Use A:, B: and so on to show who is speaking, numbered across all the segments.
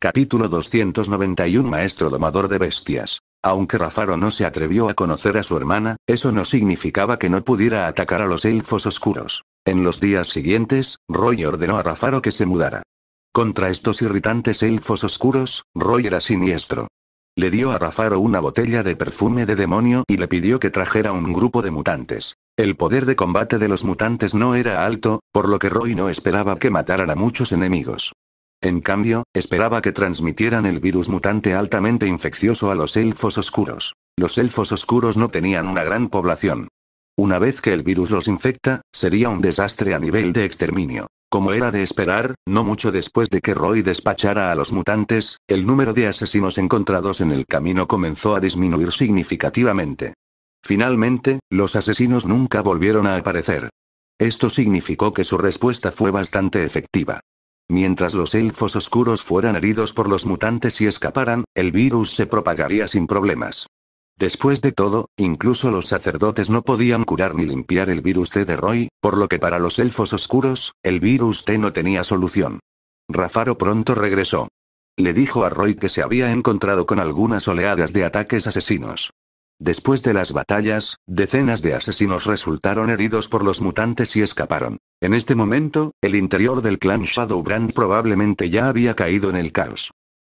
A: Capítulo 291 Maestro domador de bestias. Aunque Rafaro no se atrevió a conocer a su hermana, eso no significaba que no pudiera atacar a los elfos oscuros. En los días siguientes, Roy ordenó a Rafaro que se mudara. Contra estos irritantes elfos oscuros, Roy era siniestro. Le dio a Rafaro una botella de perfume de demonio y le pidió que trajera un grupo de mutantes. El poder de combate de los mutantes no era alto, por lo que Roy no esperaba que mataran a muchos enemigos. En cambio, esperaba que transmitieran el virus mutante altamente infeccioso a los elfos oscuros. Los elfos oscuros no tenían una gran población. Una vez que el virus los infecta, sería un desastre a nivel de exterminio. Como era de esperar, no mucho después de que Roy despachara a los mutantes, el número de asesinos encontrados en el camino comenzó a disminuir significativamente. Finalmente, los asesinos nunca volvieron a aparecer. Esto significó que su respuesta fue bastante efectiva. Mientras los elfos oscuros fueran heridos por los mutantes y escaparan, el virus se propagaría sin problemas. Después de todo, incluso los sacerdotes no podían curar ni limpiar el virus T de Roy, por lo que para los elfos oscuros, el virus T no tenía solución. Rafaro pronto regresó. Le dijo a Roy que se había encontrado con algunas oleadas de ataques asesinos. Después de las batallas, decenas de asesinos resultaron heridos por los mutantes y escaparon. En este momento, el interior del clan Shadowbrand probablemente ya había caído en el caos.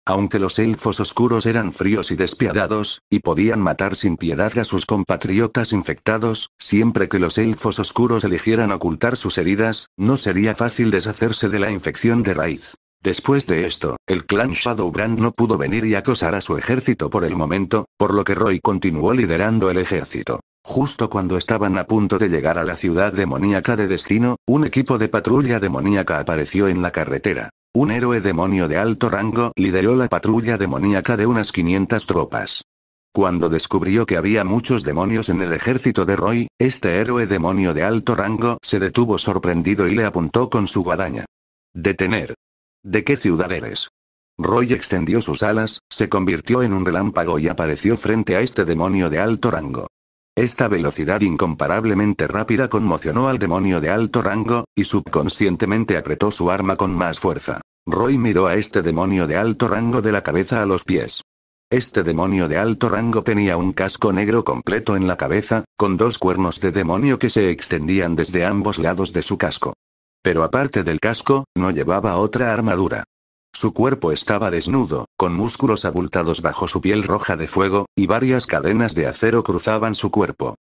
A: Aunque los elfos oscuros eran fríos y despiadados, y podían matar sin piedad a sus compatriotas infectados, siempre que los elfos oscuros eligieran ocultar sus heridas, no sería fácil deshacerse de la infección de raíz. Después de esto, el clan Shadowbrand no pudo venir y acosar a su ejército por el momento, por lo que Roy continuó liderando el ejército. Justo cuando estaban a punto de llegar a la ciudad demoníaca de destino, un equipo de patrulla demoníaca apareció en la carretera. Un héroe demonio de alto rango lideró la patrulla demoníaca de unas 500 tropas. Cuando descubrió que había muchos demonios en el ejército de Roy, este héroe demonio de alto rango se detuvo sorprendido y le apuntó con su guadaña. Detener. ¿De qué ciudad eres? Roy extendió sus alas, se convirtió en un relámpago y apareció frente a este demonio de alto rango. Esta velocidad incomparablemente rápida conmocionó al demonio de alto rango, y subconscientemente apretó su arma con más fuerza. Roy miró a este demonio de alto rango de la cabeza a los pies. Este demonio de alto rango tenía un casco negro completo en la cabeza, con dos cuernos de demonio que se extendían desde ambos lados de su casco. Pero aparte del casco, no llevaba otra armadura. Su cuerpo estaba desnudo, con músculos abultados bajo su piel roja de fuego, y varias cadenas de acero cruzaban su cuerpo.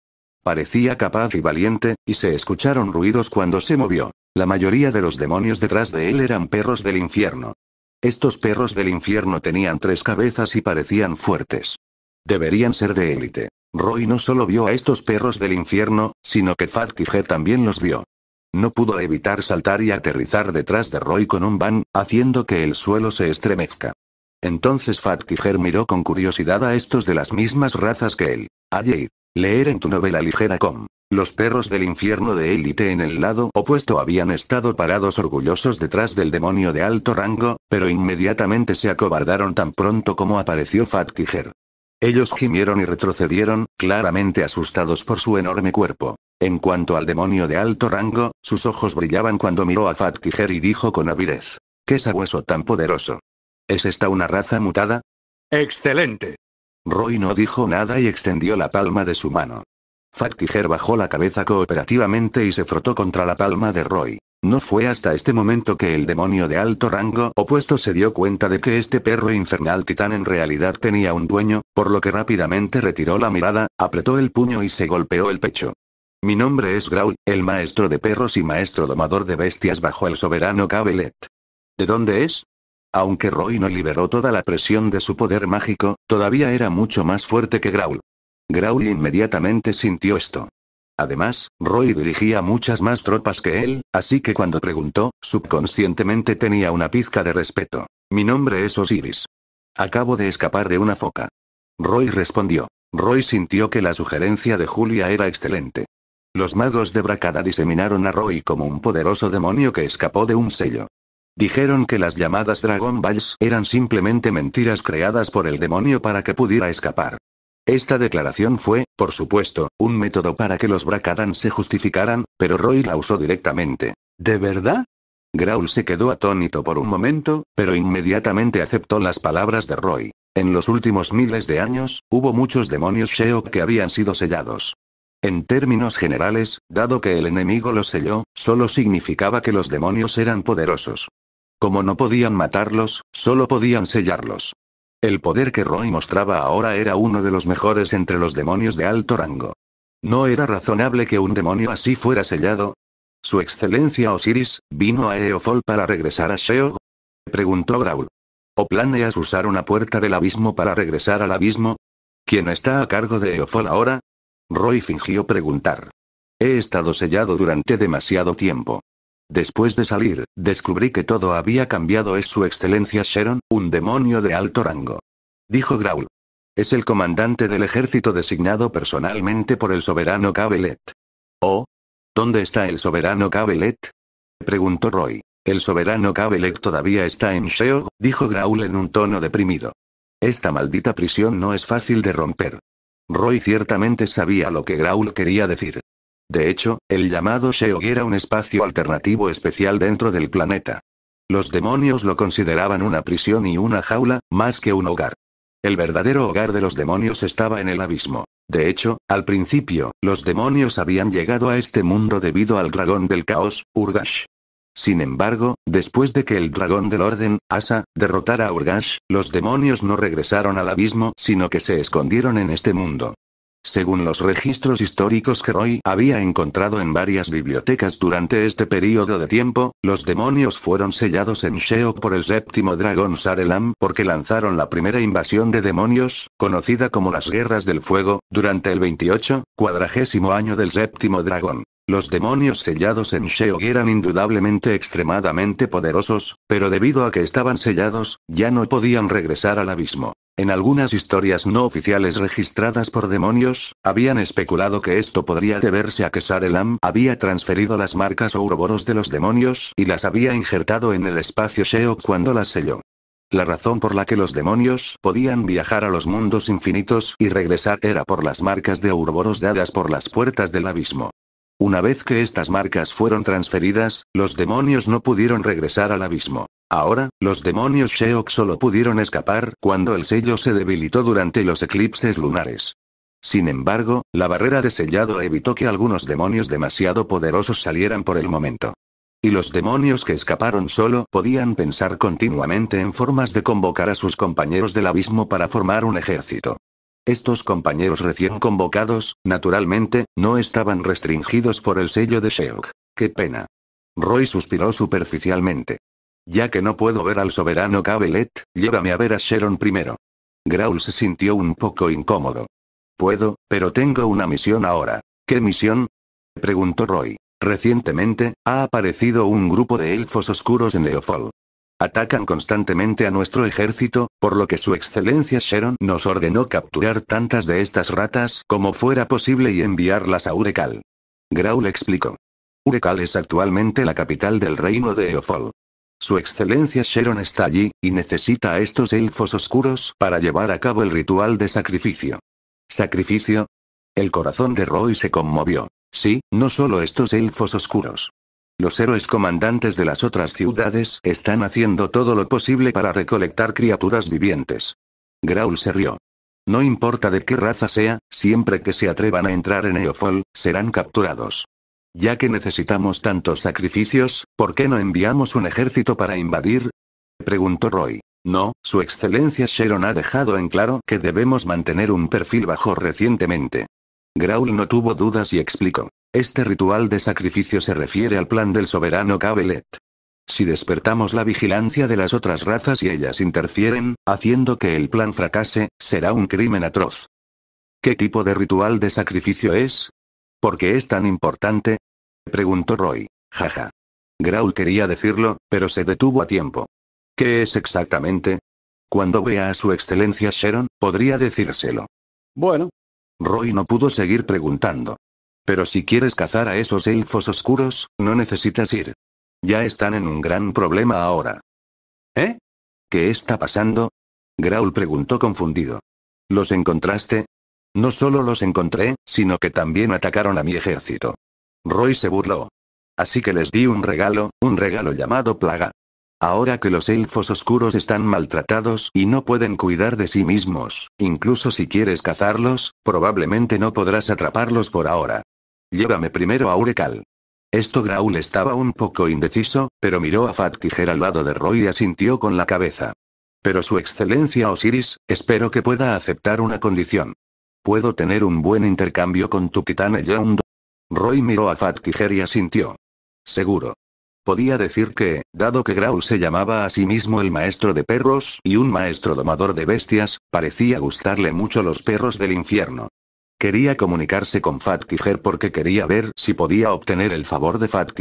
A: Parecía capaz y valiente, y se escucharon ruidos cuando se movió. La mayoría de los demonios detrás de él eran perros del infierno. Estos perros del infierno tenían tres cabezas y parecían fuertes. Deberían ser de élite. Roy no solo vio a estos perros del infierno, sino que G también los vio. No pudo evitar saltar y aterrizar detrás de Roy con un van, haciendo que el suelo se estremezca. Entonces Fat miró con curiosidad a estos de las mismas razas que él. Allí. Leer en tu novela ligera com. Los perros del infierno de élite en el lado opuesto habían estado parados orgullosos detrás del demonio de alto rango, pero inmediatamente se acobardaron tan pronto como apareció Fat ellos gimieron y retrocedieron, claramente asustados por su enorme cuerpo. En cuanto al demonio de alto rango, sus ojos brillaban cuando miró a Fat y dijo con avidez. ¡Qué sabueso tan poderoso! ¿Es esta una raza mutada? ¡Excelente! Roy no dijo nada y extendió la palma de su mano. Fat bajó la cabeza cooperativamente y se frotó contra la palma de Roy. No fue hasta este momento que el demonio de alto rango opuesto se dio cuenta de que este perro infernal titán en realidad tenía un dueño, por lo que rápidamente retiró la mirada, apretó el puño y se golpeó el pecho. Mi nombre es Graul, el maestro de perros y maestro domador de bestias bajo el soberano Cabelet. ¿De dónde es? Aunque Roy no liberó toda la presión de su poder mágico, todavía era mucho más fuerte que Graul. Graul inmediatamente sintió esto. Además, Roy dirigía muchas más tropas que él, así que cuando preguntó, subconscientemente tenía una pizca de respeto. Mi nombre es Osiris. Acabo de escapar de una foca. Roy respondió. Roy sintió que la sugerencia de Julia era excelente. Los magos de Bracada diseminaron a Roy como un poderoso demonio que escapó de un sello. Dijeron que las llamadas Dragon Balls eran simplemente mentiras creadas por el demonio para que pudiera escapar. Esta declaración fue, por supuesto, un método para que los Bracadan se justificaran, pero Roy la usó directamente. ¿De verdad? Graul se quedó atónito por un momento, pero inmediatamente aceptó las palabras de Roy. En los últimos miles de años, hubo muchos demonios Sheok que habían sido sellados. En términos generales, dado que el enemigo los selló, solo significaba que los demonios eran poderosos. Como no podían matarlos, solo podían sellarlos. El poder que Roy mostraba ahora era uno de los mejores entre los demonios de alto rango. No era razonable que un demonio así fuera sellado. Su excelencia Osiris, ¿vino a Eofol para regresar a Sheog? Preguntó Graul. ¿O planeas usar una puerta del abismo para regresar al abismo? ¿Quién está a cargo de Eofol ahora? Roy fingió preguntar. He estado sellado durante demasiado tiempo. Después de salir, descubrí que todo había cambiado. Es su excelencia Sharon, un demonio de alto rango. Dijo Graul. Es el comandante del ejército designado personalmente por el soberano Cabelet. ¿Oh? ¿Dónde está el soberano Cabelet? Preguntó Roy. El soberano Cabelet todavía está en Sheog, dijo Graul en un tono deprimido. Esta maldita prisión no es fácil de romper. Roy ciertamente sabía lo que Graul quería decir. De hecho, el llamado Sheog era un espacio alternativo especial dentro del planeta. Los demonios lo consideraban una prisión y una jaula, más que un hogar. El verdadero hogar de los demonios estaba en el abismo. De hecho, al principio, los demonios habían llegado a este mundo debido al dragón del caos, Urgash. Sin embargo, después de que el dragón del orden, Asa, derrotara a Urgash, los demonios no regresaron al abismo, sino que se escondieron en este mundo. Según los registros históricos que Roy había encontrado en varias bibliotecas durante este periodo de tiempo, los demonios fueron sellados en Sheo por el séptimo dragón Sarelam porque lanzaron la primera invasión de demonios, conocida como las Guerras del Fuego, durante el 28, cuadragésimo año del séptimo dragón. Los demonios sellados en Sheog eran indudablemente extremadamente poderosos, pero debido a que estaban sellados, ya no podían regresar al abismo. En algunas historias no oficiales registradas por demonios, habían especulado que esto podría deberse a que Sarelam había transferido las marcas ouroboros de los demonios y las había injertado en el espacio Sheog cuando las selló. La razón por la que los demonios podían viajar a los mundos infinitos y regresar era por las marcas de Ouroboros dadas por las puertas del abismo. Una vez que estas marcas fueron transferidas, los demonios no pudieron regresar al abismo. Ahora, los demonios Sheok solo pudieron escapar cuando el sello se debilitó durante los eclipses lunares. Sin embargo, la barrera de sellado evitó que algunos demonios demasiado poderosos salieran por el momento. Y los demonios que escaparon solo podían pensar continuamente en formas de convocar a sus compañeros del abismo para formar un ejército. Estos compañeros recién oh. convocados, naturalmente, no estaban restringidos por el sello de Sheok. ¡Qué pena! Roy suspiró superficialmente. Ya que no puedo ver al soberano Cabelet, llévame a ver a Sharon primero. Graul se sintió un poco incómodo. Puedo, pero tengo una misión ahora. ¿Qué misión? preguntó Roy. Recientemente, ha aparecido un grupo de elfos oscuros en Eofol. Atacan constantemente a nuestro ejército, por lo que su excelencia Sharon nos ordenó capturar tantas de estas ratas como fuera posible y enviarlas a Urekal. Graul explicó. Urekal es actualmente la capital del reino de Eofol. Su excelencia Sharon está allí, y necesita a estos elfos oscuros para llevar a cabo el ritual de sacrificio. ¿Sacrificio? El corazón de Roy se conmovió. Sí, no solo estos elfos oscuros. Los héroes comandantes de las otras ciudades están haciendo todo lo posible para recolectar criaturas vivientes. Graul se rió. No importa de qué raza sea, siempre que se atrevan a entrar en Eofol, serán capturados. Ya que necesitamos tantos sacrificios, ¿por qué no enviamos un ejército para invadir? Preguntó Roy. No, Su Excelencia Sharon ha dejado en claro que debemos mantener un perfil bajo recientemente. Graul no tuvo dudas y explicó. Este ritual de sacrificio se refiere al plan del soberano Kabelet. Si despertamos la vigilancia de las otras razas y ellas interfieren, haciendo que el plan fracase, será un crimen atroz. ¿Qué tipo de ritual de sacrificio es? ¿Por qué es tan importante? Preguntó Roy. Jaja. Graul quería decirlo, pero se detuvo a tiempo. ¿Qué es exactamente? Cuando vea a su excelencia Sharon, podría decírselo. Bueno, Roy no pudo seguir preguntando. Pero si quieres cazar a esos elfos oscuros, no necesitas ir. Ya están en un gran problema ahora. ¿Eh? ¿Qué está pasando? Graul preguntó confundido. ¿Los encontraste? No solo los encontré, sino que también atacaron a mi ejército. Roy se burló. Así que les di un regalo, un regalo llamado plaga. Ahora que los elfos oscuros están maltratados y no pueden cuidar de sí mismos, incluso si quieres cazarlos, probablemente no podrás atraparlos por ahora. Llévame primero a Urekal. Esto Graul estaba un poco indeciso, pero miró a Fattiger al lado de Roy y asintió con la cabeza. Pero su excelencia Osiris, espero que pueda aceptar una condición. ¿Puedo tener un buen intercambio con tu titán Roy miró a Fattiger y asintió. Seguro. Podía decir que, dado que Graul se llamaba a sí mismo el maestro de perros y un maestro domador de bestias, parecía gustarle mucho los perros del infierno. Quería comunicarse con Fat porque quería ver si podía obtener el favor de Fat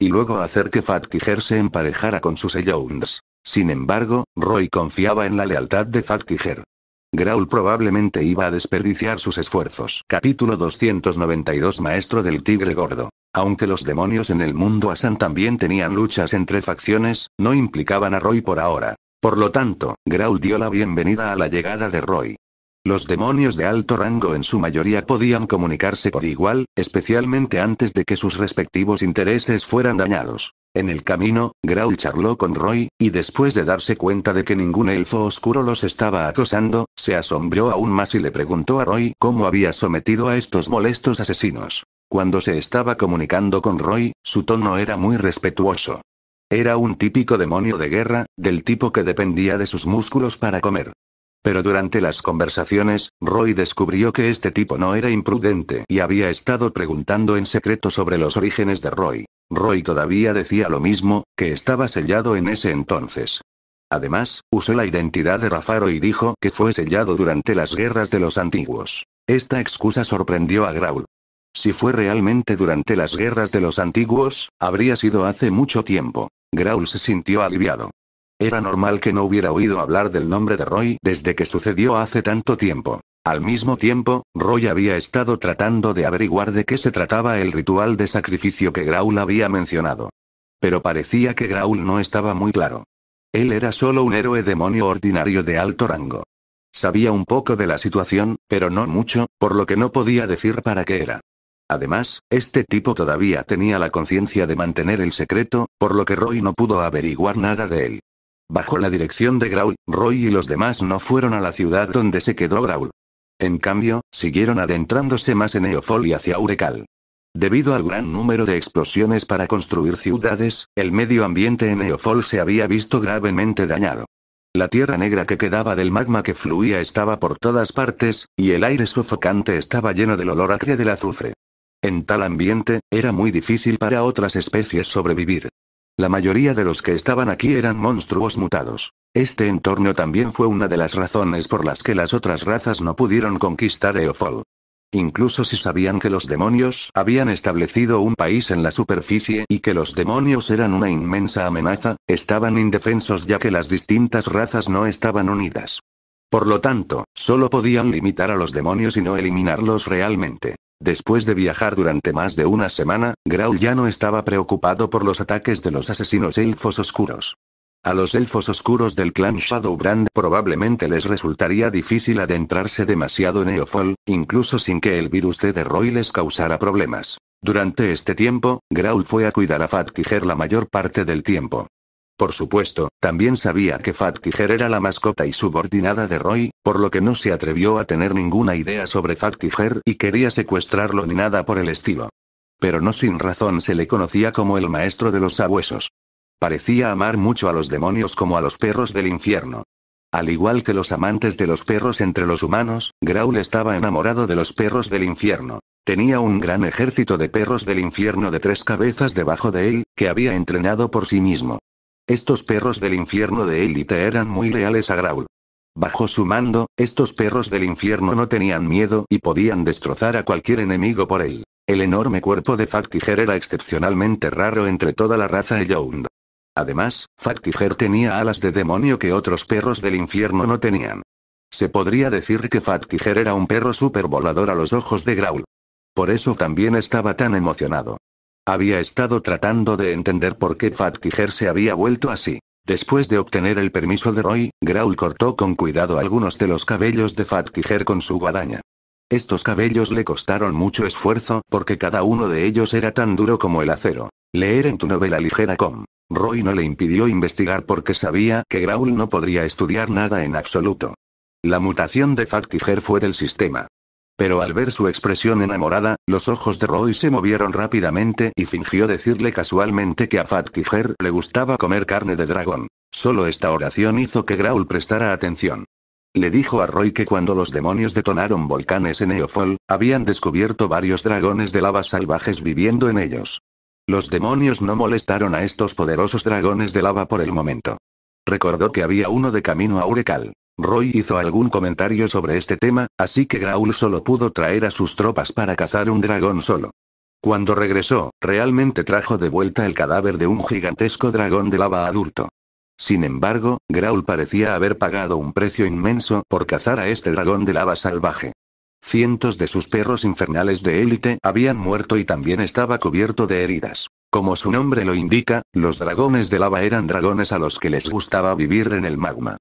A: y luego hacer que Fat se emparejara con sus Eyounds. Sin embargo, Roy confiaba en la lealtad de Fat Tiger. Graul probablemente iba a desperdiciar sus esfuerzos. Capítulo 292 Maestro del Tigre Gordo. Aunque los demonios en el mundo Asan también tenían luchas entre facciones, no implicaban a Roy por ahora. Por lo tanto, Graul dio la bienvenida a la llegada de Roy. Los demonios de alto rango en su mayoría podían comunicarse por igual, especialmente antes de que sus respectivos intereses fueran dañados. En el camino, Graul charló con Roy, y después de darse cuenta de que ningún elfo oscuro los estaba acosando, se asombró aún más y le preguntó a Roy cómo había sometido a estos molestos asesinos. Cuando se estaba comunicando con Roy, su tono era muy respetuoso. Era un típico demonio de guerra, del tipo que dependía de sus músculos para comer. Pero durante las conversaciones, Roy descubrió que este tipo no era imprudente y había estado preguntando en secreto sobre los orígenes de Roy. Roy todavía decía lo mismo, que estaba sellado en ese entonces. Además, usó la identidad de Rafaro y dijo que fue sellado durante las guerras de los antiguos. Esta excusa sorprendió a Graul, si fue realmente durante las guerras de los antiguos, habría sido hace mucho tiempo. Graul se sintió aliviado. Era normal que no hubiera oído hablar del nombre de Roy desde que sucedió hace tanto tiempo. Al mismo tiempo, Roy había estado tratando de averiguar de qué se trataba el ritual de sacrificio que Graul había mencionado. Pero parecía que Graul no estaba muy claro. Él era solo un héroe demonio ordinario de alto rango. Sabía un poco de la situación, pero no mucho, por lo que no podía decir para qué era. Además, este tipo todavía tenía la conciencia de mantener el secreto, por lo que Roy no pudo averiguar nada de él. Bajo la dirección de Graul, Roy y los demás no fueron a la ciudad donde se quedó Graul. En cambio, siguieron adentrándose más en Eofol y hacia Urecal. Debido al gran número de explosiones para construir ciudades, el medio ambiente en Eofol se había visto gravemente dañado. La tierra negra que quedaba del magma que fluía estaba por todas partes, y el aire sofocante estaba lleno del olor acre del azufre. En tal ambiente, era muy difícil para otras especies sobrevivir. La mayoría de los que estaban aquí eran monstruos mutados. Este entorno también fue una de las razones por las que las otras razas no pudieron conquistar Eofol. Incluso si sabían que los demonios habían establecido un país en la superficie y que los demonios eran una inmensa amenaza, estaban indefensos ya que las distintas razas no estaban unidas. Por lo tanto, solo podían limitar a los demonios y no eliminarlos realmente. Después de viajar durante más de una semana, Graul ya no estaba preocupado por los ataques de los asesinos elfos oscuros. A los elfos oscuros del clan Shadowbrand probablemente les resultaría difícil adentrarse demasiado en Eofol, incluso sin que el virus de Roy les causara problemas. Durante este tiempo, Graul fue a cuidar a Fat Tiger la mayor parte del tiempo. Por supuesto, también sabía que Fat era la mascota y subordinada de Roy, por lo que no se atrevió a tener ninguna idea sobre Fat y quería secuestrarlo ni nada por el estilo. Pero no sin razón se le conocía como el maestro de los sabuesos. Parecía amar mucho a los demonios como a los perros del infierno. Al igual que los amantes de los perros entre los humanos, Graul estaba enamorado de los perros del infierno. Tenía un gran ejército de perros del infierno de tres cabezas debajo de él, que había entrenado por sí mismo. Estos perros del infierno de Elite eran muy leales a Graul. Bajo su mando, estos perros del infierno no tenían miedo y podían destrozar a cualquier enemigo por él. El enorme cuerpo de Factiger era excepcionalmente raro entre toda la raza Eyound. Además, Factiger tenía alas de demonio que otros perros del infierno no tenían. Se podría decir que Factiger era un perro volador a los ojos de Graul. Por eso también estaba tan emocionado. Había estado tratando de entender por qué Fat se había vuelto así. Después de obtener el permiso de Roy, Graul cortó con cuidado algunos de los cabellos de Fat con su guadaña. Estos cabellos le costaron mucho esfuerzo, porque cada uno de ellos era tan duro como el acero. Leer en tu novela ligera com. Roy no le impidió investigar porque sabía que Graul no podría estudiar nada en absoluto. La mutación de Fat fue del sistema. Pero al ver su expresión enamorada, los ojos de Roy se movieron rápidamente y fingió decirle casualmente que a Fat Tiger le gustaba comer carne de dragón. Solo esta oración hizo que Graul prestara atención. Le dijo a Roy que cuando los demonios detonaron volcanes en Eofol, habían descubierto varios dragones de lava salvajes viviendo en ellos. Los demonios no molestaron a estos poderosos dragones de lava por el momento. Recordó que había uno de camino a Urecal. Roy hizo algún comentario sobre este tema, así que Graul solo pudo traer a sus tropas para cazar un dragón solo. Cuando regresó, realmente trajo de vuelta el cadáver de un gigantesco dragón de lava adulto. Sin embargo, Graul parecía haber pagado un precio inmenso por cazar a este dragón de lava salvaje. Cientos de sus perros infernales de élite habían muerto y también estaba cubierto de heridas. Como su nombre lo indica, los dragones de lava eran dragones a los que les gustaba vivir en el magma.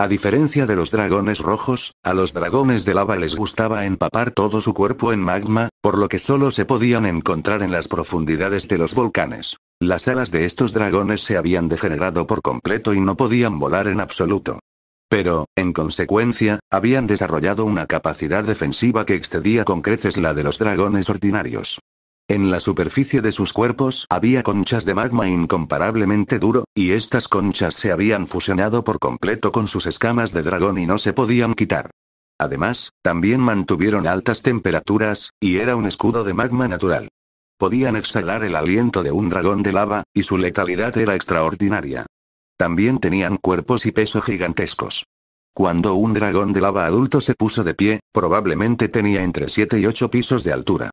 A: A diferencia de los dragones rojos, a los dragones de lava les gustaba empapar todo su cuerpo en magma, por lo que solo se podían encontrar en las profundidades de los volcanes. Las alas de estos dragones se habían degenerado por completo y no podían volar en absoluto. Pero, en consecuencia, habían desarrollado una capacidad defensiva que excedía con creces la de los dragones ordinarios. En la superficie de sus cuerpos había conchas de magma incomparablemente duro, y estas conchas se habían fusionado por completo con sus escamas de dragón y no se podían quitar. Además, también mantuvieron altas temperaturas, y era un escudo de magma natural. Podían exhalar el aliento de un dragón de lava, y su letalidad era extraordinaria. También tenían cuerpos y peso gigantescos. Cuando un dragón de lava adulto se puso de pie, probablemente tenía entre 7 y 8 pisos de altura.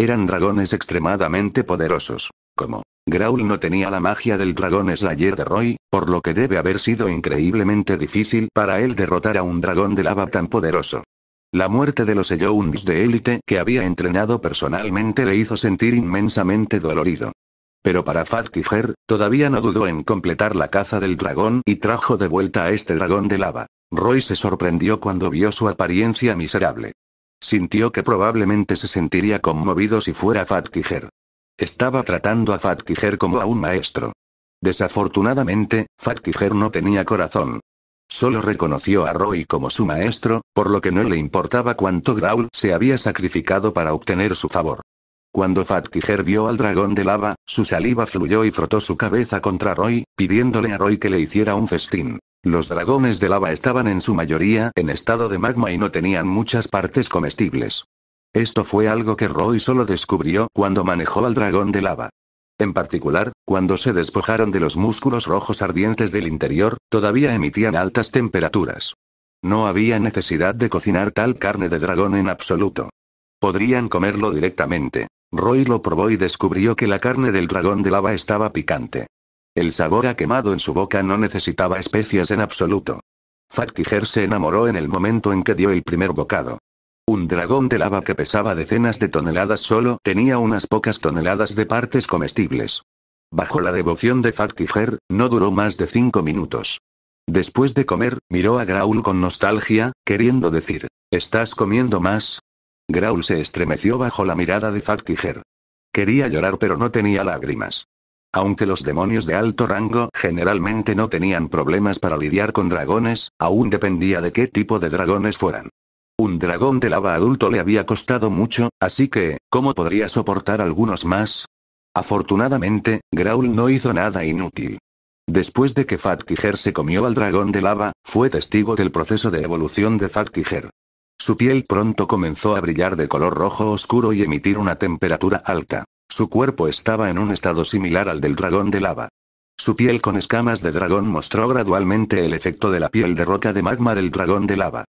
A: Eran dragones extremadamente poderosos. Como Graul no tenía la magia del dragón Slayer de Roy, por lo que debe haber sido increíblemente difícil para él derrotar a un dragón de lava tan poderoso. La muerte de los Eyounds de élite que había entrenado personalmente le hizo sentir inmensamente dolorido. Pero para Tiger, todavía no dudó en completar la caza del dragón y trajo de vuelta a este dragón de lava. Roy se sorprendió cuando vio su apariencia miserable. Sintió que probablemente se sentiría conmovido si fuera Fatkiger. Estaba tratando a Fatkiger como a un maestro. Desafortunadamente, Fatkiger no tenía corazón. Solo reconoció a Roy como su maestro, por lo que no le importaba cuánto Graul se había sacrificado para obtener su favor. Cuando Fatkiger vio al dragón de lava, su saliva fluyó y frotó su cabeza contra Roy, pidiéndole a Roy que le hiciera un festín. Los dragones de lava estaban en su mayoría en estado de magma y no tenían muchas partes comestibles. Esto fue algo que Roy solo descubrió cuando manejó al dragón de lava. En particular, cuando se despojaron de los músculos rojos ardientes del interior, todavía emitían altas temperaturas. No había necesidad de cocinar tal carne de dragón en absoluto. Podrían comerlo directamente. Roy lo probó y descubrió que la carne del dragón de lava estaba picante. El sabor a quemado en su boca no necesitaba especias en absoluto. Factiger se enamoró en el momento en que dio el primer bocado. Un dragón de lava que pesaba decenas de toneladas solo tenía unas pocas toneladas de partes comestibles. Bajo la devoción de Factiger, no duró más de cinco minutos. Después de comer, miró a Graul con nostalgia, queriendo decir, ¿estás comiendo más? Graul se estremeció bajo la mirada de Factiger. Quería llorar pero no tenía lágrimas. Aunque los demonios de alto rango generalmente no tenían problemas para lidiar con dragones, aún dependía de qué tipo de dragones fueran. Un dragón de lava adulto le había costado mucho, así que, ¿cómo podría soportar algunos más? Afortunadamente, Graul no hizo nada inútil. Después de que Factiger se comió al dragón de lava, fue testigo del proceso de evolución de Factiger. Su piel pronto comenzó a brillar de color rojo oscuro y emitir una temperatura alta. Su cuerpo estaba en un estado similar al del dragón de lava. Su piel con escamas de dragón mostró gradualmente el efecto de la piel de roca de magma del dragón de lava.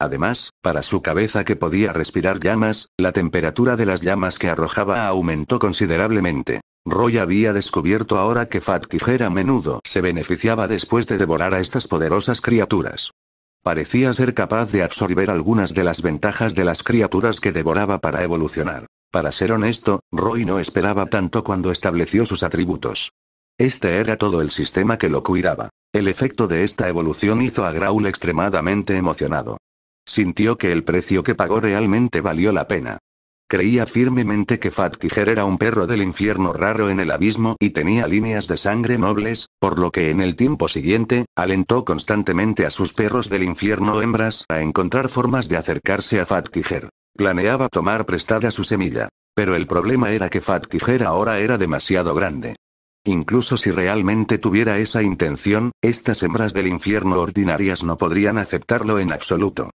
A: Además, para su cabeza que podía respirar llamas, la temperatura de las llamas que arrojaba aumentó considerablemente. Roy había descubierto ahora que Fat Tijera menudo se beneficiaba después de devorar a estas poderosas criaturas. Parecía ser capaz de absorber algunas de las ventajas de las criaturas que devoraba para evolucionar. Para ser honesto, Roy no esperaba tanto cuando estableció sus atributos. Este era todo el sistema que lo cuidaba. El efecto de esta evolución hizo a Graul extremadamente emocionado. Sintió que el precio que pagó realmente valió la pena creía firmemente que fatiger era un perro del infierno raro en el abismo y tenía líneas de sangre nobles, por lo que en el tiempo siguiente, alentó constantemente a sus perros del infierno hembras a encontrar formas de acercarse a Fat Planeaba tomar prestada su semilla. Pero el problema era que Fat ahora era demasiado grande. Incluso si realmente tuviera esa intención, estas hembras del infierno ordinarias no podrían aceptarlo en absoluto.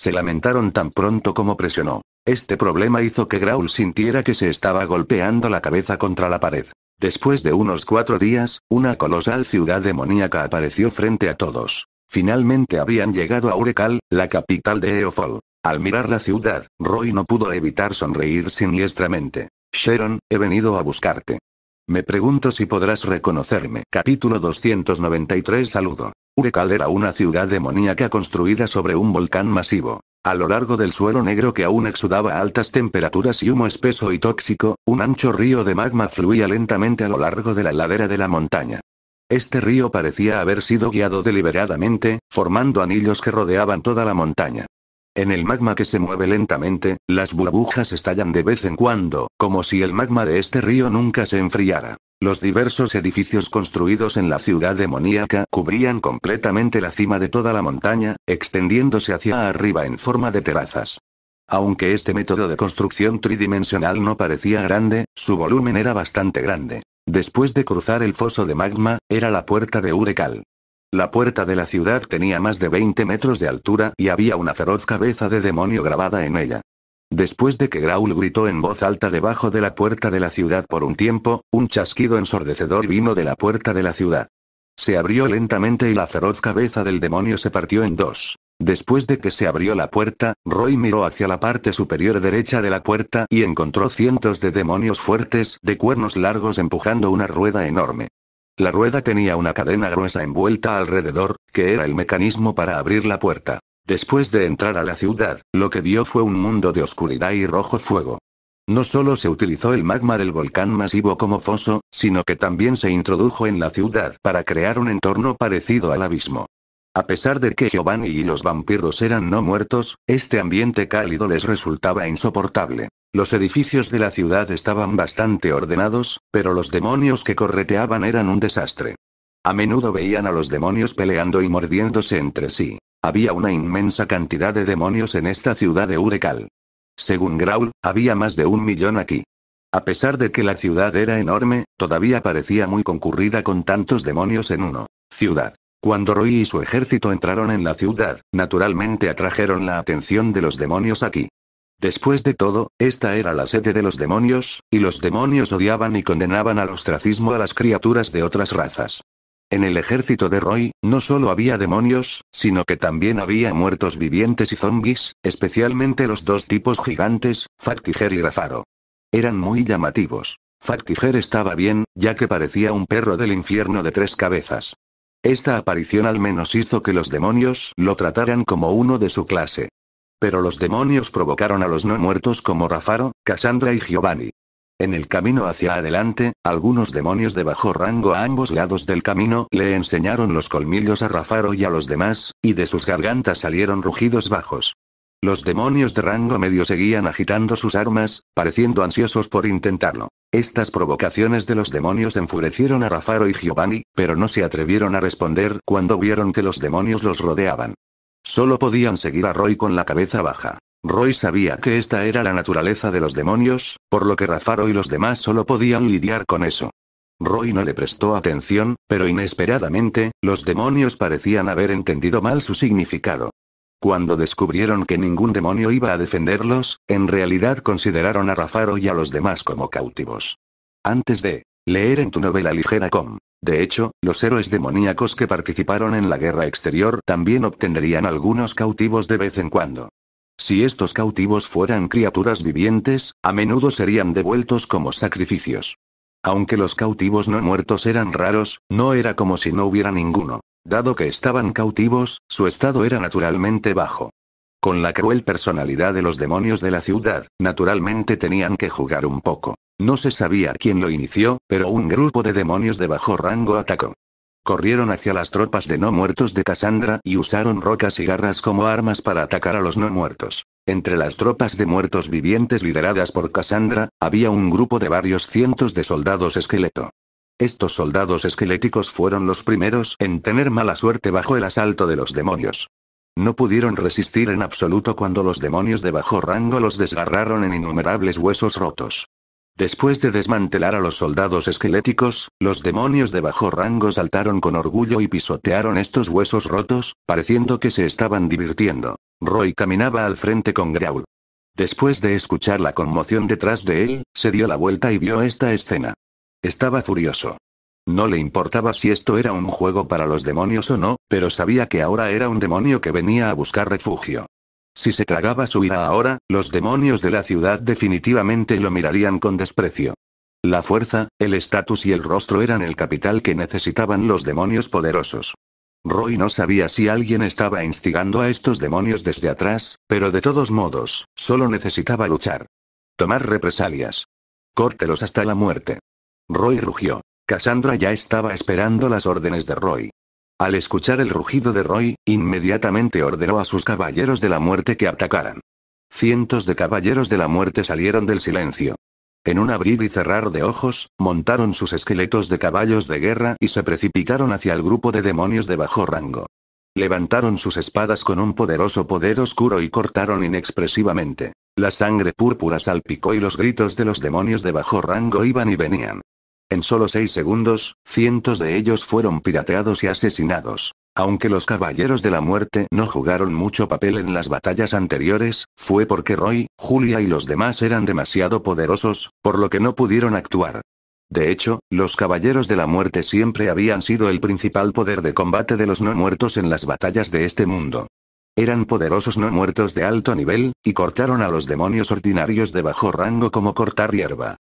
A: Se lamentaron tan pronto como presionó. Este problema hizo que Graul sintiera que se estaba golpeando la cabeza contra la pared. Después de unos cuatro días, una colosal ciudad demoníaca apareció frente a todos. Finalmente habían llegado a Urecal, la capital de Eofol. Al mirar la ciudad, Roy no pudo evitar sonreír siniestramente. Sharon, he venido a buscarte. Me pregunto si podrás reconocerme. Capítulo 293 Saludo. Urecal era una ciudad demoníaca construida sobre un volcán masivo. A lo largo del suelo negro que aún exudaba altas temperaturas y humo espeso y tóxico, un ancho río de magma fluía lentamente a lo largo de la ladera de la montaña. Este río parecía haber sido guiado deliberadamente, formando anillos que rodeaban toda la montaña. En el magma que se mueve lentamente, las burbujas estallan de vez en cuando, como si el magma de este río nunca se enfriara. Los diversos edificios construidos en la ciudad demoníaca cubrían completamente la cima de toda la montaña, extendiéndose hacia arriba en forma de terrazas. Aunque este método de construcción tridimensional no parecía grande, su volumen era bastante grande. Después de cruzar el foso de magma, era la puerta de Urecal. La puerta de la ciudad tenía más de 20 metros de altura y había una feroz cabeza de demonio grabada en ella. Después de que Graul gritó en voz alta debajo de la puerta de la ciudad por un tiempo, un chasquido ensordecedor vino de la puerta de la ciudad. Se abrió lentamente y la feroz cabeza del demonio se partió en dos. Después de que se abrió la puerta, Roy miró hacia la parte superior derecha de la puerta y encontró cientos de demonios fuertes de cuernos largos empujando una rueda enorme. La rueda tenía una cadena gruesa envuelta alrededor, que era el mecanismo para abrir la puerta. Después de entrar a la ciudad, lo que vio fue un mundo de oscuridad y rojo fuego. No solo se utilizó el magma del volcán masivo como foso, sino que también se introdujo en la ciudad para crear un entorno parecido al abismo. A pesar de que Giovanni y los vampiros eran no muertos, este ambiente cálido les resultaba insoportable. Los edificios de la ciudad estaban bastante ordenados, pero los demonios que correteaban eran un desastre. A menudo veían a los demonios peleando y mordiéndose entre sí. Había una inmensa cantidad de demonios en esta ciudad de Urecal. Según Graul, había más de un millón aquí. A pesar de que la ciudad era enorme, todavía parecía muy concurrida con tantos demonios en uno. Ciudad. Cuando Roy y su ejército entraron en la ciudad, naturalmente atrajeron la atención de los demonios aquí. Después de todo, esta era la sede de los demonios, y los demonios odiaban y condenaban al ostracismo a las criaturas de otras razas. En el ejército de Roy, no solo había demonios, sino que también había muertos vivientes y zombis, especialmente los dos tipos gigantes, Factiger y Rafaro. Eran muy llamativos. Factiger estaba bien, ya que parecía un perro del infierno de tres cabezas. Esta aparición al menos hizo que los demonios lo trataran como uno de su clase. Pero los demonios provocaron a los no muertos como Rafaro, Cassandra y Giovanni. En el camino hacia adelante, algunos demonios de bajo rango a ambos lados del camino le enseñaron los colmillos a Rafaro y a los demás, y de sus gargantas salieron rugidos bajos. Los demonios de rango medio seguían agitando sus armas, pareciendo ansiosos por intentarlo. Estas provocaciones de los demonios enfurecieron a Rafaro y Giovanni, pero no se atrevieron a responder cuando vieron que los demonios los rodeaban. Solo podían seguir a Roy con la cabeza baja. Roy sabía que esta era la naturaleza de los demonios, por lo que Rafaro y los demás solo podían lidiar con eso. Roy no le prestó atención, pero inesperadamente, los demonios parecían haber entendido mal su significado. Cuando descubrieron que ningún demonio iba a defenderlos, en realidad consideraron a Rafaro y a los demás como cautivos. Antes de Leer en tu novela ligera com. De hecho, los héroes demoníacos que participaron en la guerra exterior también obtendrían algunos cautivos de vez en cuando. Si estos cautivos fueran criaturas vivientes, a menudo serían devueltos como sacrificios. Aunque los cautivos no muertos eran raros, no era como si no hubiera ninguno. Dado que estaban cautivos, su estado era naturalmente bajo. Con la cruel personalidad de los demonios de la ciudad, naturalmente tenían que jugar un poco. No se sabía quién lo inició, pero un grupo de demonios de bajo rango atacó. Corrieron hacia las tropas de no muertos de Cassandra y usaron rocas y garras como armas para atacar a los no muertos. Entre las tropas de muertos vivientes lideradas por Cassandra, había un grupo de varios cientos de soldados esqueleto. Estos soldados esqueléticos fueron los primeros en tener mala suerte bajo el asalto de los demonios. No pudieron resistir en absoluto cuando los demonios de bajo rango los desgarraron en innumerables huesos rotos. Después de desmantelar a los soldados esqueléticos, los demonios de bajo rango saltaron con orgullo y pisotearon estos huesos rotos, pareciendo que se estaban divirtiendo. Roy caminaba al frente con Graul. Después de escuchar la conmoción detrás de él, se dio la vuelta y vio esta escena. Estaba furioso. No le importaba si esto era un juego para los demonios o no, pero sabía que ahora era un demonio que venía a buscar refugio. Si se tragaba su ira ahora, los demonios de la ciudad definitivamente lo mirarían con desprecio. La fuerza, el estatus y el rostro eran el capital que necesitaban los demonios poderosos. Roy no sabía si alguien estaba instigando a estos demonios desde atrás, pero de todos modos, solo necesitaba luchar. Tomar represalias. Córtelos hasta la muerte. Roy rugió. Cassandra ya estaba esperando las órdenes de Roy. Al escuchar el rugido de Roy, inmediatamente ordenó a sus caballeros de la muerte que atacaran. Cientos de caballeros de la muerte salieron del silencio. En un abrir y cerrar de ojos, montaron sus esqueletos de caballos de guerra y se precipitaron hacia el grupo de demonios de bajo rango. Levantaron sus espadas con un poderoso poder oscuro y cortaron inexpresivamente. La sangre púrpura salpicó y los gritos de los demonios de bajo rango iban y venían. En solo seis segundos, cientos de ellos fueron pirateados y asesinados. Aunque los Caballeros de la Muerte no jugaron mucho papel en las batallas anteriores, fue porque Roy, Julia y los demás eran demasiado poderosos, por lo que no pudieron actuar. De hecho, los Caballeros de la Muerte siempre habían sido el principal poder de combate de los no muertos en las batallas de este mundo. Eran poderosos no muertos de alto nivel, y cortaron a los demonios ordinarios de bajo rango como cortar hierba.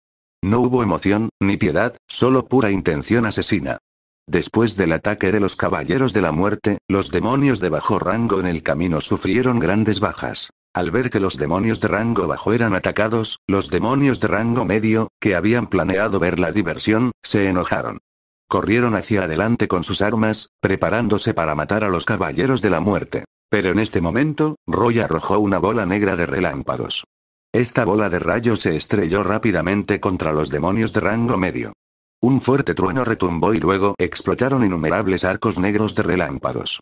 A: No hubo emoción, ni piedad, solo pura intención asesina. Después del ataque de los Caballeros de la Muerte, los demonios de bajo rango en el camino sufrieron grandes bajas. Al ver que los demonios de rango bajo eran atacados, los demonios de rango medio, que habían planeado ver la diversión, se enojaron. Corrieron hacia adelante con sus armas, preparándose para matar a los Caballeros de la Muerte. Pero en este momento, Roy arrojó una bola negra de relámpagos. Esta bola de rayos se estrelló rápidamente contra los demonios de rango medio. Un fuerte trueno retumbó y luego explotaron innumerables arcos negros de relámpagos.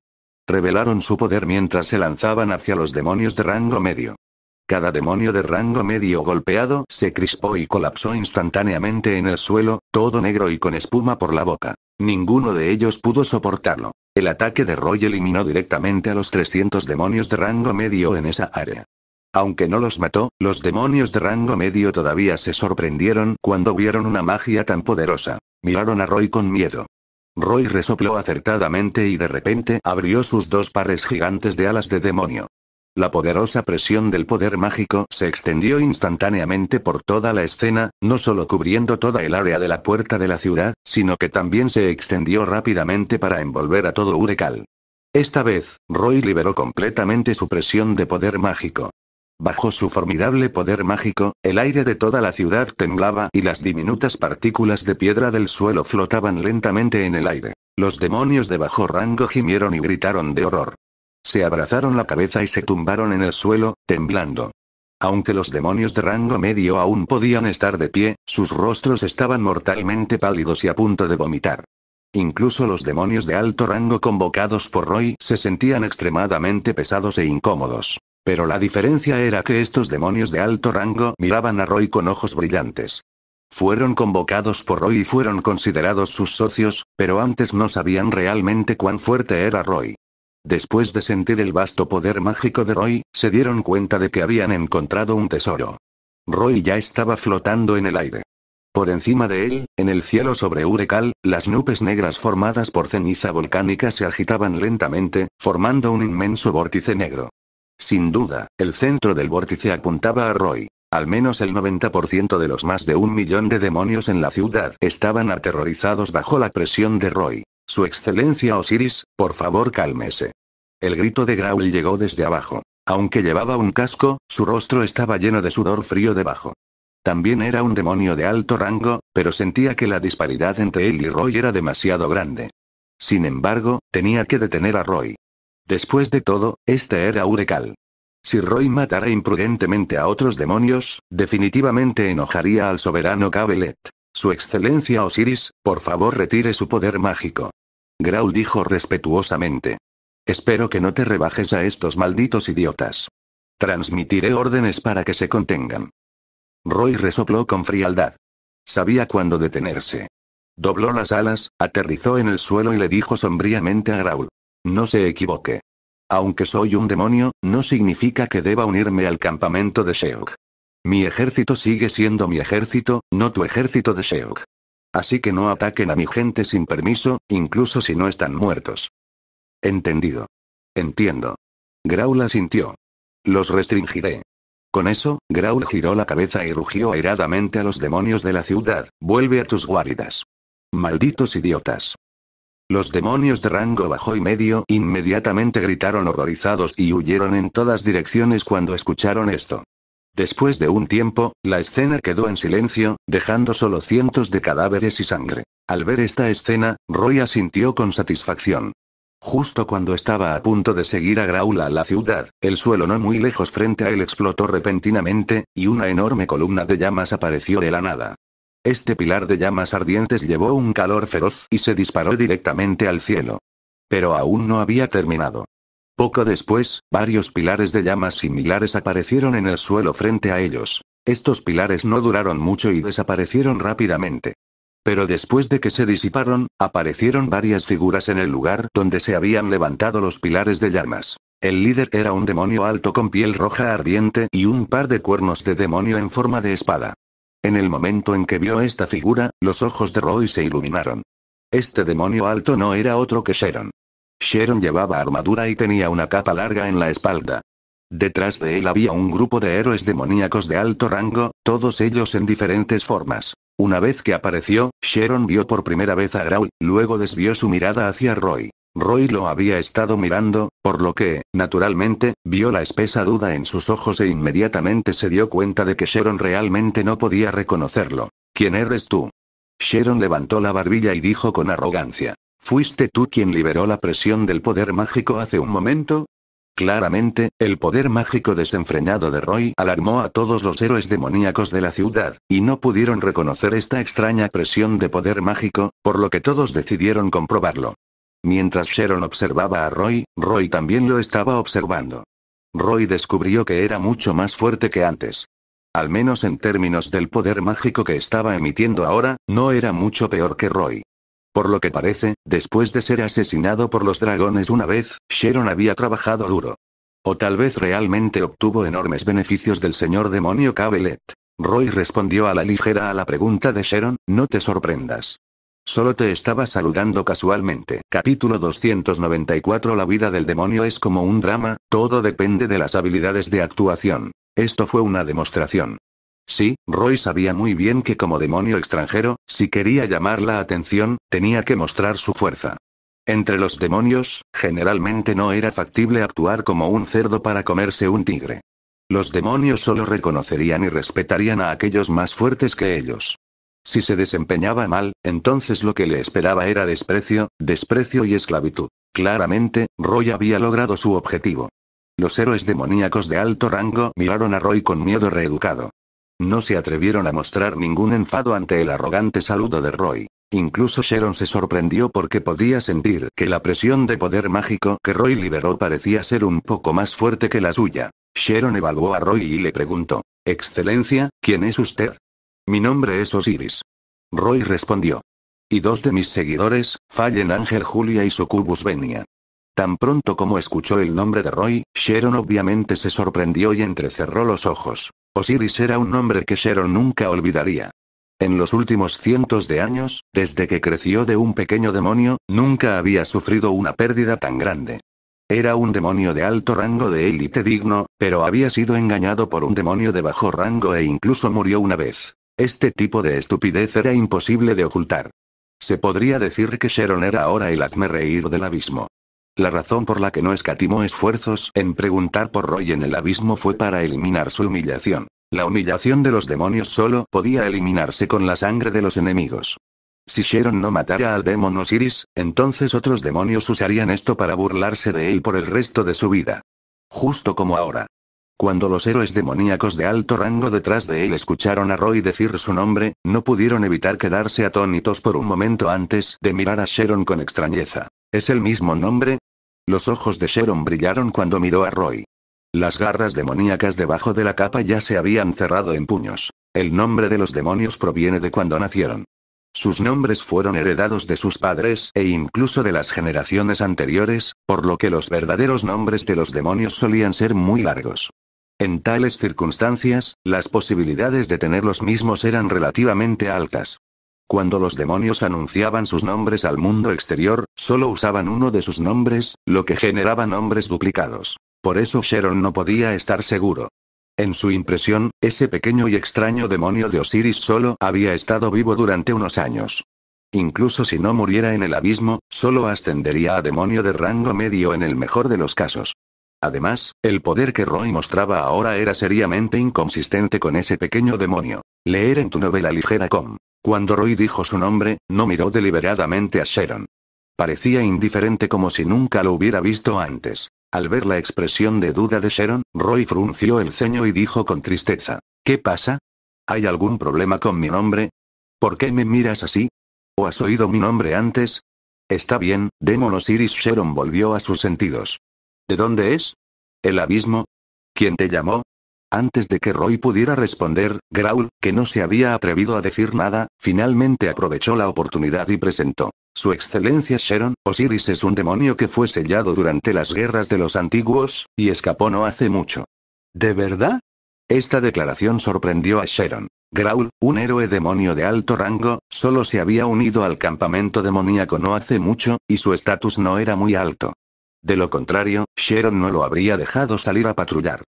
A: Revelaron su poder mientras se lanzaban hacia los demonios de rango medio. Cada demonio de rango medio golpeado se crispó y colapsó instantáneamente en el suelo, todo negro y con espuma por la boca. Ninguno de ellos pudo soportarlo. El ataque de Roy eliminó directamente a los 300 demonios de rango medio en esa área. Aunque no los mató, los demonios de rango medio todavía se sorprendieron cuando vieron una magia tan poderosa. Miraron a Roy con miedo. Roy resopló acertadamente y de repente abrió sus dos pares gigantes de alas de demonio. La poderosa presión del poder mágico se extendió instantáneamente por toda la escena, no solo cubriendo toda el área de la puerta de la ciudad, sino que también se extendió rápidamente para envolver a todo Urecal. Esta vez, Roy liberó completamente su presión de poder mágico. Bajo su formidable poder mágico, el aire de toda la ciudad temblaba y las diminutas partículas de piedra del suelo flotaban lentamente en el aire. Los demonios de bajo rango gimieron y gritaron de horror. Se abrazaron la cabeza y se tumbaron en el suelo, temblando. Aunque los demonios de rango medio aún podían estar de pie, sus rostros estaban mortalmente pálidos y a punto de vomitar. Incluso los demonios de alto rango convocados por Roy se sentían extremadamente pesados e incómodos. Pero la diferencia era que estos demonios de alto rango miraban a Roy con ojos brillantes. Fueron convocados por Roy y fueron considerados sus socios, pero antes no sabían realmente cuán fuerte era Roy. Después de sentir el vasto poder mágico de Roy, se dieron cuenta de que habían encontrado un tesoro. Roy ya estaba flotando en el aire. Por encima de él, en el cielo sobre Urecal, las nubes negras formadas por ceniza volcánica se agitaban lentamente, formando un inmenso vórtice negro. Sin duda, el centro del vórtice apuntaba a Roy. Al menos el 90% de los más de un millón de demonios en la ciudad estaban aterrorizados bajo la presión de Roy. Su excelencia Osiris, por favor cálmese. El grito de Graul llegó desde abajo. Aunque llevaba un casco, su rostro estaba lleno de sudor frío debajo. También era un demonio de alto rango, pero sentía que la disparidad entre él y Roy era demasiado grande. Sin embargo, tenía que detener a Roy. Después de todo, este era Urecal. Si Roy matara imprudentemente a otros demonios, definitivamente enojaría al soberano Cabelet. Su excelencia Osiris, por favor retire su poder mágico. Graul dijo respetuosamente. Espero que no te rebajes a estos malditos idiotas. Transmitiré órdenes para que se contengan. Roy resopló con frialdad. Sabía cuándo detenerse. Dobló las alas, aterrizó en el suelo y le dijo sombríamente a Graul. No se equivoque. Aunque soy un demonio, no significa que deba unirme al campamento de Sheok. Mi ejército sigue siendo mi ejército, no tu ejército de Sheok. Así que no ataquen a mi gente sin permiso, incluso si no están muertos. Entendido. Entiendo. Graul asintió. Los restringiré. Con eso, Graul giró la cabeza y rugió airadamente a los demonios de la ciudad, vuelve a tus guaridas. Malditos idiotas. Los demonios de rango bajo y medio inmediatamente gritaron horrorizados y huyeron en todas direcciones cuando escucharon esto. Después de un tiempo, la escena quedó en silencio, dejando solo cientos de cadáveres y sangre. Al ver esta escena, Roy sintió con satisfacción. Justo cuando estaba a punto de seguir a Graula a la ciudad, el suelo no muy lejos frente a él explotó repentinamente, y una enorme columna de llamas apareció de la nada. Este pilar de llamas ardientes llevó un calor feroz y se disparó directamente al cielo. Pero aún no había terminado. Poco después, varios pilares de llamas similares aparecieron en el suelo frente a ellos. Estos pilares no duraron mucho y desaparecieron rápidamente. Pero después de que se disiparon, aparecieron varias figuras en el lugar donde se habían levantado los pilares de llamas. El líder era un demonio alto con piel roja ardiente y un par de cuernos de demonio en forma de espada. En el momento en que vio esta figura, los ojos de Roy se iluminaron. Este demonio alto no era otro que Sharon. Sharon llevaba armadura y tenía una capa larga en la espalda. Detrás de él había un grupo de héroes demoníacos de alto rango, todos ellos en diferentes formas. Una vez que apareció, Sharon vio por primera vez a Graul, luego desvió su mirada hacia Roy. Roy lo había estado mirando, por lo que, naturalmente, vio la espesa duda en sus ojos e inmediatamente se dio cuenta de que Sharon realmente no podía reconocerlo. ¿Quién eres tú? Sharon levantó la barbilla y dijo con arrogancia. ¿Fuiste tú quien liberó la presión del poder mágico hace un momento? Claramente, el poder mágico desenfrenado de Roy alarmó a todos los héroes demoníacos de la ciudad, y no pudieron reconocer esta extraña presión de poder mágico, por lo que todos decidieron comprobarlo. Mientras Sharon observaba a Roy, Roy también lo estaba observando. Roy descubrió que era mucho más fuerte que antes. Al menos en términos del poder mágico que estaba emitiendo ahora, no era mucho peor que Roy. Por lo que parece, después de ser asesinado por los dragones una vez, Sharon había trabajado duro. O tal vez realmente obtuvo enormes beneficios del señor demonio Cabelet. Roy respondió a la ligera a la pregunta de Sharon, no te sorprendas. Solo te estaba saludando casualmente. Capítulo 294 La vida del demonio es como un drama, todo depende de las habilidades de actuación. Esto fue una demostración. Sí, Roy sabía muy bien que como demonio extranjero, si quería llamar la atención, tenía que mostrar su fuerza. Entre los demonios, generalmente no era factible actuar como un cerdo para comerse un tigre. Los demonios solo reconocerían y respetarían a aquellos más fuertes que ellos. Si se desempeñaba mal, entonces lo que le esperaba era desprecio, desprecio y esclavitud. Claramente, Roy había logrado su objetivo. Los héroes demoníacos de alto rango miraron a Roy con miedo reeducado. No se atrevieron a mostrar ningún enfado ante el arrogante saludo de Roy. Incluso Sharon se sorprendió porque podía sentir que la presión de poder mágico que Roy liberó parecía ser un poco más fuerte que la suya. Sharon evaluó a Roy y le preguntó, Excelencia, ¿quién es usted? Mi nombre es Osiris. Roy respondió. Y dos de mis seguidores, Fallen Ángel Julia y Sucubus Venia. Tan pronto como escuchó el nombre de Roy, Sharon obviamente se sorprendió y entrecerró los ojos. Osiris era un nombre que Sharon nunca olvidaría. En los últimos cientos de años, desde que creció de un pequeño demonio, nunca había sufrido una pérdida tan grande. Era un demonio de alto rango de élite digno, pero había sido engañado por un demonio de bajo rango e incluso murió una vez. Este tipo de estupidez era imposible de ocultar. Se podría decir que Sharon era ahora el reír del abismo. La razón por la que no escatimó esfuerzos en preguntar por Roy en el abismo fue para eliminar su humillación. La humillación de los demonios solo podía eliminarse con la sangre de los enemigos. Si Sharon no matara al demon Osiris, entonces otros demonios usarían esto para burlarse de él por el resto de su vida. Justo como ahora. Cuando los héroes demoníacos de alto rango detrás de él escucharon a Roy decir su nombre, no pudieron evitar quedarse atónitos por un momento antes de mirar a Sharon con extrañeza. ¿Es el mismo nombre? Los ojos de Sharon brillaron cuando miró a Roy. Las garras demoníacas debajo de la capa ya se habían cerrado en puños. El nombre de los demonios proviene de cuando nacieron. Sus nombres fueron heredados de sus padres e incluso de las generaciones anteriores, por lo que los verdaderos nombres de los demonios solían ser muy largos. En tales circunstancias, las posibilidades de tener los mismos eran relativamente altas. Cuando los demonios anunciaban sus nombres al mundo exterior, solo usaban uno de sus nombres, lo que generaba nombres duplicados. Por eso Sharon no podía estar seguro. En su impresión, ese pequeño y extraño demonio de Osiris solo había estado vivo durante unos años. Incluso si no muriera en el abismo, solo ascendería a demonio de rango medio en el mejor de los casos. Además, el poder que Roy mostraba ahora era seriamente inconsistente con ese pequeño demonio. Leer en tu novela ligera com. Cuando Roy dijo su nombre, no miró deliberadamente a Sharon. Parecía indiferente como si nunca lo hubiera visto antes. Al ver la expresión de duda de Sharon, Roy frunció el ceño y dijo con tristeza. ¿Qué pasa? ¿Hay algún problema con mi nombre? ¿Por qué me miras así? ¿O has oído mi nombre antes? Está bien, Démonos Iris Sharon volvió a sus sentidos. ¿De dónde es? ¿El abismo? ¿Quién te llamó? Antes de que Roy pudiera responder, Graul, que no se había atrevido a decir nada, finalmente aprovechó la oportunidad y presentó. Su excelencia Sharon, Osiris es un demonio que fue sellado durante las guerras de los antiguos, y escapó no hace mucho. ¿De verdad? Esta declaración sorprendió a Sharon. Graul, un héroe demonio de alto rango, solo se había unido al campamento demoníaco no hace mucho, y su estatus no era muy alto. De lo contrario, Sharon no lo habría dejado salir a patrullar.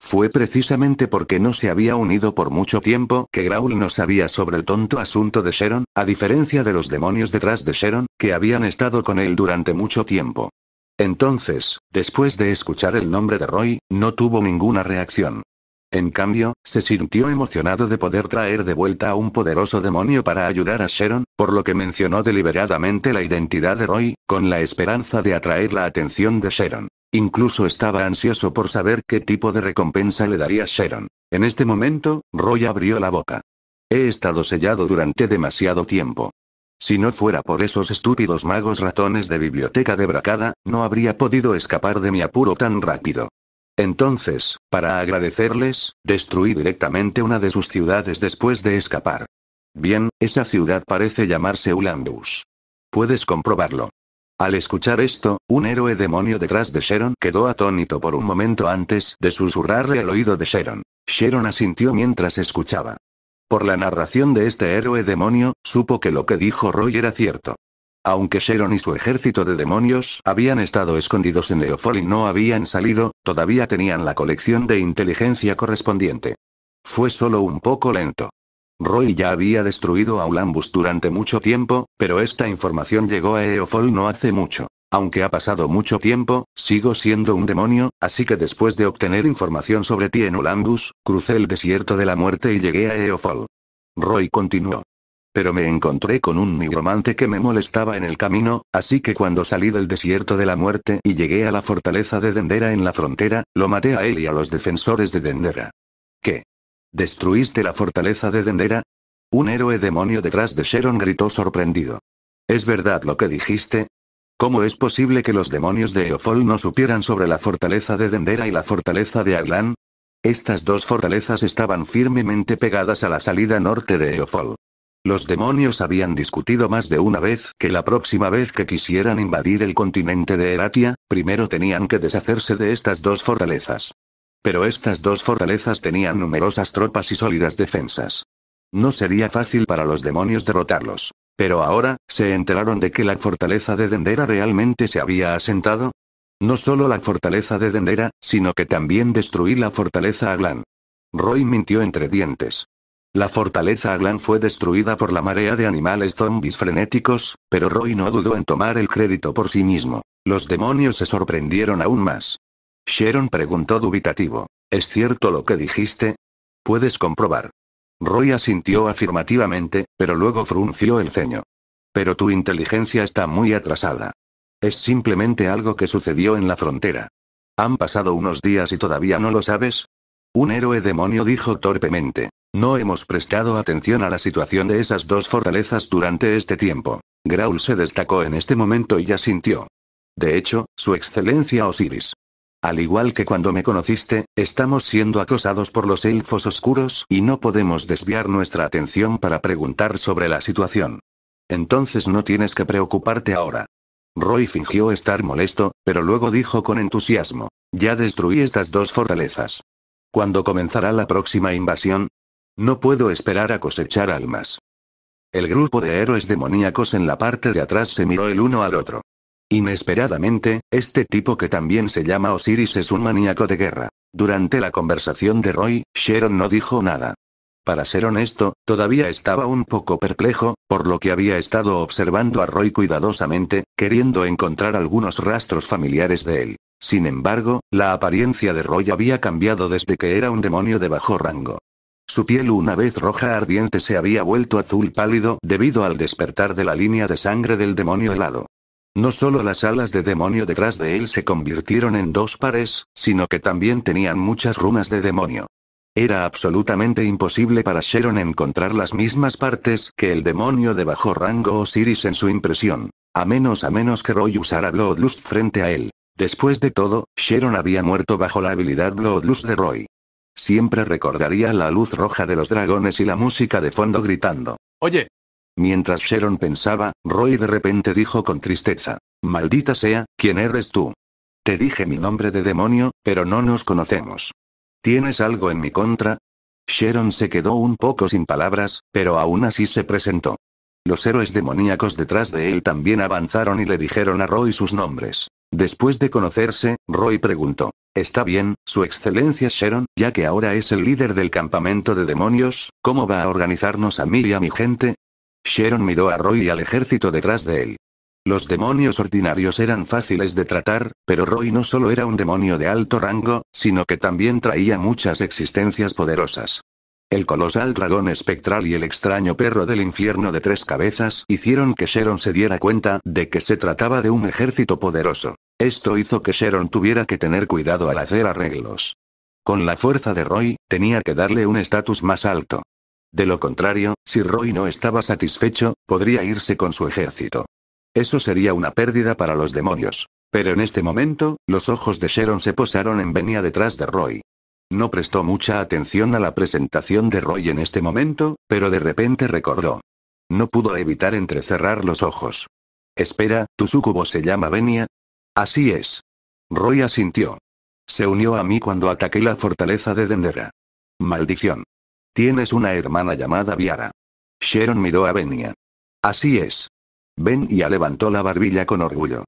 A: Fue precisamente porque no se había unido por mucho tiempo que Graul no sabía sobre el tonto asunto de Sharon, a diferencia de los demonios detrás de Sharon, que habían estado con él durante mucho tiempo. Entonces, después de escuchar el nombre de Roy, no tuvo ninguna reacción. En cambio, se sintió emocionado de poder traer de vuelta a un poderoso demonio para ayudar a Sharon, por lo que mencionó deliberadamente la identidad de Roy, con la esperanza de atraer la atención de Sharon. Incluso estaba ansioso por saber qué tipo de recompensa le daría Sharon. En este momento, Roy abrió la boca. He estado sellado durante demasiado tiempo. Si no fuera por esos estúpidos magos ratones de biblioteca de Bracada, no habría podido escapar de mi apuro tan rápido. Entonces, para agradecerles, destruí directamente una de sus ciudades después de escapar. Bien, esa ciudad parece llamarse Ulambus. Puedes comprobarlo. Al escuchar esto, un héroe demonio detrás de Sharon quedó atónito por un momento antes de susurrarle al oído de Sharon. Sharon asintió mientras escuchaba. Por la narración de este héroe demonio, supo que lo que dijo Roy era cierto. Aunque Sharon y su ejército de demonios habían estado escondidos en Eofol y no habían salido, todavía tenían la colección de inteligencia correspondiente. Fue solo un poco lento. Roy ya había destruido a Ulambus durante mucho tiempo, pero esta información llegó a Eofol no hace mucho. Aunque ha pasado mucho tiempo, sigo siendo un demonio, así que después de obtener información sobre ti en Ulambus, crucé el desierto de la muerte y llegué a Eofol. Roy continuó. Pero me encontré con un nigromante que me molestaba en el camino, así que cuando salí del desierto de la muerte y llegué a la fortaleza de Dendera en la frontera, lo maté a él y a los defensores de Dendera. ¿Qué? ¿Destruiste la fortaleza de Dendera? Un héroe demonio detrás de Sharon gritó sorprendido. ¿Es verdad lo que dijiste? ¿Cómo es posible que los demonios de Eofol no supieran sobre la fortaleza de Dendera y la fortaleza de Aglan? Estas dos fortalezas estaban firmemente pegadas a la salida norte de Eofol. Los demonios habían discutido más de una vez que la próxima vez que quisieran invadir el continente de Eratia, primero tenían que deshacerse de estas dos fortalezas. Pero estas dos fortalezas tenían numerosas tropas y sólidas defensas. No sería fácil para los demonios derrotarlos. Pero ahora, ¿se enteraron de que la fortaleza de Dendera realmente se había asentado? No solo la fortaleza de Dendera, sino que también destruí la fortaleza Aglan. Roy mintió entre dientes. La fortaleza Aglan fue destruida por la marea de animales zombies frenéticos, pero Roy no dudó en tomar el crédito por sí mismo. Los demonios se sorprendieron aún más. Sharon preguntó dubitativo. ¿Es cierto lo que dijiste? Puedes comprobar. Roy asintió afirmativamente, pero luego frunció el ceño. Pero tu inteligencia está muy atrasada. Es simplemente algo que sucedió en la frontera. ¿Han pasado unos días y todavía no lo sabes? Un héroe demonio dijo torpemente. No hemos prestado atención a la situación de esas dos fortalezas durante este tiempo. Graul se destacó en este momento y asintió. De hecho, Su Excelencia Osiris. Al igual que cuando me conociste, estamos siendo acosados por los elfos oscuros y no podemos desviar nuestra atención para preguntar sobre la situación. Entonces no tienes que preocuparte ahora. Roy fingió estar molesto, pero luego dijo con entusiasmo, ya destruí estas dos fortalezas. ¿Cuándo comenzará la próxima invasión? No puedo esperar a cosechar almas. El grupo de héroes demoníacos en la parte de atrás se miró el uno al otro. Inesperadamente, este tipo que también se llama Osiris es un maníaco de guerra. Durante la conversación de Roy, Sharon no dijo nada. Para ser honesto, todavía estaba un poco perplejo, por lo que había estado observando a Roy cuidadosamente, queriendo encontrar algunos rastros familiares de él. Sin embargo, la apariencia de Roy había cambiado desde que era un demonio de bajo rango. Su piel una vez roja ardiente se había vuelto azul pálido debido al despertar de la línea de sangre del demonio helado. No solo las alas de demonio detrás de él se convirtieron en dos pares, sino que también tenían muchas runas de demonio. Era absolutamente imposible para Sharon encontrar las mismas partes que el demonio de bajo rango Osiris en su impresión, a menos a menos que Roy usara Bloodlust frente a él. Después de todo, Sharon había muerto bajo la habilidad Bloodlust de Roy. Siempre recordaría la luz roja de los dragones y la música de fondo gritando. Oye. Mientras Sharon pensaba, Roy de repente dijo con tristeza. Maldita sea, ¿quién eres tú? Te dije mi nombre de demonio, pero no nos conocemos. ¿Tienes algo en mi contra? Sharon se quedó un poco sin palabras, pero aún así se presentó. Los héroes demoníacos detrás de él también avanzaron y le dijeron a Roy sus nombres. Después de conocerse, Roy preguntó. Está bien, Su Excelencia Sharon, ya que ahora es el líder del campamento de demonios, ¿cómo va a organizarnos a mí y a mi gente? Sharon miró a Roy y al ejército detrás de él. Los demonios ordinarios eran fáciles de tratar, pero Roy no solo era un demonio de alto rango, sino que también traía muchas existencias poderosas. El colosal dragón espectral y el extraño perro del infierno de tres cabezas hicieron que Sharon se diera cuenta de que se trataba de un ejército poderoso. Esto hizo que Sharon tuviera que tener cuidado al hacer arreglos. Con la fuerza de Roy, tenía que darle un estatus más alto. De lo contrario, si Roy no estaba satisfecho, podría irse con su ejército. Eso sería una pérdida para los demonios. Pero en este momento, los ojos de Sharon se posaron en Venia detrás de Roy. No prestó mucha atención a la presentación de Roy en este momento, pero de repente recordó. No pudo evitar entrecerrar los ojos. Espera, ¿tu sucubo se llama Venia? Así es. Roy asintió. Se unió a mí cuando ataqué la fortaleza de Dendera. Maldición. Tienes una hermana llamada Viara. Sharon miró a Venia. Así es. Ben ya levantó la barbilla con orgullo.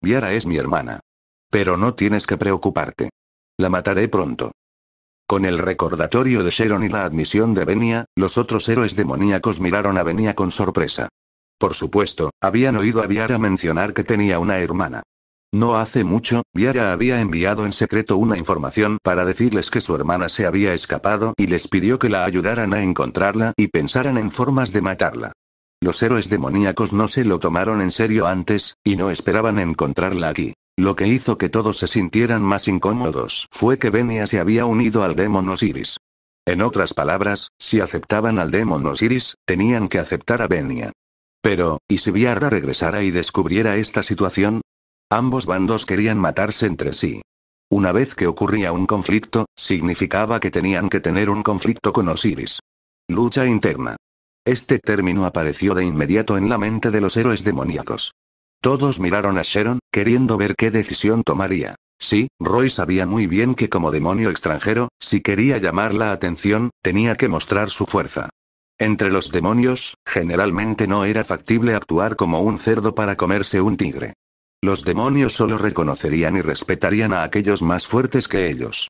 A: Viara es mi hermana. Pero no tienes que preocuparte. La mataré pronto. Con el recordatorio de Sharon y la admisión de Benia, los otros héroes demoníacos miraron a Benia con sorpresa. Por supuesto, habían oído a Viara mencionar que tenía una hermana. No hace mucho, Viara había enviado en secreto una información para decirles que su hermana se había escapado y les pidió que la ayudaran a encontrarla y pensaran en formas de matarla. Los héroes demoníacos no se lo tomaron en serio antes, y no esperaban encontrarla aquí. Lo que hizo que todos se sintieran más incómodos fue que Venia se había unido al Demon Osiris. En otras palabras, si aceptaban al Demon Osiris, tenían que aceptar a Venia. Pero, ¿y si Viara regresara y descubriera esta situación? Ambos bandos querían matarse entre sí. Una vez que ocurría un conflicto, significaba que tenían que tener un conflicto con Osiris. Lucha interna. Este término apareció de inmediato en la mente de los héroes demoníacos. Todos miraron a Sharon, queriendo ver qué decisión tomaría. Sí, Roy sabía muy bien que como demonio extranjero, si quería llamar la atención, tenía que mostrar su fuerza. Entre los demonios, generalmente no era factible actuar como un cerdo para comerse un tigre. Los demonios solo reconocerían y respetarían a aquellos más fuertes que ellos.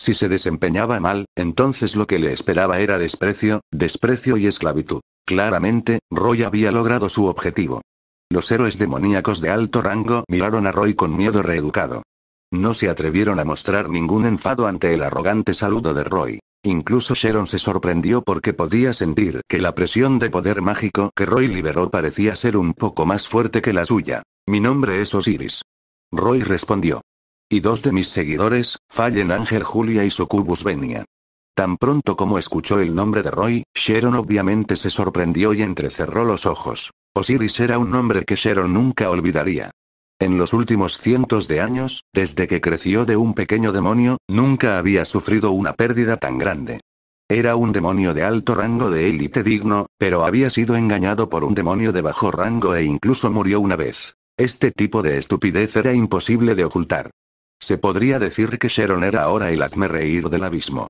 A: Si se desempeñaba mal, entonces lo que le esperaba era desprecio, desprecio y esclavitud. Claramente, Roy había logrado su objetivo. Los héroes demoníacos de alto rango miraron a Roy con miedo reeducado. No se atrevieron a mostrar ningún enfado ante el arrogante saludo de Roy. Incluso Sharon se sorprendió porque podía sentir que la presión de poder mágico que Roy liberó parecía ser un poco más fuerte que la suya. Mi nombre es Osiris. Roy respondió. Y dos de mis seguidores, Fallen Ángel Julia y Sucubus Venia. Tan pronto como escuchó el nombre de Roy, Sharon obviamente se sorprendió y entrecerró los ojos. Osiris era un nombre que Sharon nunca olvidaría. En los últimos cientos de años, desde que creció de un pequeño demonio, nunca había sufrido una pérdida tan grande. Era un demonio de alto rango de élite digno, pero había sido engañado por un demonio de bajo rango e incluso murió una vez. Este tipo de estupidez era imposible de ocultar. Se podría decir que Sharon era ahora el reír del abismo.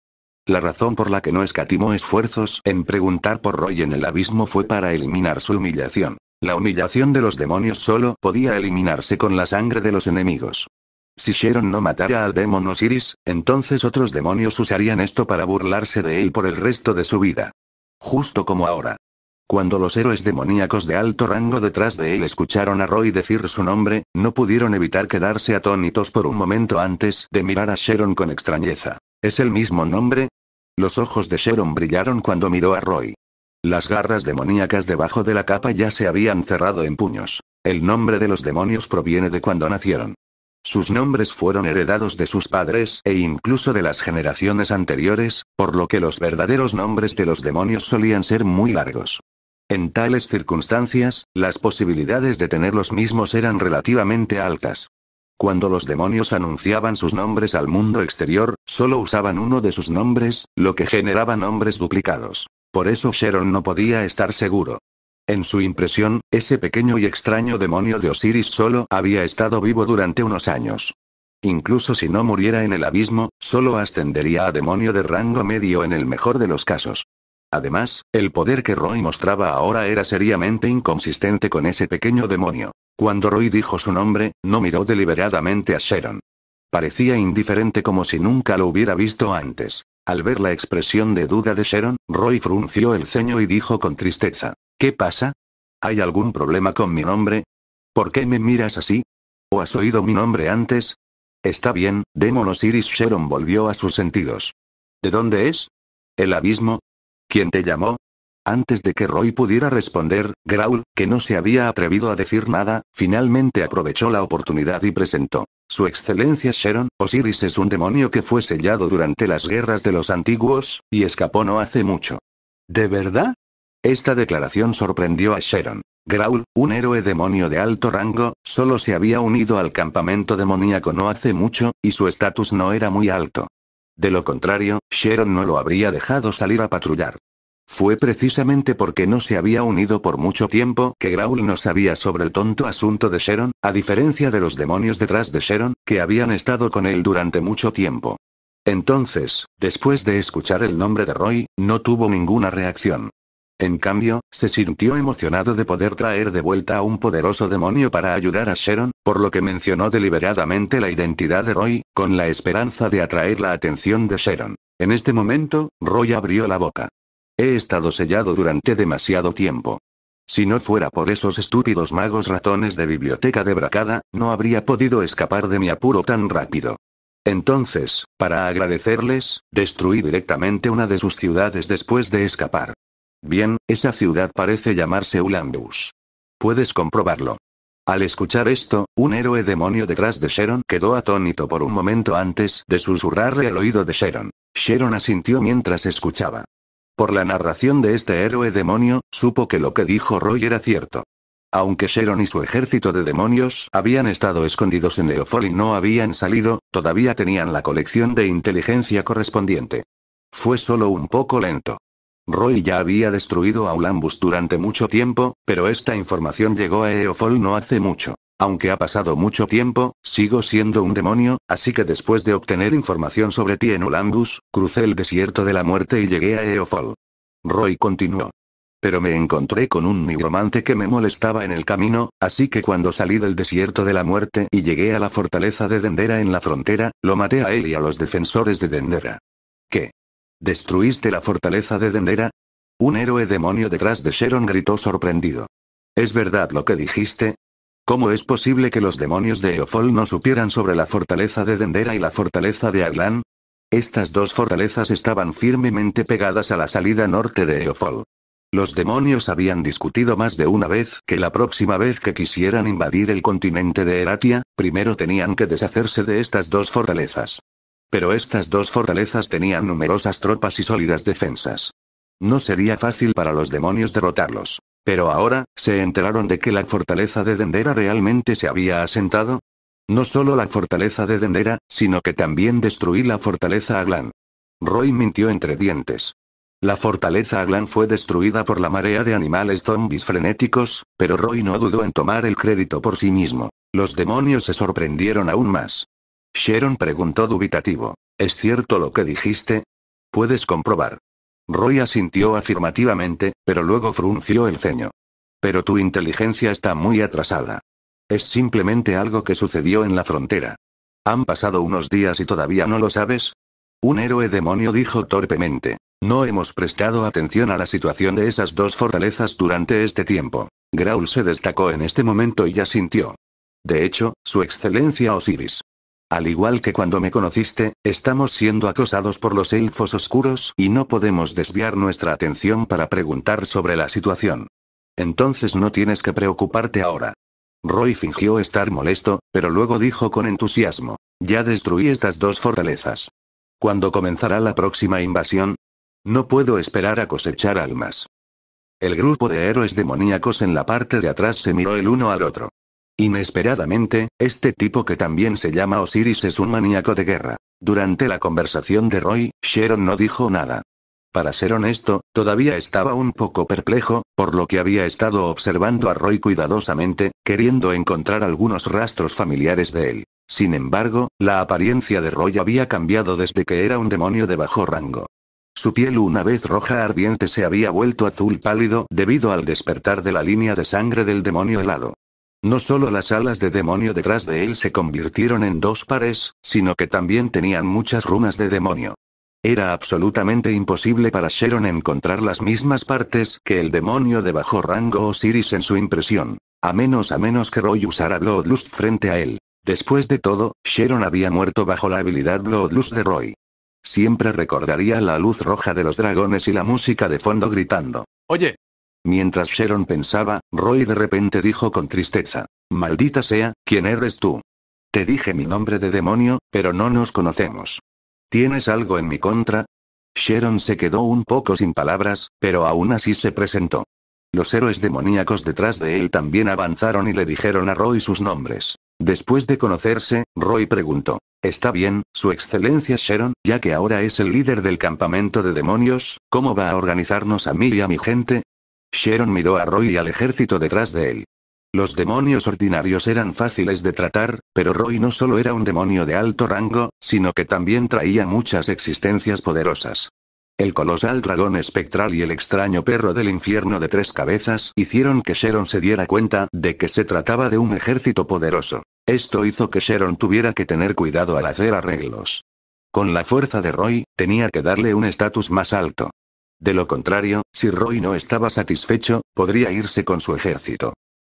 A: La razón por la que no escatimó esfuerzos en preguntar por Roy en el abismo fue para eliminar su humillación. La humillación de los demonios solo podía eliminarse con la sangre de los enemigos. Si Sharon no matara al demon Osiris, entonces otros demonios usarían esto para burlarse de él por el resto de su vida. Justo como ahora. Cuando los héroes demoníacos de alto rango detrás de él escucharon a Roy decir su nombre, no pudieron evitar quedarse atónitos por un momento antes de mirar a Sharon con extrañeza. ¿Es el mismo nombre? Los ojos de Sharon brillaron cuando miró a Roy. Las garras demoníacas debajo de la capa ya se habían cerrado en puños. El nombre de los demonios proviene de cuando nacieron. Sus nombres fueron heredados de sus padres e incluso de las generaciones anteriores, por lo que los verdaderos nombres de los demonios solían ser muy largos. En tales circunstancias, las posibilidades de tener los mismos eran relativamente altas. Cuando los demonios anunciaban sus nombres al mundo exterior, solo usaban uno de sus nombres, lo que generaba nombres duplicados. Por eso Sharon no podía estar seguro. En su impresión, ese pequeño y extraño demonio de Osiris solo había estado vivo durante unos años. Incluso si no muriera en el abismo, solo ascendería a demonio de rango medio en el mejor de los casos. Además, el poder que Roy mostraba ahora era seriamente inconsistente con ese pequeño demonio. Cuando Roy dijo su nombre, no miró deliberadamente a Sharon. Parecía indiferente como si nunca lo hubiera visto antes. Al ver la expresión de duda de Sharon, Roy frunció el ceño y dijo con tristeza. ¿Qué pasa? ¿Hay algún problema con mi nombre? ¿Por qué me miras así? ¿O has oído mi nombre antes? Está bien, Demonosiris Iris. Sharon volvió a sus sentidos. ¿De dónde es? ¿El abismo? ¿Quién te llamó? Antes de que Roy pudiera responder, Graul, que no se había atrevido a decir nada, finalmente aprovechó la oportunidad y presentó. Su excelencia Sharon, Osiris es un demonio que fue sellado durante las guerras de los antiguos, y escapó no hace mucho. ¿De verdad? Esta declaración sorprendió a Sharon. Graul, un héroe demonio de alto rango, solo se había unido al campamento demoníaco no hace mucho, y su estatus no era muy alto. De lo contrario, Sharon no lo habría dejado salir a patrullar. Fue precisamente porque no se había unido por mucho tiempo que Graul no sabía sobre el tonto asunto de Sharon, a diferencia de los demonios detrás de Sharon, que habían estado con él durante mucho tiempo. Entonces, después de escuchar el nombre de Roy, no tuvo ninguna reacción. En cambio, se sintió emocionado de poder traer de vuelta a un poderoso demonio para ayudar a Sharon, por lo que mencionó deliberadamente la identidad de Roy, con la esperanza de atraer la atención de Sharon. En este momento, Roy abrió la boca. He estado sellado durante demasiado tiempo. Si no fuera por esos estúpidos magos ratones de biblioteca de Bracada, no habría podido escapar de mi apuro tan rápido. Entonces, para agradecerles, destruí directamente una de sus ciudades después de escapar. Bien, esa ciudad parece llamarse Ulambus. Puedes comprobarlo. Al escuchar esto, un héroe demonio detrás de Sharon quedó atónito por un momento antes de susurrarle al oído de Sharon. Sharon asintió mientras escuchaba. Por la narración de este héroe demonio, supo que lo que dijo Roy era cierto. Aunque Sharon y su ejército de demonios habían estado escondidos en Neofoli y no habían salido, todavía tenían la colección de inteligencia correspondiente. Fue solo un poco lento. Roy ya había destruido a Ulambus durante mucho tiempo, pero esta información llegó a Eofol no hace mucho. Aunque ha pasado mucho tiempo, sigo siendo un demonio, así que después de obtener información sobre ti en Ulambus, crucé el desierto de la muerte y llegué a Eofol. Roy continuó. Pero me encontré con un nigromante que me molestaba en el camino, así que cuando salí del desierto de la muerte y llegué a la fortaleza de Dendera en la frontera, lo maté a él y a los defensores de Dendera. ¿Qué? ¿Destruiste la fortaleza de Dendera? Un héroe demonio detrás de Sharon gritó sorprendido. ¿Es verdad lo que dijiste? ¿Cómo es posible que los demonios de Eofol no supieran sobre la fortaleza de Dendera y la fortaleza de Aglan? Estas dos fortalezas estaban firmemente pegadas a la salida norte de Eofol. Los demonios habían discutido más de una vez que la próxima vez que quisieran invadir el continente de Eratia, primero tenían que deshacerse de estas dos fortalezas. Pero estas dos fortalezas tenían numerosas tropas y sólidas defensas. No sería fácil para los demonios derrotarlos. Pero ahora, ¿se enteraron de que la fortaleza de Dendera realmente se había asentado? No solo la fortaleza de Dendera, sino que también destruí la fortaleza Aglan. Roy mintió entre dientes. La fortaleza Aglan fue destruida por la marea de animales zombies frenéticos, pero Roy no dudó en tomar el crédito por sí mismo. Los demonios se sorprendieron aún más. Sharon preguntó dubitativo. ¿Es cierto lo que dijiste? Puedes comprobar. Roy asintió afirmativamente, pero luego frunció el ceño. Pero tu inteligencia está muy atrasada. Es simplemente algo que sucedió en la frontera. Han pasado unos días y todavía no lo sabes. Un héroe demonio dijo torpemente. No hemos prestado atención a la situación de esas dos fortalezas durante este tiempo. Graul se destacó en este momento y asintió. De hecho, su excelencia Osiris. Al igual que cuando me conociste, estamos siendo acosados por los elfos oscuros y no podemos desviar nuestra atención para preguntar sobre la situación. Entonces no tienes que preocuparte ahora. Roy fingió estar molesto, pero luego dijo con entusiasmo, ya destruí estas dos fortalezas. ¿Cuándo comenzará la próxima invasión? No puedo esperar a cosechar almas. El grupo de héroes demoníacos en la parte de atrás se miró el uno al otro. Inesperadamente, este tipo que también se llama Osiris es un maníaco de guerra. Durante la conversación de Roy, Sharon no dijo nada. Para ser honesto, todavía estaba un poco perplejo, por lo que había estado observando a Roy cuidadosamente, queriendo encontrar algunos rastros familiares de él. Sin embargo, la apariencia de Roy había cambiado desde que era un demonio de bajo rango. Su piel una vez roja ardiente se había vuelto azul pálido debido al despertar de la línea de sangre del demonio helado. No solo las alas de demonio detrás de él se convirtieron en dos pares, sino que también tenían muchas runas de demonio. Era absolutamente imposible para Sharon encontrar las mismas partes que el demonio de bajo rango Osiris en su impresión, a menos a menos que Roy usara Bloodlust frente a él. Después de todo, Sharon había muerto bajo la habilidad Bloodlust de Roy. Siempre recordaría la luz roja de los dragones y la música de fondo gritando. Oye, Mientras Sharon pensaba, Roy de repente dijo con tristeza. Maldita sea, ¿quién eres tú? Te dije mi nombre de demonio, pero no nos conocemos. ¿Tienes algo en mi contra? Sharon se quedó un poco sin palabras, pero aún así se presentó. Los héroes demoníacos detrás de él también avanzaron y le dijeron a Roy sus nombres. Después de conocerse, Roy preguntó. Está bien, Su Excelencia Sharon, ya que ahora es el líder del campamento de demonios, ¿cómo va a organizarnos a mí y a mi gente? Sharon miró a Roy y al ejército detrás de él. Los demonios ordinarios eran fáciles de tratar, pero Roy no solo era un demonio de alto rango, sino que también traía muchas existencias poderosas. El colosal dragón espectral y el extraño perro del infierno de tres cabezas hicieron que Sharon se diera cuenta de que se trataba de un ejército poderoso. Esto hizo que Sharon tuviera que tener cuidado al hacer arreglos. Con la fuerza de Roy, tenía que darle un estatus más alto. De lo contrario, si Roy no estaba satisfecho, podría irse con su ejército.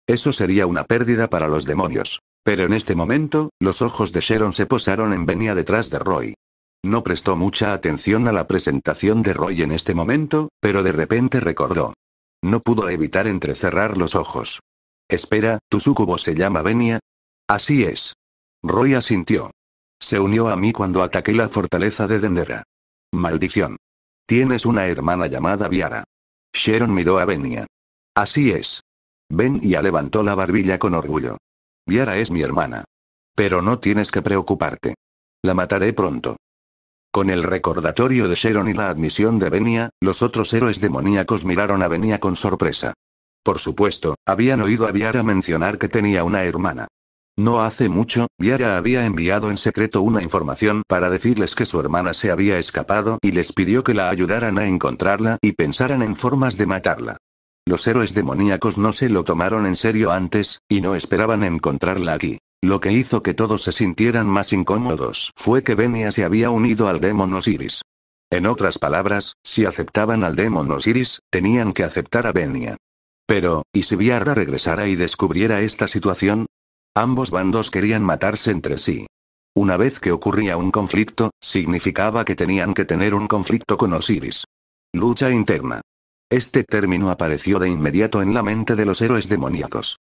A: Eso sería una pérdida para los demonios. Pero en este momento, los ojos de Sharon se posaron en Venia detrás de Roy. No prestó mucha atención a la presentación de Roy en este momento, pero de repente recordó. No pudo evitar entrecerrar los ojos. Espera, ¿tu sucubo se llama Venia? Así es. Roy asintió. Se unió a mí cuando ataqué la fortaleza de Dendera. Maldición. Tienes una hermana llamada Viara. Sharon miró a Venia. Así es. Venia levantó la barbilla con orgullo. Viara es mi hermana. Pero no tienes que preocuparte. La mataré pronto. Con el recordatorio de Sharon y la admisión de Venia, los otros héroes demoníacos miraron a Venia con sorpresa. Por supuesto, habían oído a Viara mencionar que tenía una hermana. No hace mucho, Viara había enviado en secreto una información para decirles que su hermana se había escapado y les pidió que la ayudaran a encontrarla y pensaran en formas de matarla. Los héroes demoníacos no se lo tomaron en serio antes, y no esperaban encontrarla aquí. Lo que hizo que todos se sintieran más incómodos fue que Venia se había unido al Demon Osiris. En otras palabras, si aceptaban al Demon Osiris, tenían que aceptar a Venia. Pero, ¿y si Viara regresara y descubriera esta situación? Ambos bandos querían matarse entre sí. Una vez que ocurría un conflicto, significaba que tenían que tener un conflicto con Osiris. Lucha interna. Este término apareció de inmediato en la mente de los héroes demoníacos.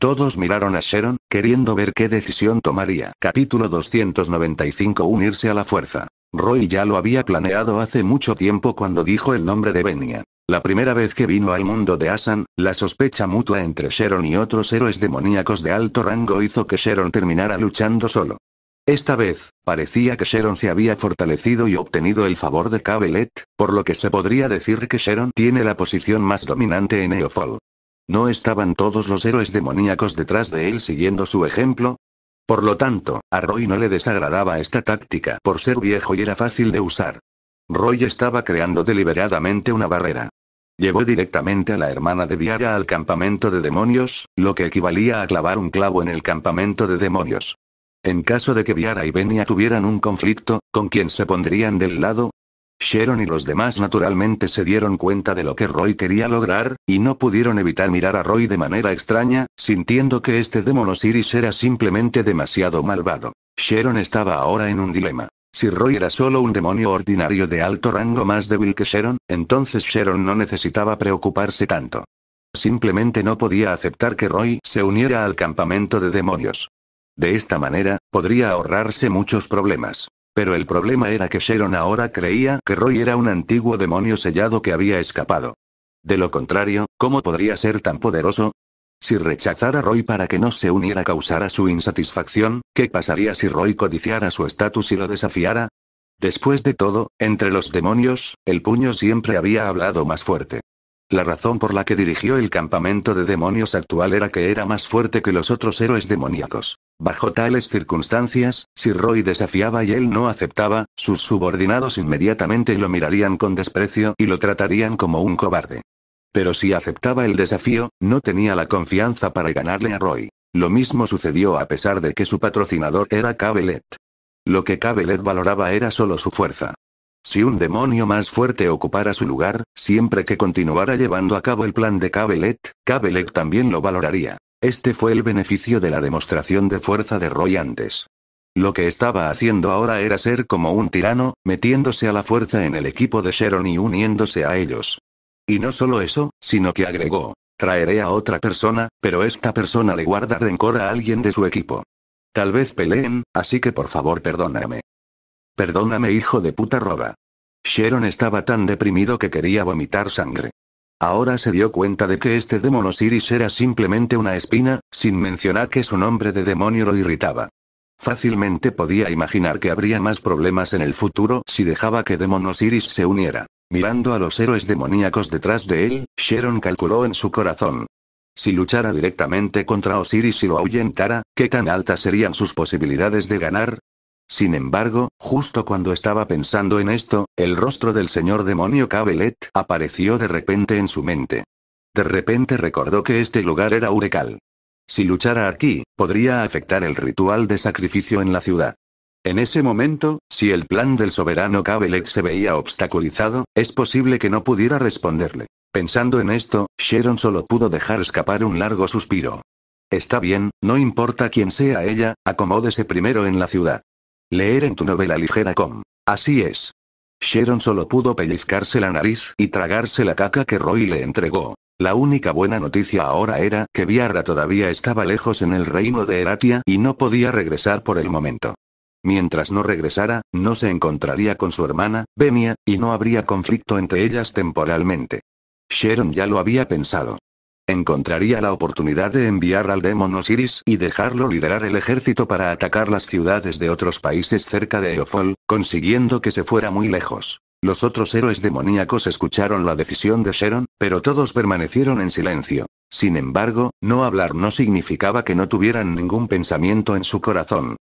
A: Todos miraron a Sharon, queriendo ver qué decisión tomaría. Capítulo 295 Unirse a la fuerza. Roy ya lo había planeado hace mucho tiempo cuando dijo el nombre de Benia. La primera vez que vino al mundo de Asan, la sospecha mutua entre Sharon y otros héroes demoníacos de alto rango hizo que Sharon terminara luchando solo. Esta vez, parecía que Sharon se había fortalecido y obtenido el favor de Cabelet, por lo que se podría decir que Sharon tiene la posición más dominante en Eofol. ¿No estaban todos los héroes demoníacos detrás de él siguiendo su ejemplo? Por lo tanto, a Roy no le desagradaba esta táctica por ser viejo y era fácil de usar. Roy estaba creando deliberadamente una barrera. Llevó directamente a la hermana de Viara al campamento de demonios, lo que equivalía a clavar un clavo en el campamento de demonios. En caso de que Viara y Benia tuvieran un conflicto, ¿con quién se pondrían del lado? Sharon y los demás naturalmente se dieron cuenta de lo que Roy quería lograr, y no pudieron evitar mirar a Roy de manera extraña, sintiendo que este demonosiris era simplemente demasiado malvado. Sharon estaba ahora en un dilema. Si Roy era solo un demonio ordinario de alto rango más débil que Sharon, entonces Sharon no necesitaba preocuparse tanto. Simplemente no podía aceptar que Roy se uniera al campamento de demonios. De esta manera, podría ahorrarse muchos problemas. Pero el problema era que Sharon ahora creía que Roy era un antiguo demonio sellado que había escapado. De lo contrario, ¿cómo podría ser tan poderoso? Si rechazara a Roy para que no se uniera causara su insatisfacción, ¿qué pasaría si Roy codiciara su estatus y lo desafiara? Después de todo, entre los demonios, el puño siempre había hablado más fuerte. La razón por la que dirigió el campamento de demonios actual era que era más fuerte que los otros héroes demoníacos. Bajo tales circunstancias, si Roy desafiaba y él no aceptaba, sus subordinados inmediatamente lo mirarían con desprecio y lo tratarían como un cobarde. Pero si aceptaba el desafío, no tenía la confianza para ganarle a Roy. Lo mismo sucedió a pesar de que su patrocinador era Cabelet. Lo que Cabelet valoraba era solo su fuerza. Si un demonio más fuerte ocupara su lugar, siempre que continuara llevando a cabo el plan de Cabelet, Cabelet también lo valoraría. Este fue el beneficio de la demostración de fuerza de Roy antes. Lo que estaba haciendo ahora era ser como un tirano, metiéndose a la fuerza en el equipo de Sharon y uniéndose a ellos. Y no solo eso, sino que agregó, traeré a otra persona, pero esta persona le guarda rencor a alguien de su equipo. Tal vez peleen, así que por favor perdóname. Perdóname hijo de puta roba. Sharon estaba tan deprimido que quería vomitar sangre. Ahora se dio cuenta de que este demonosiris iris era simplemente una espina, sin mencionar que su nombre de demonio lo irritaba. Fácilmente podía imaginar que habría más problemas en el futuro si dejaba que demonosiris se uniera. Mirando a los héroes demoníacos detrás de él, Sharon calculó en su corazón. Si luchara directamente contra Osiris y lo ahuyentara, ¿qué tan altas serían sus posibilidades de ganar? Sin embargo, justo cuando estaba pensando en esto, el rostro del señor demonio Cabelet apareció de repente en su mente. De repente recordó que este lugar era Urecal. Si luchara aquí, podría afectar el ritual de sacrificio en la ciudad. En ese momento, si el plan del soberano Kabelek se veía obstaculizado, es posible que no pudiera responderle. Pensando en esto, Sharon solo pudo dejar escapar un largo suspiro. Está bien, no importa quién sea ella, acomódese primero en la ciudad. Leer en tu novela ligera com. Así es. Sharon solo pudo pellizcarse la nariz y tragarse la caca que Roy le entregó. La única buena noticia ahora era que Viarra todavía estaba lejos en el reino de Eratia y no podía regresar por el momento. Mientras no regresara, no se encontraría con su hermana, Benia, y no habría conflicto entre ellas temporalmente. Sharon ya lo había pensado. Encontraría la oportunidad de enviar al Demon Osiris y dejarlo liderar el ejército para atacar las ciudades de otros países cerca de Eofol, consiguiendo que se fuera muy lejos. Los otros héroes demoníacos escucharon la decisión de Sharon, pero todos permanecieron en silencio. Sin embargo, no hablar no significaba que no tuvieran ningún pensamiento en su corazón.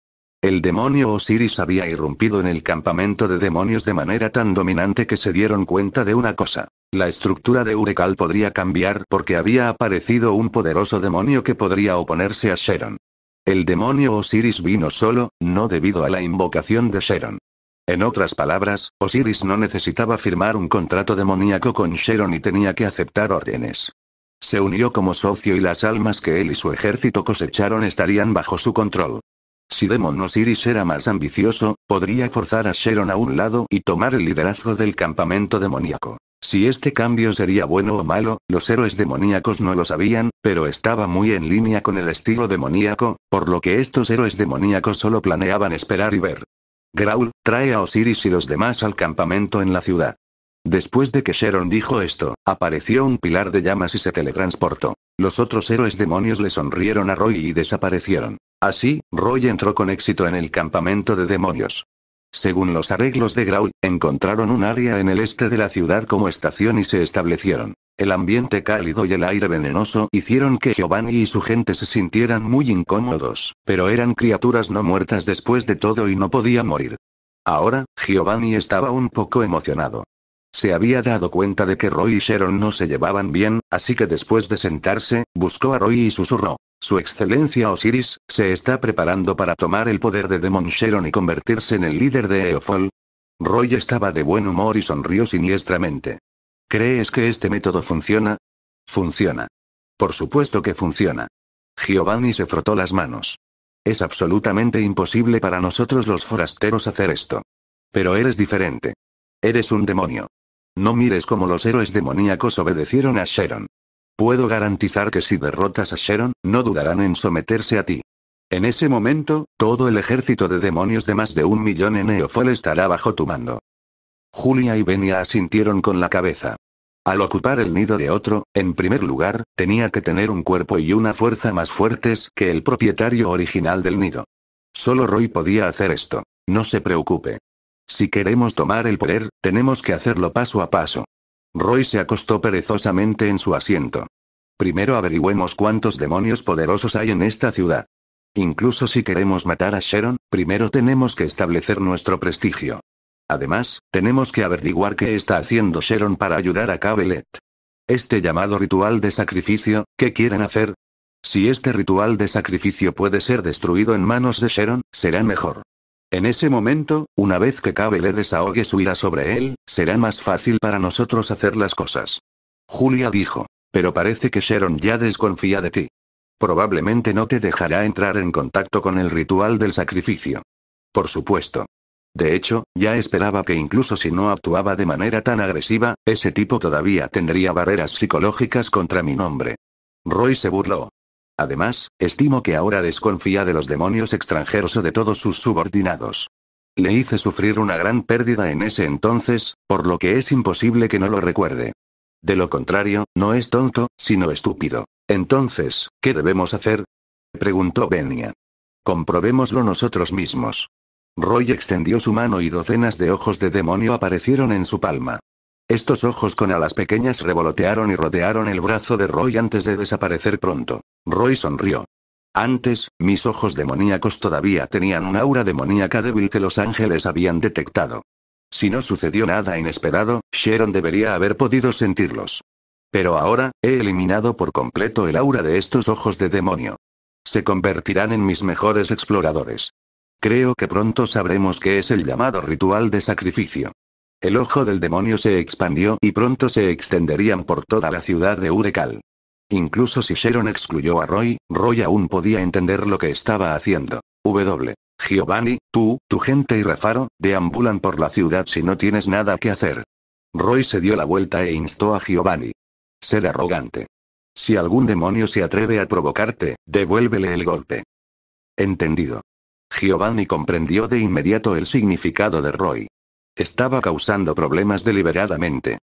A: El demonio Osiris había irrumpido en el campamento de demonios de manera tan dominante que se dieron cuenta de una cosa. La estructura de Urekal podría cambiar porque había aparecido un poderoso demonio que podría oponerse a Sharon. El demonio Osiris vino solo, no debido a la invocación de Sharon. En otras palabras, Osiris no necesitaba firmar un contrato demoníaco con Sharon y tenía que aceptar órdenes. Se unió como socio y las almas que él y su ejército cosecharon estarían bajo su control. Si Demon Osiris era más ambicioso, podría forzar a Sharon a un lado y tomar el liderazgo del campamento demoníaco. Si este cambio sería bueno o malo, los héroes demoníacos no lo sabían, pero estaba muy en línea con el estilo demoníaco, por lo que estos héroes demoníacos solo planeaban esperar y ver. Graul, trae a Osiris y los demás al campamento en la ciudad. Después de que Sharon dijo esto, apareció un pilar de llamas y se teletransportó. Los otros héroes demonios le sonrieron a Roy y desaparecieron. Así, Roy entró con éxito en el campamento de demonios. Según los arreglos de Graul, encontraron un área en el este de la ciudad como estación y se establecieron. El ambiente cálido y el aire venenoso hicieron que Giovanni y su gente se sintieran muy incómodos, pero eran criaturas no muertas después de todo y no podían morir. Ahora, Giovanni estaba un poco emocionado. Se había dado cuenta de que Roy y Sharon no se llevaban bien, así que después de sentarse, buscó a Roy y susurró. Su excelencia Osiris, se está preparando para tomar el poder de Demon Sharon y convertirse en el líder de Eofol. Roy estaba de buen humor y sonrió siniestramente. ¿Crees que este método funciona? Funciona. Por supuesto que funciona. Giovanni se frotó las manos. Es absolutamente imposible para nosotros los forasteros hacer esto. Pero eres diferente. Eres un demonio. No mires cómo los héroes demoníacos obedecieron a Sharon. Puedo garantizar que si derrotas a Sharon, no dudarán en someterse a ti. En ese momento, todo el ejército de demonios de más de un millón en Eofol estará bajo tu mando. Julia y Benia asintieron con la cabeza. Al ocupar el nido de otro, en primer lugar, tenía que tener un cuerpo y una fuerza más fuertes que el propietario original del nido. Solo Roy podía hacer esto. No se preocupe. Si queremos tomar el poder, tenemos que hacerlo paso a paso. Roy se acostó perezosamente en su asiento. Primero averigüemos cuántos demonios poderosos hay en esta ciudad. Incluso si queremos matar a Sharon, primero tenemos que establecer nuestro prestigio. Además, tenemos que averiguar qué está haciendo Sharon para ayudar a Cabelet. Este llamado ritual de sacrificio, ¿qué quieren hacer? Si este ritual de sacrificio puede ser destruido en manos de Sharon, será mejor. En ese momento, una vez que Cabe le desahogue su ira sobre él, será más fácil para nosotros hacer las cosas. Julia dijo. Pero parece que Sharon ya desconfía de ti. Probablemente no te dejará entrar en contacto con el ritual del sacrificio. Por supuesto. De hecho, ya esperaba que incluso si no actuaba de manera tan agresiva, ese tipo todavía tendría barreras psicológicas contra mi nombre. Roy se burló. Además, estimo que ahora desconfía de los demonios extranjeros o de todos sus subordinados. Le hice sufrir una gran pérdida en ese entonces, por lo que es imposible que no lo recuerde. De lo contrario, no es tonto, sino estúpido. Entonces, ¿qué debemos hacer? preguntó Benia. Comprobémoslo nosotros mismos. Roy extendió su mano y docenas de ojos de demonio aparecieron en su palma. Estos ojos con alas pequeñas revolotearon y rodearon el brazo de Roy antes de desaparecer pronto. Roy sonrió. Antes, mis ojos demoníacos todavía tenían un aura demoníaca débil que los ángeles habían detectado. Si no sucedió nada inesperado, Sharon debería haber podido sentirlos. Pero ahora, he eliminado por completo el aura de estos ojos de demonio. Se convertirán en mis mejores exploradores. Creo que pronto sabremos qué es el llamado ritual de sacrificio. El ojo del demonio se expandió y pronto se extenderían por toda la ciudad de Urekal. Incluso si Sharon excluyó a Roy, Roy aún podía entender lo que estaba haciendo. W. Giovanni, tú, tu gente y Rafaro, deambulan por la ciudad si no tienes nada que hacer. Roy se dio la vuelta e instó a Giovanni. Ser arrogante. Si algún demonio se atreve a provocarte, devuélvele el golpe. Entendido. Giovanni comprendió de inmediato el significado de Roy. Estaba causando problemas deliberadamente.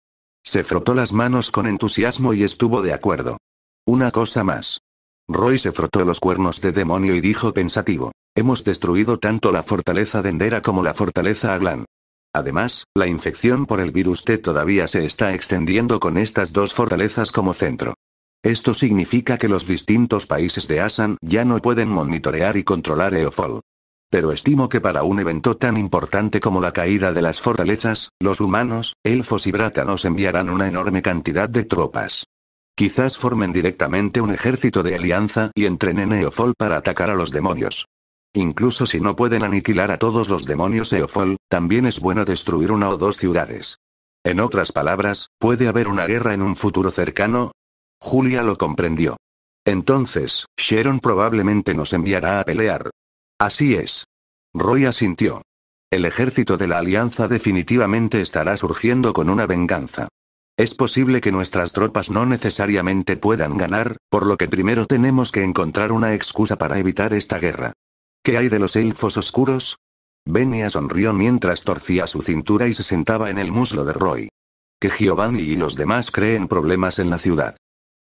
A: Se frotó las manos con entusiasmo y estuvo de acuerdo. Una cosa más. Roy se frotó los cuernos de demonio y dijo pensativo. Hemos destruido tanto la fortaleza Dendera como la fortaleza Aglan. Además, la infección por el virus T todavía se está extendiendo con estas dos fortalezas como centro. Esto significa que los distintos países de Asan ya no pueden monitorear y controlar Eofol. Pero estimo que para un evento tan importante como la caída de las fortalezas, los humanos, elfos y bratanos enviarán una enorme cantidad de tropas. Quizás formen directamente un ejército de alianza y entrenen Eofol para atacar a los demonios. Incluso si no pueden aniquilar a todos los demonios Eofol, también es bueno destruir una o dos ciudades. En otras palabras, puede haber una guerra en un futuro cercano. Julia lo comprendió. Entonces, Sharon probablemente nos enviará a pelear. Así es. Roy asintió. El ejército de la Alianza definitivamente estará surgiendo con una venganza. Es posible que nuestras tropas no necesariamente puedan ganar, por lo que primero tenemos que encontrar una excusa para evitar esta guerra. ¿Qué hay de los elfos oscuros? Benia sonrió mientras torcía su cintura y se sentaba en el muslo de Roy. Que Giovanni y los demás creen problemas en la ciudad.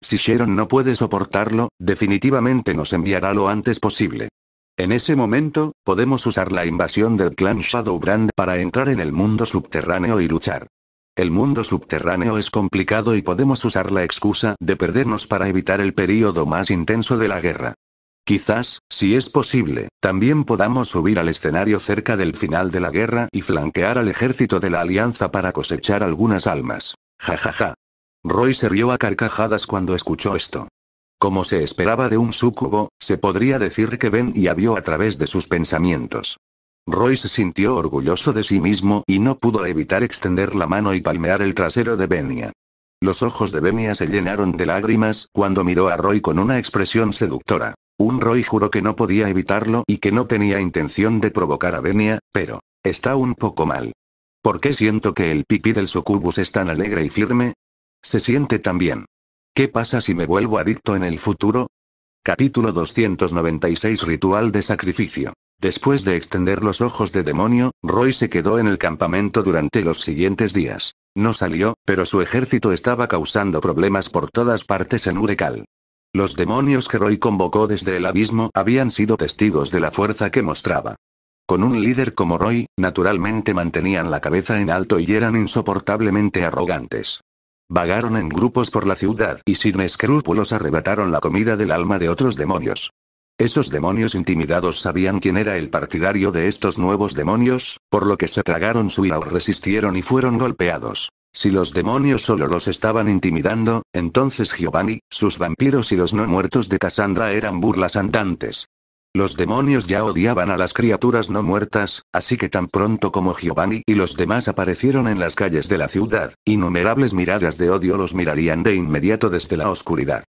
A: Si Sharon no puede soportarlo, definitivamente nos enviará lo antes posible. En ese momento, podemos usar la invasión del clan Shadowbrand para entrar en el mundo subterráneo y luchar. El mundo subterráneo es complicado y podemos usar la excusa de perdernos para evitar el período más intenso de la guerra. Quizás, si es posible, también podamos subir al escenario cerca del final de la guerra y flanquear al ejército de la Alianza para cosechar algunas almas. Ja ja ja. Roy se rió a carcajadas cuando escuchó esto. Como se esperaba de un súcubo, se podría decir que Ben y vio a través de sus pensamientos. Roy se sintió orgulloso de sí mismo y no pudo evitar extender la mano y palmear el trasero de Benia. Los ojos de Benia se llenaron de lágrimas cuando miró a Roy con una expresión seductora. Un Roy juró que no podía evitarlo y que no tenía intención de provocar a Benia, pero está un poco mal. ¿Por qué siento que el pipí del sucubus es tan alegre y firme? Se siente tan bien. ¿Qué pasa si me vuelvo adicto en el futuro? Capítulo 296 Ritual de sacrificio. Después de extender los ojos de demonio, Roy se quedó en el campamento durante los siguientes días. No salió, pero su ejército estaba causando problemas por todas partes en Urekal. Los demonios que Roy convocó desde el abismo habían sido testigos de la fuerza que mostraba. Con un líder como Roy, naturalmente mantenían la cabeza en alto y eran insoportablemente arrogantes. Vagaron en grupos por la ciudad y sin escrúpulos arrebataron la comida del alma de otros demonios. Esos demonios intimidados sabían quién era el partidario de estos nuevos demonios, por lo que se tragaron su ira o resistieron y fueron golpeados. Si los demonios solo los estaban intimidando, entonces Giovanni, sus vampiros y los no muertos de Cassandra eran burlas andantes. Los demonios ya odiaban a las criaturas no muertas, así que tan pronto como Giovanni y los demás aparecieron en las calles de la ciudad, innumerables miradas de odio los mirarían de inmediato desde la oscuridad.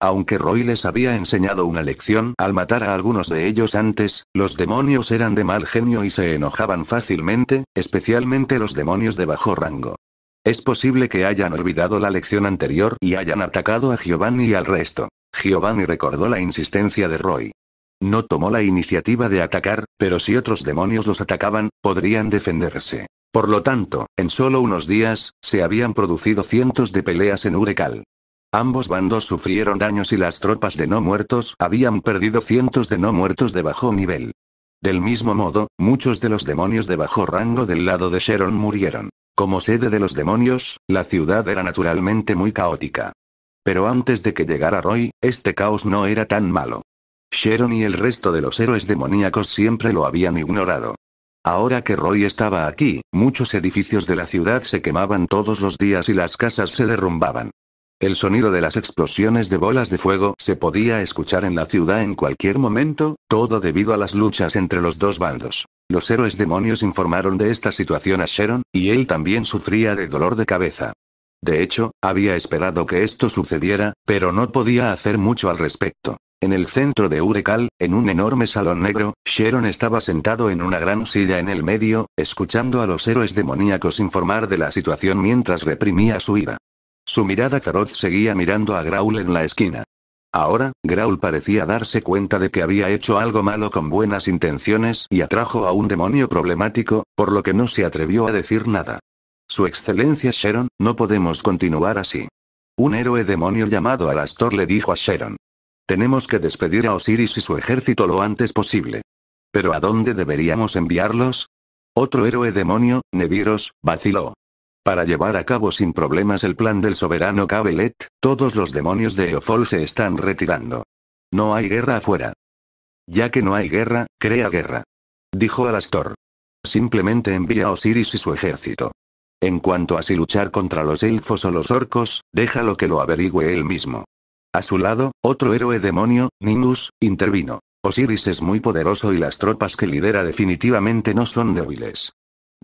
A: Aunque Roy les había enseñado una lección al matar a algunos de ellos antes, los demonios eran de mal genio y se enojaban fácilmente, especialmente los demonios de bajo rango. Es posible que hayan olvidado la lección anterior y hayan atacado a Giovanni y al resto. Giovanni recordó la insistencia de Roy. No tomó la iniciativa de atacar, pero si otros demonios los atacaban, podrían defenderse. Por lo tanto, en solo unos días, se habían producido cientos de peleas en Urecal. Ambos bandos sufrieron daños y las tropas de no muertos habían perdido cientos de no muertos de bajo nivel. Del mismo modo, muchos de los demonios de bajo rango del lado de Sharon murieron. Como sede de los demonios, la ciudad era naturalmente muy caótica. Pero antes de que llegara Roy, este caos no era tan malo. Sharon y el resto de los héroes demoníacos siempre lo habían ignorado. Ahora que Roy estaba aquí, muchos edificios de la ciudad se quemaban todos los días y las casas se derrumbaban. El sonido de las explosiones de bolas de fuego se podía escuchar en la ciudad en cualquier momento, todo debido a las luchas entre los dos bandos. Los héroes demonios informaron de esta situación a Sharon, y él también sufría de dolor de cabeza. De hecho, había esperado que esto sucediera, pero no podía hacer mucho al respecto. En el centro de Urecal, en un enorme salón negro, Sharon estaba sentado en una gran silla en el medio, escuchando a los héroes demoníacos informar de la situación mientras reprimía su ira. Su mirada feroz seguía mirando a Graul en la esquina. Ahora, Graul parecía darse cuenta de que había hecho algo malo con buenas intenciones y atrajo a un demonio problemático, por lo que no se atrevió a decir nada. Su excelencia Sharon, no podemos continuar así. Un héroe demonio llamado Alastor le dijo a Sharon. Tenemos que despedir a Osiris y su ejército lo antes posible. Pero ¿a dónde deberíamos enviarlos? Otro héroe demonio, Neviros, vaciló. Para llevar a cabo sin problemas el plan del soberano Cabelet, todos los demonios de Eofol se están retirando. No hay guerra afuera. Ya que no hay guerra, crea guerra. Dijo Alastor. Simplemente envía a Osiris y su ejército. En cuanto a si luchar contra los elfos o los orcos, déjalo que lo averigüe él mismo. A su lado, otro héroe demonio, Nimbus, intervino. Osiris es muy poderoso y las tropas que lidera definitivamente no son débiles.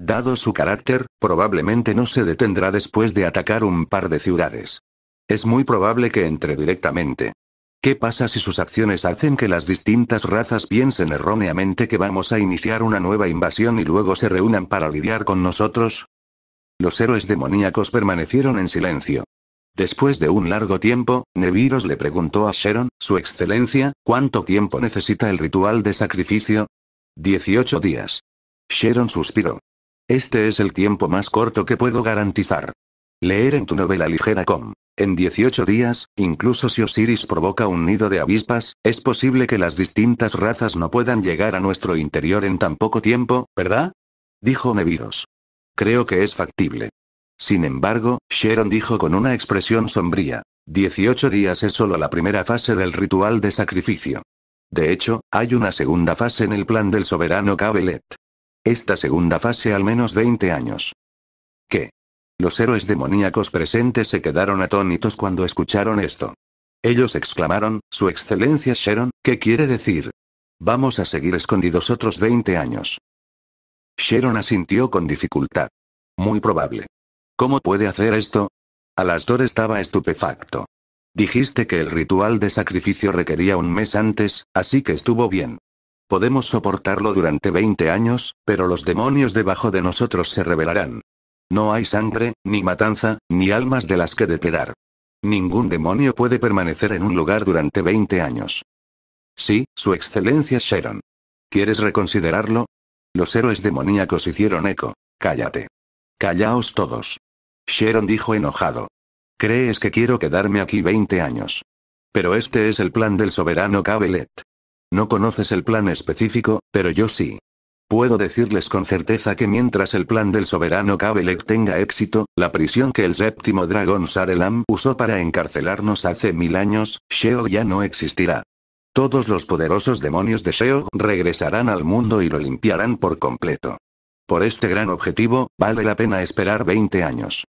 A: Dado su carácter, probablemente no se detendrá después de atacar un par de ciudades. Es muy probable que entre directamente. ¿Qué pasa si sus acciones hacen que las distintas razas piensen erróneamente que vamos a iniciar una nueva invasión y luego se reúnan para lidiar con nosotros? Los héroes demoníacos permanecieron en silencio. Después de un largo tiempo, Neviros le preguntó a Sharon, Su Excelencia, ¿cuánto tiempo necesita el ritual de sacrificio? 18 días. Sharon suspiró. Este es el tiempo más corto que puedo garantizar. Leer en tu novela ligera com. En 18 días, incluso si Osiris provoca un nido de avispas, es posible que las distintas razas no puedan llegar a nuestro interior en tan poco tiempo, ¿verdad? Dijo Neviros. Creo que es factible. Sin embargo, Sharon dijo con una expresión sombría. 18 días es solo la primera fase del ritual de sacrificio. De hecho, hay una segunda fase en el plan del soberano Cabelet. Esta segunda fase al menos 20 años. ¿Qué? Los héroes demoníacos presentes se quedaron atónitos cuando escucharon esto. Ellos exclamaron, Su Excelencia Sharon, ¿qué quiere decir? Vamos a seguir escondidos otros 20 años. Sharon asintió con dificultad. Muy probable. ¿Cómo puede hacer esto? Alastor estaba estupefacto. Dijiste que el ritual de sacrificio requería un mes antes, así que estuvo bien. Podemos soportarlo durante 20 años, pero los demonios debajo de nosotros se revelarán. No hay sangre, ni matanza, ni almas de las que depedar. Ningún demonio puede permanecer en un lugar durante 20 años. Sí, Su Excelencia Sharon. ¿Quieres reconsiderarlo? Los héroes demoníacos hicieron eco. Cállate. Callaos todos. Sharon dijo enojado. ¿Crees que quiero quedarme aquí 20 años? Pero este es el plan del soberano Cabelet. No conoces el plan específico, pero yo sí. Puedo decirles con certeza que mientras el plan del soberano Kabelek tenga éxito, la prisión que el séptimo dragón Sarelam usó para encarcelarnos hace mil años, Sheo ya no existirá. Todos los poderosos demonios de Sheo regresarán al mundo y lo limpiarán por completo. Por este gran objetivo, vale la pena esperar 20 años.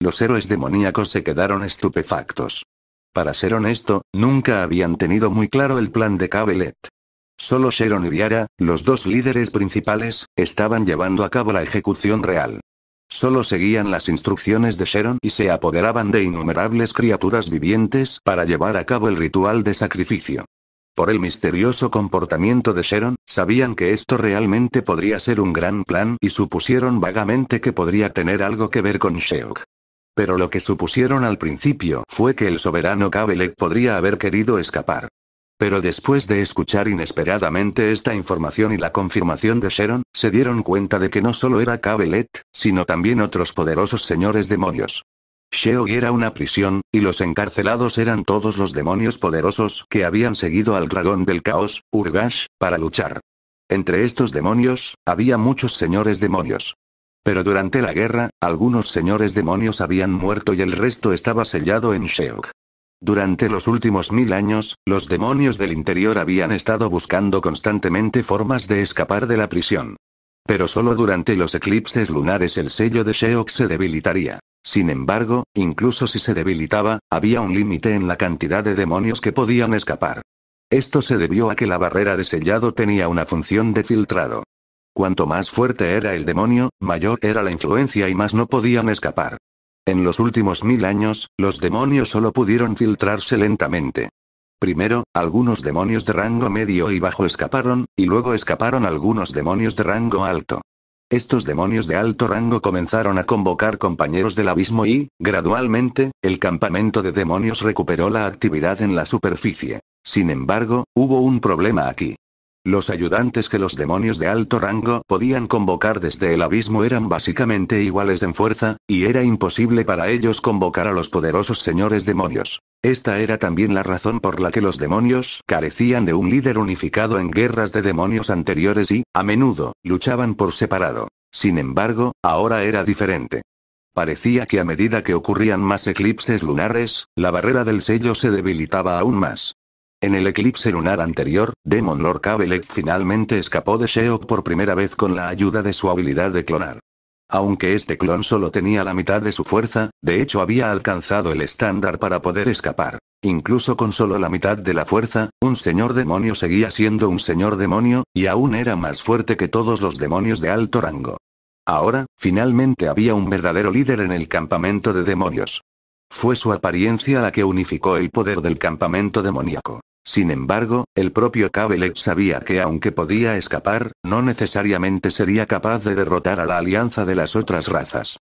A: Los héroes demoníacos se quedaron estupefactos. Para ser honesto, nunca habían tenido muy claro el plan de Cabelet. Solo Sharon y Viara, los dos líderes principales, estaban llevando a cabo la ejecución real. Solo seguían las instrucciones de Sharon y se apoderaban de innumerables criaturas vivientes para llevar a cabo el ritual de sacrificio. Por el misterioso comportamiento de Sharon, sabían que esto realmente podría ser un gran plan y supusieron vagamente que podría tener algo que ver con Sheok. Pero lo que supusieron al principio fue que el soberano Cabelet podría haber querido escapar. Pero después de escuchar inesperadamente esta información y la confirmación de Sharon, se dieron cuenta de que no solo era Cabelet, sino también otros poderosos señores demonios. Sheog era una prisión, y los encarcelados eran todos los demonios poderosos que habían seguido al dragón del caos, Urgash, para luchar. Entre estos demonios, había muchos señores demonios. Pero durante la guerra, algunos señores demonios habían muerto y el resto estaba sellado en Sheok. Durante los últimos mil años, los demonios del interior habían estado buscando constantemente formas de escapar de la prisión. Pero solo durante los eclipses lunares el sello de Sheok se debilitaría. Sin embargo, incluso si se debilitaba, había un límite en la cantidad de demonios que podían escapar. Esto se debió a que la barrera de sellado tenía una función de filtrado. Cuanto más fuerte era el demonio, mayor era la influencia y más no podían escapar. En los últimos mil años, los demonios solo pudieron filtrarse lentamente. Primero, algunos demonios de rango medio y bajo escaparon, y luego escaparon algunos demonios de rango alto. Estos demonios de alto rango comenzaron a convocar compañeros del abismo y, gradualmente, el campamento de demonios recuperó la actividad en la superficie. Sin embargo, hubo un problema aquí. Los ayudantes que los demonios de alto rango podían convocar desde el abismo eran básicamente iguales en fuerza, y era imposible para ellos convocar a los poderosos señores demonios. Esta era también la razón por la que los demonios carecían de un líder unificado en guerras de demonios anteriores y, a menudo, luchaban por separado. Sin embargo, ahora era diferente. Parecía que a medida que ocurrían más eclipses lunares, la barrera del sello se debilitaba aún más. En el eclipse lunar anterior, Demon Lord Cavelec finalmente escapó de Sheok por primera vez con la ayuda de su habilidad de clonar. Aunque este clon solo tenía la mitad de su fuerza, de hecho había alcanzado el estándar para poder escapar. Incluso con solo la mitad de la fuerza, un señor demonio seguía siendo un señor demonio, y aún era más fuerte que todos los demonios de alto rango. Ahora, finalmente había un verdadero líder en el campamento de demonios. Fue su apariencia la que unificó el poder del campamento demoníaco. Sin embargo, el propio Kabelek sabía que aunque podía escapar, no necesariamente sería capaz de derrotar a la alianza de las otras razas.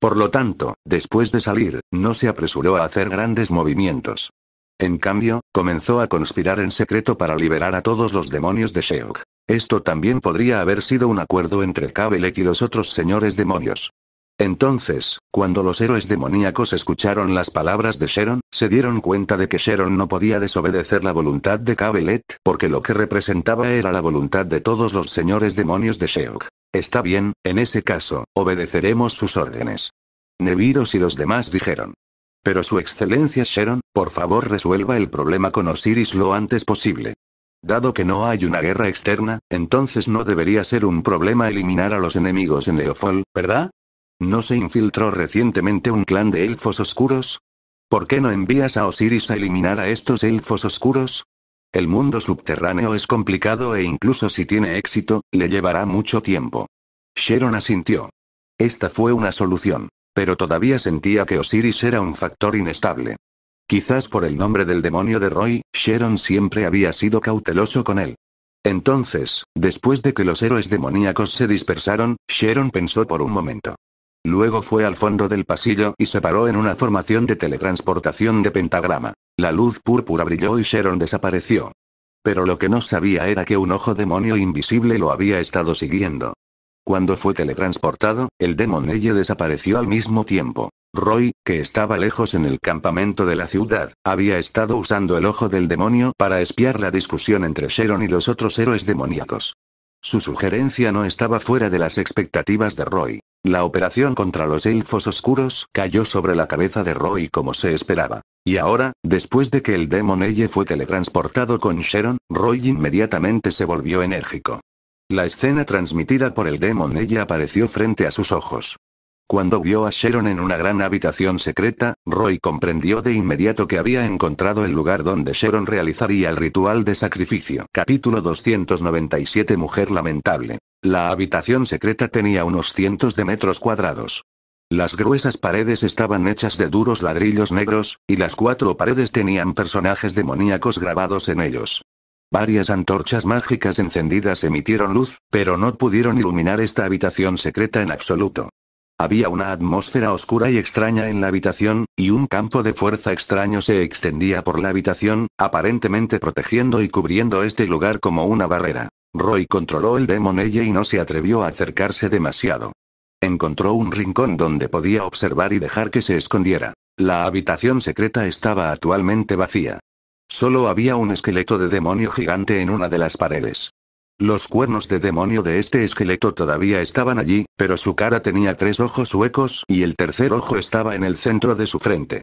A: Por lo tanto, después de salir, no se apresuró a hacer grandes movimientos. En cambio, comenzó a conspirar en secreto para liberar a todos los demonios de Sheok. Esto también podría haber sido un acuerdo entre Kabelek y los otros señores demonios. Entonces, cuando los héroes demoníacos escucharon las palabras de Sharon, se dieron cuenta de que Sharon no podía desobedecer la voluntad de Cabelet, porque lo que representaba era la voluntad de todos los señores demonios de Sheok. Está bien, en ese caso, obedeceremos sus órdenes. Neviros y los demás dijeron. Pero su excelencia Sharon, por favor resuelva el problema con Osiris lo antes posible. Dado que no hay una guerra externa, entonces no debería ser un problema eliminar a los enemigos en Leofol, ¿verdad? ¿No se infiltró recientemente un clan de elfos oscuros? ¿Por qué no envías a Osiris a eliminar a estos elfos oscuros? El mundo subterráneo es complicado e incluso si tiene éxito, le llevará mucho tiempo. Sharon asintió. Esta fue una solución, pero todavía sentía que Osiris era un factor inestable. Quizás por el nombre del demonio de Roy, Sharon siempre había sido cauteloso con él. Entonces, después de que los héroes demoníacos se dispersaron, Sharon pensó por un momento. Luego fue al fondo del pasillo y se paró en una formación de teletransportación de pentagrama. La luz púrpura brilló y Sharon desapareció. Pero lo que no sabía era que un ojo demonio invisible lo había estado siguiendo. Cuando fue teletransportado, el demonio desapareció al mismo tiempo. Roy, que estaba lejos en el campamento de la ciudad, había estado usando el ojo del demonio para espiar la discusión entre Sharon y los otros héroes demoníacos. Su sugerencia no estaba fuera de las expectativas de Roy. La operación contra los elfos oscuros cayó sobre la cabeza de Roy como se esperaba. Y ahora, después de que el Demon Eye fue teletransportado con Sharon, Roy inmediatamente se volvió enérgico. La escena transmitida por el Demon Eye apareció frente a sus ojos. Cuando vio a Sharon en una gran habitación secreta, Roy comprendió de inmediato que había encontrado el lugar donde Sharon realizaría el ritual de sacrificio. Capítulo 297 Mujer Lamentable. La habitación secreta tenía unos cientos de metros cuadrados. Las gruesas paredes estaban hechas de duros ladrillos negros, y las cuatro paredes tenían personajes demoníacos grabados en ellos. Varias antorchas mágicas encendidas emitieron luz, pero no pudieron iluminar esta habitación secreta en absoluto. Había una atmósfera oscura y extraña en la habitación, y un campo de fuerza extraño se extendía por la habitación, aparentemente protegiendo y cubriendo este lugar como una barrera. Roy controló el demonio y no se atrevió a acercarse demasiado. Encontró un rincón donde podía observar y dejar que se escondiera. La habitación secreta estaba actualmente vacía. Solo había un esqueleto de demonio gigante en una de las paredes. Los cuernos de demonio de este esqueleto todavía estaban allí, pero su cara tenía tres ojos huecos y el tercer ojo estaba en el centro de su frente.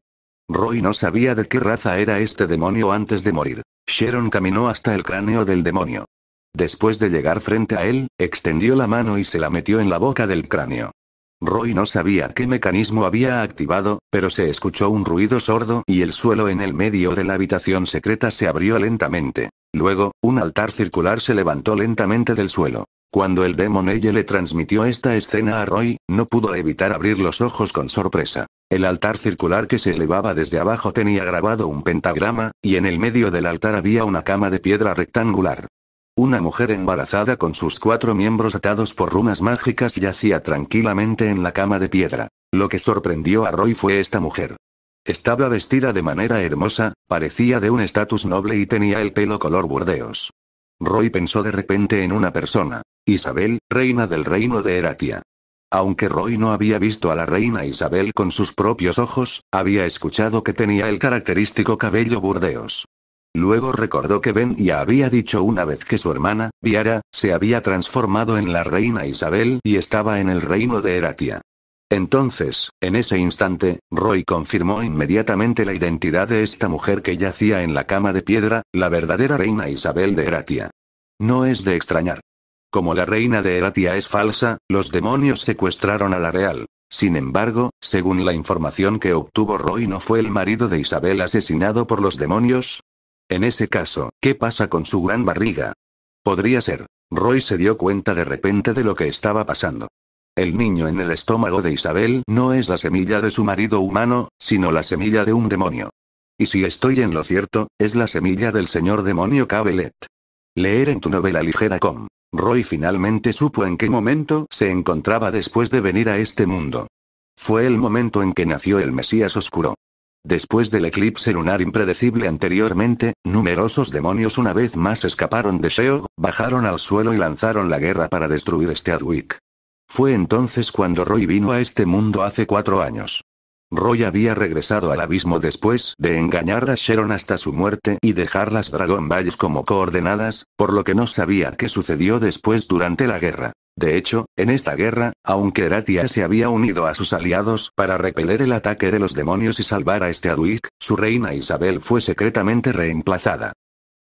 A: Roy no sabía de qué raza era este demonio antes de morir. Sharon caminó hasta el cráneo del demonio. Después de llegar frente a él, extendió la mano y se la metió en la boca del cráneo. Roy no sabía qué mecanismo había activado, pero se escuchó un ruido sordo y el suelo en el medio de la habitación secreta se abrió lentamente. Luego, un altar circular se levantó lentamente del suelo. Cuando el Demon le transmitió esta escena a Roy, no pudo evitar abrir los ojos con sorpresa. El altar circular que se elevaba desde abajo tenía grabado un pentagrama, y en el medio del altar había una cama de piedra rectangular. Una mujer embarazada con sus cuatro miembros atados por runas mágicas yacía tranquilamente en la cama de piedra. Lo que sorprendió a Roy fue esta mujer. Estaba vestida de manera hermosa, parecía de un estatus noble y tenía el pelo color burdeos. Roy pensó de repente en una persona, Isabel, reina del reino de Heratia. Aunque Roy no había visto a la reina Isabel con sus propios ojos, había escuchado que tenía el característico cabello burdeos. Luego recordó que Ben ya había dicho una vez que su hermana, Viara, se había transformado en la reina Isabel y estaba en el reino de Heratia. Entonces, en ese instante, Roy confirmó inmediatamente la identidad de esta mujer que yacía en la cama de piedra, la verdadera reina Isabel de Heratia. No es de extrañar. Como la reina de Heratia es falsa, los demonios secuestraron a la real. Sin embargo, según la información que obtuvo Roy no fue el marido de Isabel asesinado por los demonios, en ese caso, ¿qué pasa con su gran barriga? Podría ser. Roy se dio cuenta de repente de lo que estaba pasando. El niño en el estómago de Isabel no es la semilla de su marido humano, sino la semilla de un demonio. Y si estoy en lo cierto, es la semilla del señor demonio Cabelet. Leer en tu novela ligera com. Roy finalmente supo en qué momento se encontraba después de venir a este mundo. Fue el momento en que nació el Mesías Oscuro. Después del eclipse lunar impredecible anteriormente, numerosos demonios una vez más escaparon de Sheo, bajaron al suelo y lanzaron la guerra para destruir este Adwick. Fue entonces cuando Roy vino a este mundo hace cuatro años. Roy había regresado al abismo después de engañar a Sharon hasta su muerte y dejar las Dragon Valles como coordenadas, por lo que no sabía qué sucedió después durante la guerra. De hecho, en esta guerra, aunque Eratia se había unido a sus aliados para repeler el ataque de los demonios y salvar a este su reina Isabel fue secretamente reemplazada.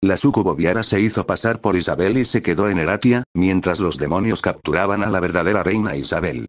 A: La sucubo se hizo pasar por Isabel y se quedó en Eratia, mientras los demonios capturaban a la verdadera reina Isabel.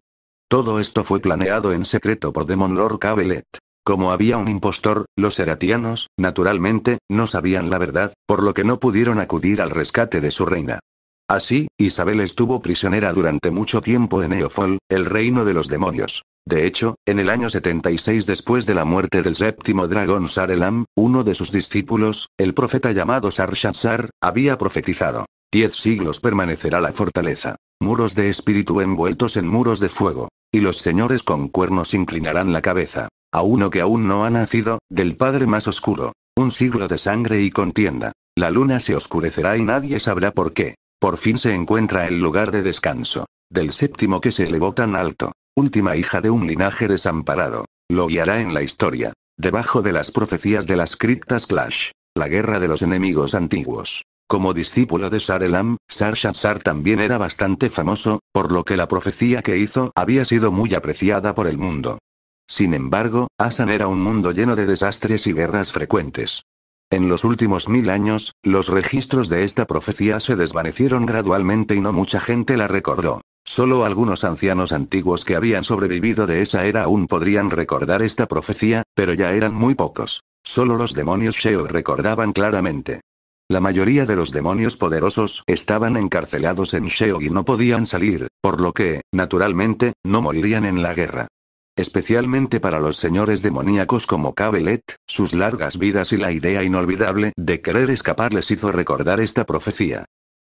A: Todo esto fue planeado en secreto por Demon Lord Cabelet. Como había un impostor, los eratianos, naturalmente, no sabían la verdad, por lo que no pudieron acudir al rescate de su reina. Así, Isabel estuvo prisionera durante mucho tiempo en Eofol, el reino de los demonios. De hecho, en el año 76 después de la muerte del séptimo dragón Sarelam, uno de sus discípulos, el profeta llamado Sarshatsar, había profetizado. Diez siglos permanecerá la fortaleza. Muros de espíritu envueltos en muros de fuego. Y los señores con cuernos inclinarán la cabeza. A uno que aún no ha nacido, del Padre más oscuro. Un siglo de sangre y contienda. La luna se oscurecerá y nadie sabrá por qué. Por fin se encuentra el lugar de descanso. Del séptimo que se elevó tan alto. Última hija de un linaje desamparado. Lo guiará en la historia. Debajo de las profecías de las criptas Clash. La guerra de los enemigos antiguos. Como discípulo de Sarelam, Sarshatsar también era bastante famoso, por lo que la profecía que hizo había sido muy apreciada por el mundo. Sin embargo, Asan era un mundo lleno de desastres y guerras frecuentes. En los últimos mil años, los registros de esta profecía se desvanecieron gradualmente y no mucha gente la recordó. Solo algunos ancianos antiguos que habían sobrevivido de esa era aún podrían recordar esta profecía, pero ya eran muy pocos. Solo los demonios Sheo recordaban claramente. La mayoría de los demonios poderosos estaban encarcelados en Sheo y no podían salir, por lo que, naturalmente, no morirían en la guerra especialmente para los señores demoníacos como Cabelet, sus largas vidas y la idea inolvidable de querer escapar les hizo recordar esta profecía.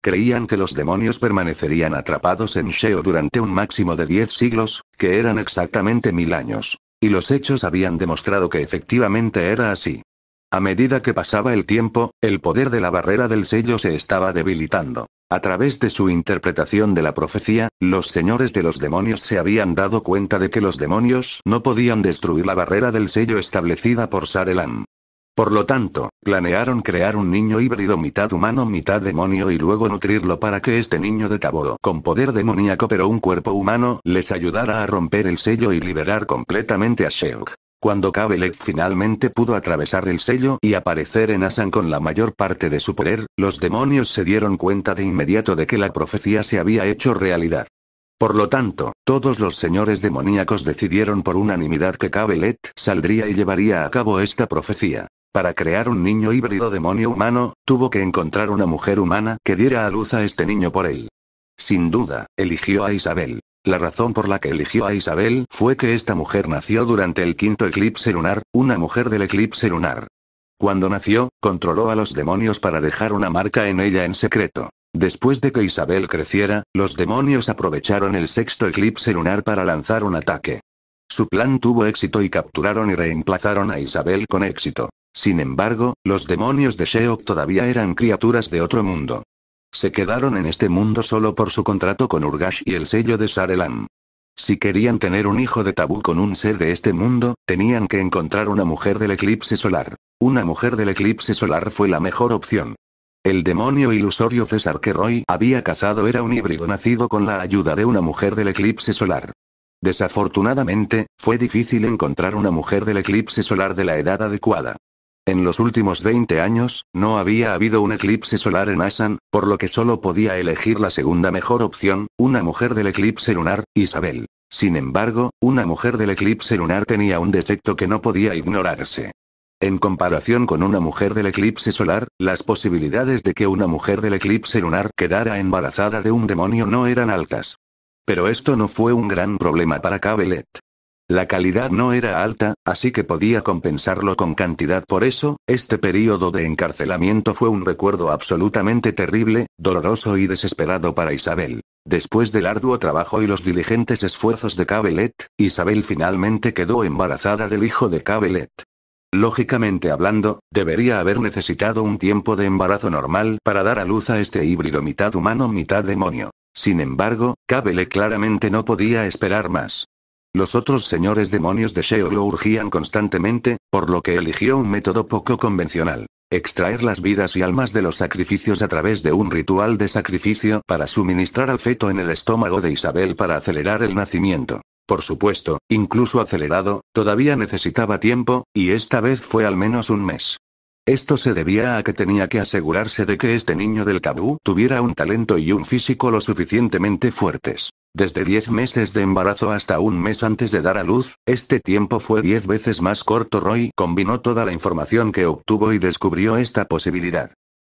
A: Creían que los demonios permanecerían atrapados en Sheo durante un máximo de 10 siglos, que eran exactamente mil años. Y los hechos habían demostrado que efectivamente era así. A medida que pasaba el tiempo, el poder de la barrera del sello se estaba debilitando. A través de su interpretación de la profecía, los señores de los demonios se habían dado cuenta de que los demonios no podían destruir la barrera del sello establecida por Sarelan. Por lo tanto, planearon crear un niño híbrido mitad humano mitad demonio y luego nutrirlo para que este niño de Taboro con poder demoníaco pero un cuerpo humano les ayudara a romper el sello y liberar completamente a Sheok. Cuando Cabelet finalmente pudo atravesar el sello y aparecer en Asan con la mayor parte de su poder, los demonios se dieron cuenta de inmediato de que la profecía se había hecho realidad. Por lo tanto, todos los señores demoníacos decidieron por unanimidad que Cabelet saldría y llevaría a cabo esta profecía. Para crear un niño híbrido demonio humano, tuvo que encontrar una mujer humana que diera a luz a este niño por él. Sin duda, eligió a Isabel. La razón por la que eligió a Isabel fue que esta mujer nació durante el quinto eclipse lunar, una mujer del eclipse lunar. Cuando nació, controló a los demonios para dejar una marca en ella en secreto. Después de que Isabel creciera, los demonios aprovecharon el sexto eclipse lunar para lanzar un ataque. Su plan tuvo éxito y capturaron y reemplazaron a Isabel con éxito. Sin embargo, los demonios de Sheok todavía eran criaturas de otro mundo. Se quedaron en este mundo solo por su contrato con Urgash y el sello de Sarelan. Si querían tener un hijo de tabú con un ser de este mundo, tenían que encontrar una mujer del eclipse solar. Una mujer del eclipse solar fue la mejor opción. El demonio ilusorio César que Roy había cazado era un híbrido nacido con la ayuda de una mujer del eclipse solar. Desafortunadamente, fue difícil encontrar una mujer del eclipse solar de la edad adecuada. En los últimos 20 años, no había habido un eclipse solar en Asan, por lo que solo podía elegir la segunda mejor opción, una mujer del eclipse lunar, Isabel. Sin embargo, una mujer del eclipse lunar tenía un defecto que no podía ignorarse. En comparación con una mujer del eclipse solar, las posibilidades de que una mujer del eclipse lunar quedara embarazada de un demonio no eran altas. Pero esto no fue un gran problema para Cabelet. La calidad no era alta, así que podía compensarlo con cantidad. Por eso, este periodo de encarcelamiento fue un recuerdo absolutamente terrible, doloroso y desesperado para Isabel. Después del arduo trabajo y los diligentes esfuerzos de Cabelet, Isabel finalmente quedó embarazada del hijo de Cabelet. Lógicamente hablando, debería haber necesitado un tiempo de embarazo normal para dar a luz a este híbrido mitad humano mitad demonio. Sin embargo, Cabelet claramente no podía esperar más. Los otros señores demonios de Sheol lo urgían constantemente, por lo que eligió un método poco convencional. Extraer las vidas y almas de los sacrificios a través de un ritual de sacrificio para suministrar al feto en el estómago de Isabel para acelerar el nacimiento. Por supuesto, incluso acelerado, todavía necesitaba tiempo, y esta vez fue al menos un mes. Esto se debía a que tenía que asegurarse de que este niño del tabú tuviera un talento y un físico lo suficientemente fuertes. Desde 10 meses de embarazo hasta un mes antes de dar a luz, este tiempo fue 10 veces más corto. Roy combinó toda la información que obtuvo y descubrió esta posibilidad.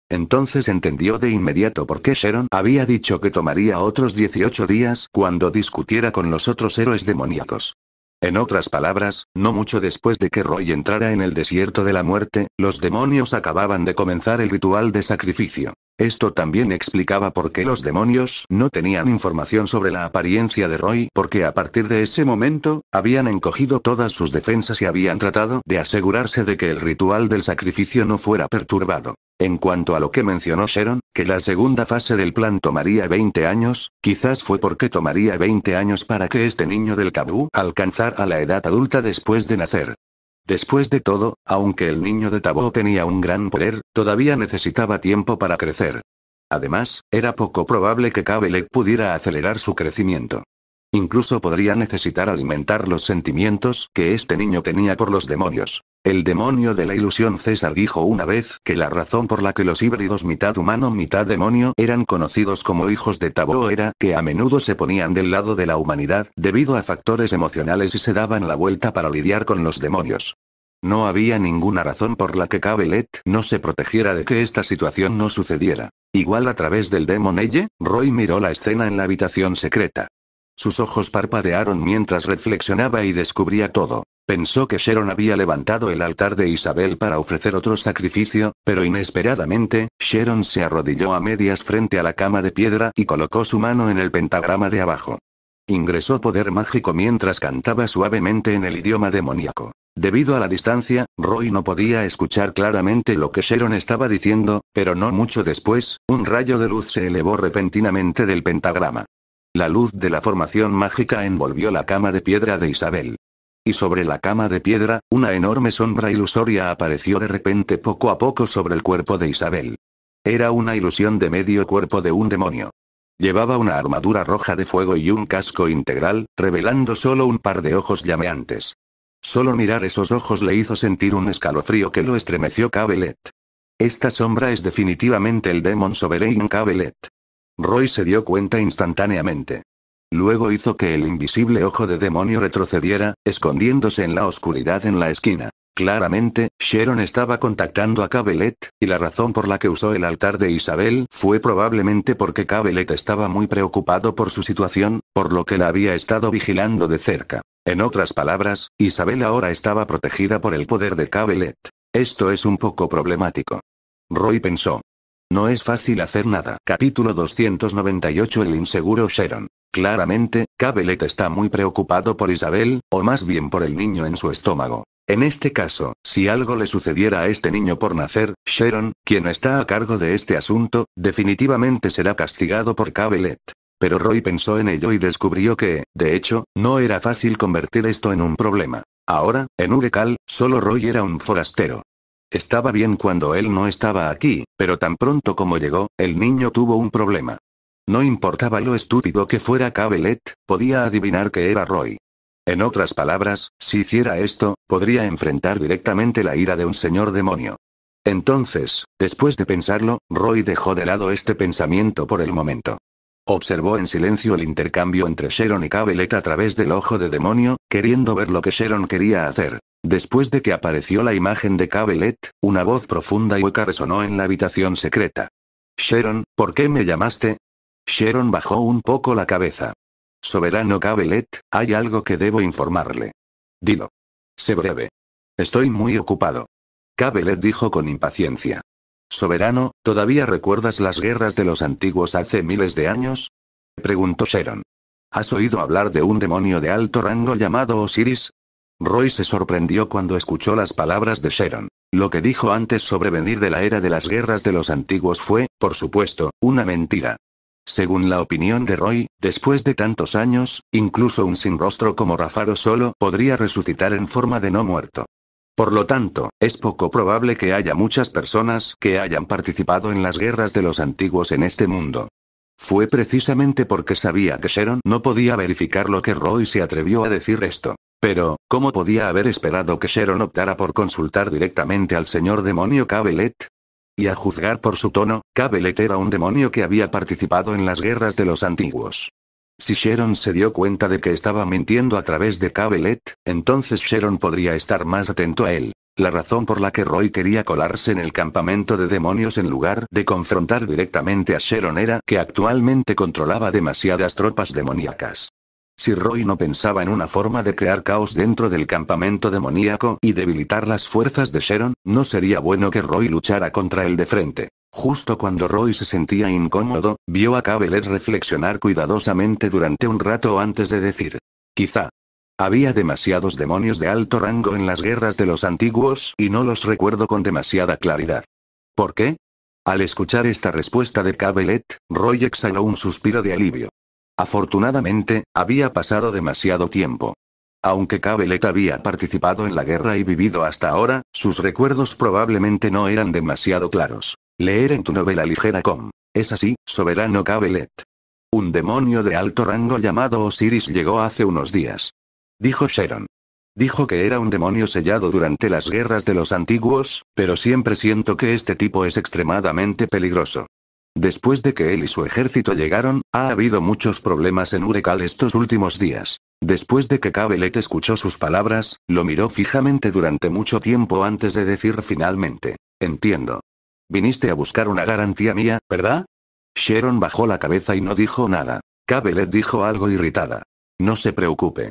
A: Entonces entendió de inmediato por qué Sharon había dicho que tomaría otros 18 días cuando discutiera con los otros héroes demoníacos. En otras palabras, no mucho después de que Roy entrara en el desierto de la muerte, los demonios acababan de comenzar el ritual de sacrificio. Esto también explicaba por qué los demonios no tenían información sobre la apariencia de Roy, porque a partir de ese momento, habían encogido todas sus defensas y habían tratado de asegurarse de que el ritual del sacrificio no fuera perturbado. En cuanto a lo que mencionó Sharon, que la segunda fase del plan tomaría 20 años, quizás fue porque tomaría 20 años para que este niño del Kabu alcanzara la edad adulta después de nacer. Después de todo, aunque el niño de Tabú tenía un gran poder, todavía necesitaba tiempo para crecer. Además, era poco probable que Kabelek pudiera acelerar su crecimiento. Incluso podría necesitar alimentar los sentimientos que este niño tenía por los demonios. El demonio de la ilusión César dijo una vez que la razón por la que los híbridos mitad humano mitad demonio eran conocidos como hijos de Taboo era que a menudo se ponían del lado de la humanidad debido a factores emocionales y se daban la vuelta para lidiar con los demonios. No había ninguna razón por la que Cabelet no se protegiera de que esta situación no sucediera. Igual a través del Demon Eye, Roy miró la escena en la habitación secreta. Sus ojos parpadearon mientras reflexionaba y descubría todo. Pensó que Sharon había levantado el altar de Isabel para ofrecer otro sacrificio, pero inesperadamente, Sharon se arrodilló a medias frente a la cama de piedra y colocó su mano en el pentagrama de abajo. Ingresó poder mágico mientras cantaba suavemente en el idioma demoníaco. Debido a la distancia, Roy no podía escuchar claramente lo que Sharon estaba diciendo, pero no mucho después, un rayo de luz se elevó repentinamente del pentagrama. La luz de la formación mágica envolvió la cama de piedra de Isabel. Y sobre la cama de piedra, una enorme sombra ilusoria apareció de repente poco a poco sobre el cuerpo de Isabel. Era una ilusión de medio cuerpo de un demonio. Llevaba una armadura roja de fuego y un casco integral, revelando solo un par de ojos llameantes. Solo mirar esos ojos le hizo sentir un escalofrío que lo estremeció Cabelet. Esta sombra es definitivamente el Demon Sovereign Cabelet. Roy se dio cuenta instantáneamente. Luego hizo que el invisible ojo de demonio retrocediera, escondiéndose en la oscuridad en la esquina. Claramente, Sharon estaba contactando a Cabelet, y la razón por la que usó el altar de Isabel fue probablemente porque Cabelet estaba muy preocupado por su situación, por lo que la había estado vigilando de cerca. En otras palabras, Isabel ahora estaba protegida por el poder de Cabelet. Esto es un poco problemático. Roy pensó. No es fácil hacer nada. Capítulo 298 El inseguro Sharon. Claramente, Cabelet está muy preocupado por Isabel, o más bien por el niño en su estómago. En este caso, si algo le sucediera a este niño por nacer, Sharon, quien está a cargo de este asunto, definitivamente será castigado por Cabelet. Pero Roy pensó en ello y descubrió que, de hecho, no era fácil convertir esto en un problema. Ahora, en Urecal, solo Roy era un forastero. Estaba bien cuando él no estaba aquí, pero tan pronto como llegó, el niño tuvo un problema. No importaba lo estúpido que fuera Cabelet, podía adivinar que era Roy. En otras palabras, si hiciera esto, podría enfrentar directamente la ira de un señor demonio. Entonces, después de pensarlo, Roy dejó de lado este pensamiento por el momento. Observó en silencio el intercambio entre Sharon y Cabelet a través del ojo de demonio, queriendo ver lo que Sharon quería hacer. Después de que apareció la imagen de Cabelet, una voz profunda y hueca resonó en la habitación secreta. Sharon, ¿por qué me llamaste? Sharon bajó un poco la cabeza. Soberano Cabelet, hay algo que debo informarle. Dilo. Sé breve. Estoy muy ocupado. Cabelet dijo con impaciencia. Soberano, ¿todavía recuerdas las guerras de los antiguos hace miles de años? Preguntó Sharon. ¿Has oído hablar de un demonio de alto rango llamado Osiris? Roy se sorprendió cuando escuchó las palabras de Sharon. Lo que dijo antes sobre venir de la era de las guerras de los antiguos fue, por supuesto, una mentira. Según la opinión de Roy, después de tantos años, incluso un sin rostro como Rafaro solo podría resucitar en forma de no muerto. Por lo tanto, es poco probable que haya muchas personas que hayan participado en las guerras de los antiguos en este mundo. Fue precisamente porque sabía que Sharon no podía verificar lo que Roy se atrevió a decir esto. Pero, ¿cómo podía haber esperado que Sharon optara por consultar directamente al señor demonio Cabelet? Y a juzgar por su tono, Cabelet era un demonio que había participado en las guerras de los antiguos. Si Sharon se dio cuenta de que estaba mintiendo a través de Cabelet, entonces Sharon podría estar más atento a él. La razón por la que Roy quería colarse en el campamento de demonios en lugar de confrontar directamente a Sharon era que actualmente controlaba demasiadas tropas demoníacas. Si Roy no pensaba en una forma de crear caos dentro del campamento demoníaco y debilitar las fuerzas de Sharon, no sería bueno que Roy luchara contra él de frente. Justo cuando Roy se sentía incómodo, vio a Cabelet reflexionar cuidadosamente durante un rato antes de decir. Quizá. Había demasiados demonios de alto rango en las guerras de los antiguos y no los recuerdo con demasiada claridad. ¿Por qué? Al escuchar esta respuesta de Cabelet, Roy exhaló un suspiro de alivio. Afortunadamente, había pasado demasiado tiempo. Aunque Cabelet había participado en la guerra y vivido hasta ahora, sus recuerdos probablemente no eran demasiado claros. Leer en tu novela ligera com. Es así, soberano Cabelet. Un demonio de alto rango llamado Osiris llegó hace unos días. Dijo Sharon. Dijo que era un demonio sellado durante las guerras de los antiguos, pero siempre siento que este tipo es extremadamente peligroso. Después de que él y su ejército llegaron, ha habido muchos problemas en Urecal estos últimos días. Después de que Cabelet escuchó sus palabras, lo miró fijamente durante mucho tiempo antes de decir finalmente. Entiendo. Viniste a buscar una garantía mía, ¿verdad? Sharon bajó la cabeza y no dijo nada. Cabelet dijo algo irritada. No se preocupe.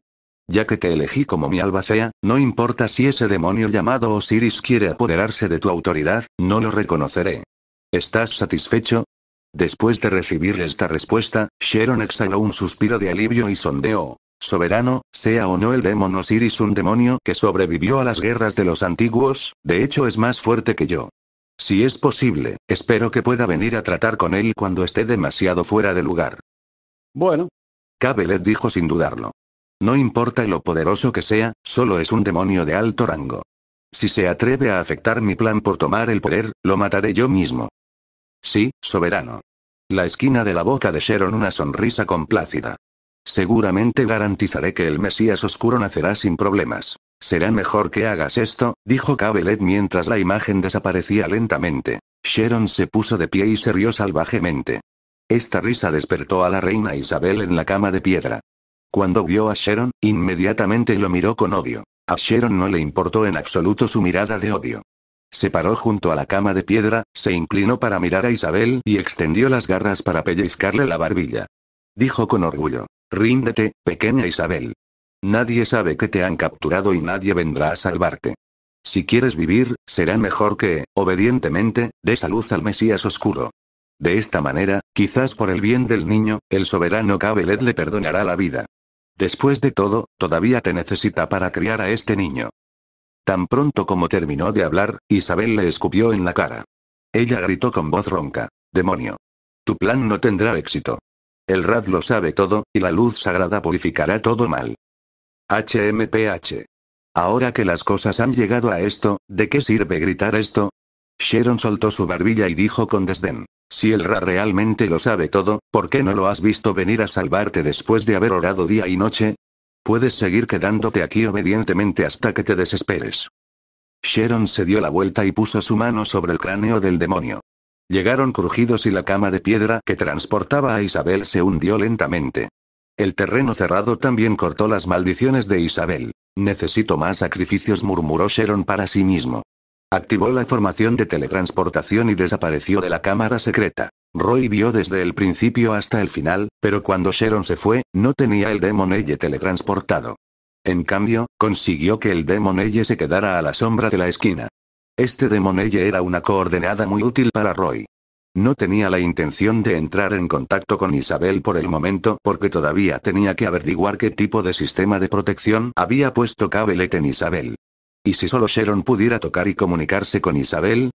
A: Ya que te elegí como mi albacea, no importa si ese demonio llamado Osiris quiere apoderarse de tu autoridad, no lo reconoceré. ¿Estás satisfecho? Después de recibir esta respuesta, Sharon exhaló un suspiro de alivio y sondeó. Soberano, sea o no el demonio Osiris un demonio que sobrevivió a las guerras de los antiguos, de hecho es más fuerte que yo. Si es posible, espero que pueda venir a tratar con él cuando esté demasiado fuera de lugar. Bueno. Cabelet dijo sin dudarlo. No importa lo poderoso que sea, solo es un demonio de alto rango. Si se atreve a afectar mi plan por tomar el poder, lo mataré yo mismo. Sí, soberano la esquina de la boca de Sharon una sonrisa complácida. Seguramente garantizaré que el Mesías Oscuro nacerá sin problemas. Será mejor que hagas esto, dijo Cabelet mientras la imagen desaparecía lentamente. Sharon se puso de pie y se rió salvajemente. Esta risa despertó a la reina Isabel en la cama de piedra. Cuando vio a Sharon, inmediatamente lo miró con odio. A Sharon no le importó en absoluto su mirada de odio. Se paró junto a la cama de piedra, se inclinó para mirar a Isabel y extendió las garras para pellizcarle la barbilla. Dijo con orgullo. Ríndete, pequeña Isabel. Nadie sabe que te han capturado y nadie vendrá a salvarte. Si quieres vivir, será mejor que, obedientemente, des a luz al Mesías oscuro. De esta manera, quizás por el bien del niño, el soberano Cabelet le perdonará la vida. Después de todo, todavía te necesita para criar a este niño. Tan pronto como terminó de hablar, Isabel le escupió en la cara. Ella gritó con voz ronca. Demonio. Tu plan no tendrá éxito. El Rad lo sabe todo, y la luz sagrada purificará todo mal. HMPH. Ahora que las cosas han llegado a esto, ¿de qué sirve gritar esto? Sharon soltó su barbilla y dijo con desdén. Si el Rad realmente lo sabe todo, ¿por qué no lo has visto venir a salvarte después de haber orado día y noche? Puedes seguir quedándote aquí obedientemente hasta que te desesperes. Sharon se dio la vuelta y puso su mano sobre el cráneo del demonio. Llegaron crujidos y la cama de piedra que transportaba a Isabel se hundió lentamente. El terreno cerrado también cortó las maldiciones de Isabel. Necesito más sacrificios, murmuró Sharon para sí mismo. Activó la formación de teletransportación y desapareció de la cámara secreta. Roy vio desde el principio hasta el final, pero cuando Sharon se fue, no tenía el Demon Eye teletransportado. En cambio, consiguió que el Demon Eye se quedara a la sombra de la esquina. Este Demon Eye era una coordenada muy útil para Roy. No tenía la intención de entrar en contacto con Isabel por el momento porque todavía tenía que averiguar qué tipo de sistema de protección había puesto Cabelet en Isabel. ¿Y si solo Sharon pudiera tocar y comunicarse con Isabel?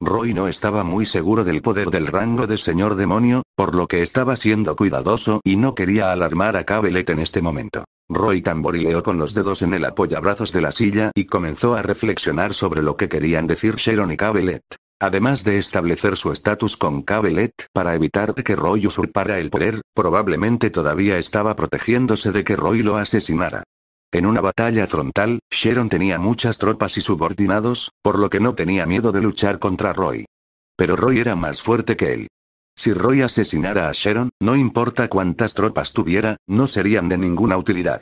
A: Roy no estaba muy seguro del poder del rango de señor demonio, por lo que estaba siendo cuidadoso y no quería alarmar a Cabelet en este momento. Roy tamborileó con los dedos en el apoyabrazos de la silla y comenzó a reflexionar sobre lo que querían decir Sharon y Cabelet. Además de establecer su estatus con Cabelet para evitar que Roy usurpara el poder, probablemente todavía estaba protegiéndose de que Roy lo asesinara. En una batalla frontal, Sharon tenía muchas tropas y subordinados, por lo que no tenía miedo de luchar contra Roy. Pero Roy era más fuerte que él. Si Roy asesinara a Sharon, no importa cuántas tropas tuviera, no serían de ninguna utilidad.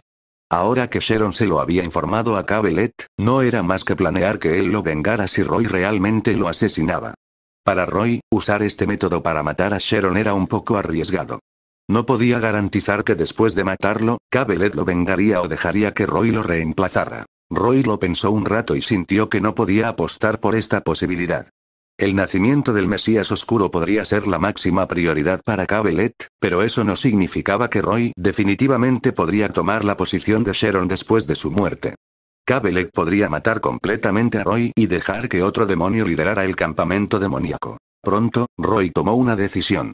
A: Ahora que Sharon se lo había informado a Cabelet, no era más que planear que él lo vengara si Roy realmente lo asesinaba. Para Roy, usar este método para matar a Sharon era un poco arriesgado. No podía garantizar que después de matarlo, Cabelet lo vengaría o dejaría que Roy lo reemplazara. Roy lo pensó un rato y sintió que no podía apostar por esta posibilidad. El nacimiento del Mesías Oscuro podría ser la máxima prioridad para Cabelet, pero eso no significaba que Roy definitivamente podría tomar la posición de Sharon después de su muerte. Cabelet podría matar completamente a Roy y dejar que otro demonio liderara el campamento demoníaco. Pronto, Roy tomó una decisión.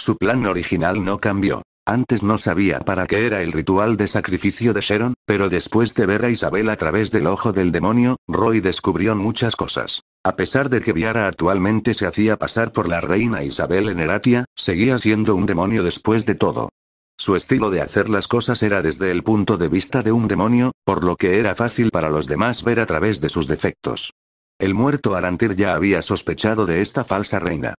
A: Su plan original no cambió. Antes no sabía para qué era el ritual de sacrificio de Sharon, pero después de ver a Isabel a través del ojo del demonio, Roy descubrió muchas cosas. A pesar de que Viara actualmente se hacía pasar por la reina Isabel en Heratia, seguía siendo un demonio después de todo. Su estilo de hacer las cosas era desde el punto de vista de un demonio, por lo que era fácil para los demás ver a través de sus defectos. El muerto Arantir ya había sospechado de esta falsa reina.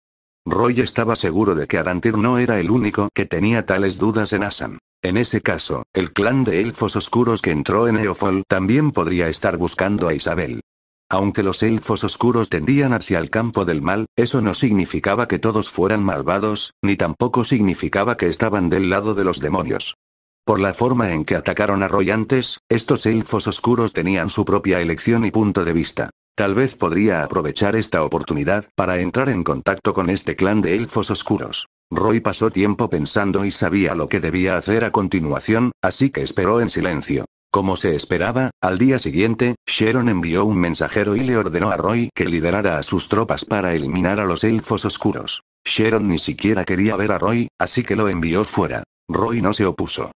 A: Roy estaba seguro de que Arantir no era el único que tenía tales dudas en Asan. En ese caso, el clan de elfos oscuros que entró en Eofol también podría estar buscando a Isabel. Aunque los elfos oscuros tendían hacia el campo del mal, eso no significaba que todos fueran malvados, ni tampoco significaba que estaban del lado de los demonios. Por la forma en que atacaron a Roy antes, estos elfos oscuros tenían su propia elección y punto de vista. Tal vez podría aprovechar esta oportunidad para entrar en contacto con este clan de elfos oscuros. Roy pasó tiempo pensando y sabía lo que debía hacer a continuación, así que esperó en silencio. Como se esperaba, al día siguiente, Sharon envió un mensajero y le ordenó a Roy que liderara a sus tropas para eliminar a los elfos oscuros. Sharon ni siquiera quería ver a Roy, así que lo envió fuera. Roy no se opuso.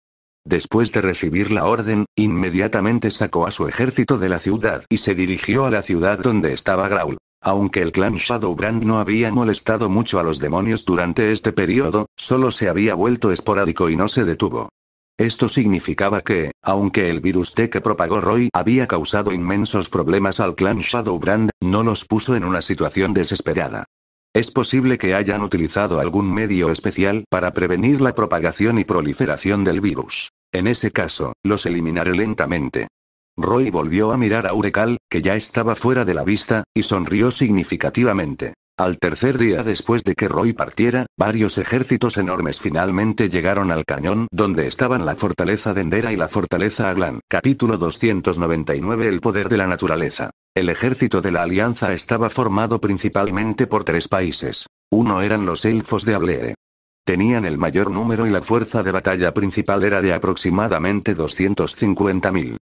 A: Después de recibir la orden, inmediatamente sacó a su ejército de la ciudad y se dirigió a la ciudad donde estaba Graul. Aunque el clan Shadowbrand no había molestado mucho a los demonios durante este periodo, solo se había vuelto esporádico y no se detuvo. Esto significaba que, aunque el virus T que propagó Roy había causado inmensos problemas al clan Shadowbrand, no los puso en una situación desesperada. Es posible que hayan utilizado algún medio especial para prevenir la propagación y proliferación del virus. En ese caso, los eliminaré lentamente. Roy volvió a mirar a Urecal, que ya estaba fuera de la vista, y sonrió significativamente. Al tercer día después de que Roy partiera, varios ejércitos enormes finalmente llegaron al cañón donde estaban la fortaleza Dendera y la fortaleza Aglan. Capítulo 299 El poder de la naturaleza. El ejército de la Alianza estaba formado principalmente por tres países. Uno eran los elfos de Ablere. Tenían el mayor número y la fuerza de batalla principal era de aproximadamente 250.000.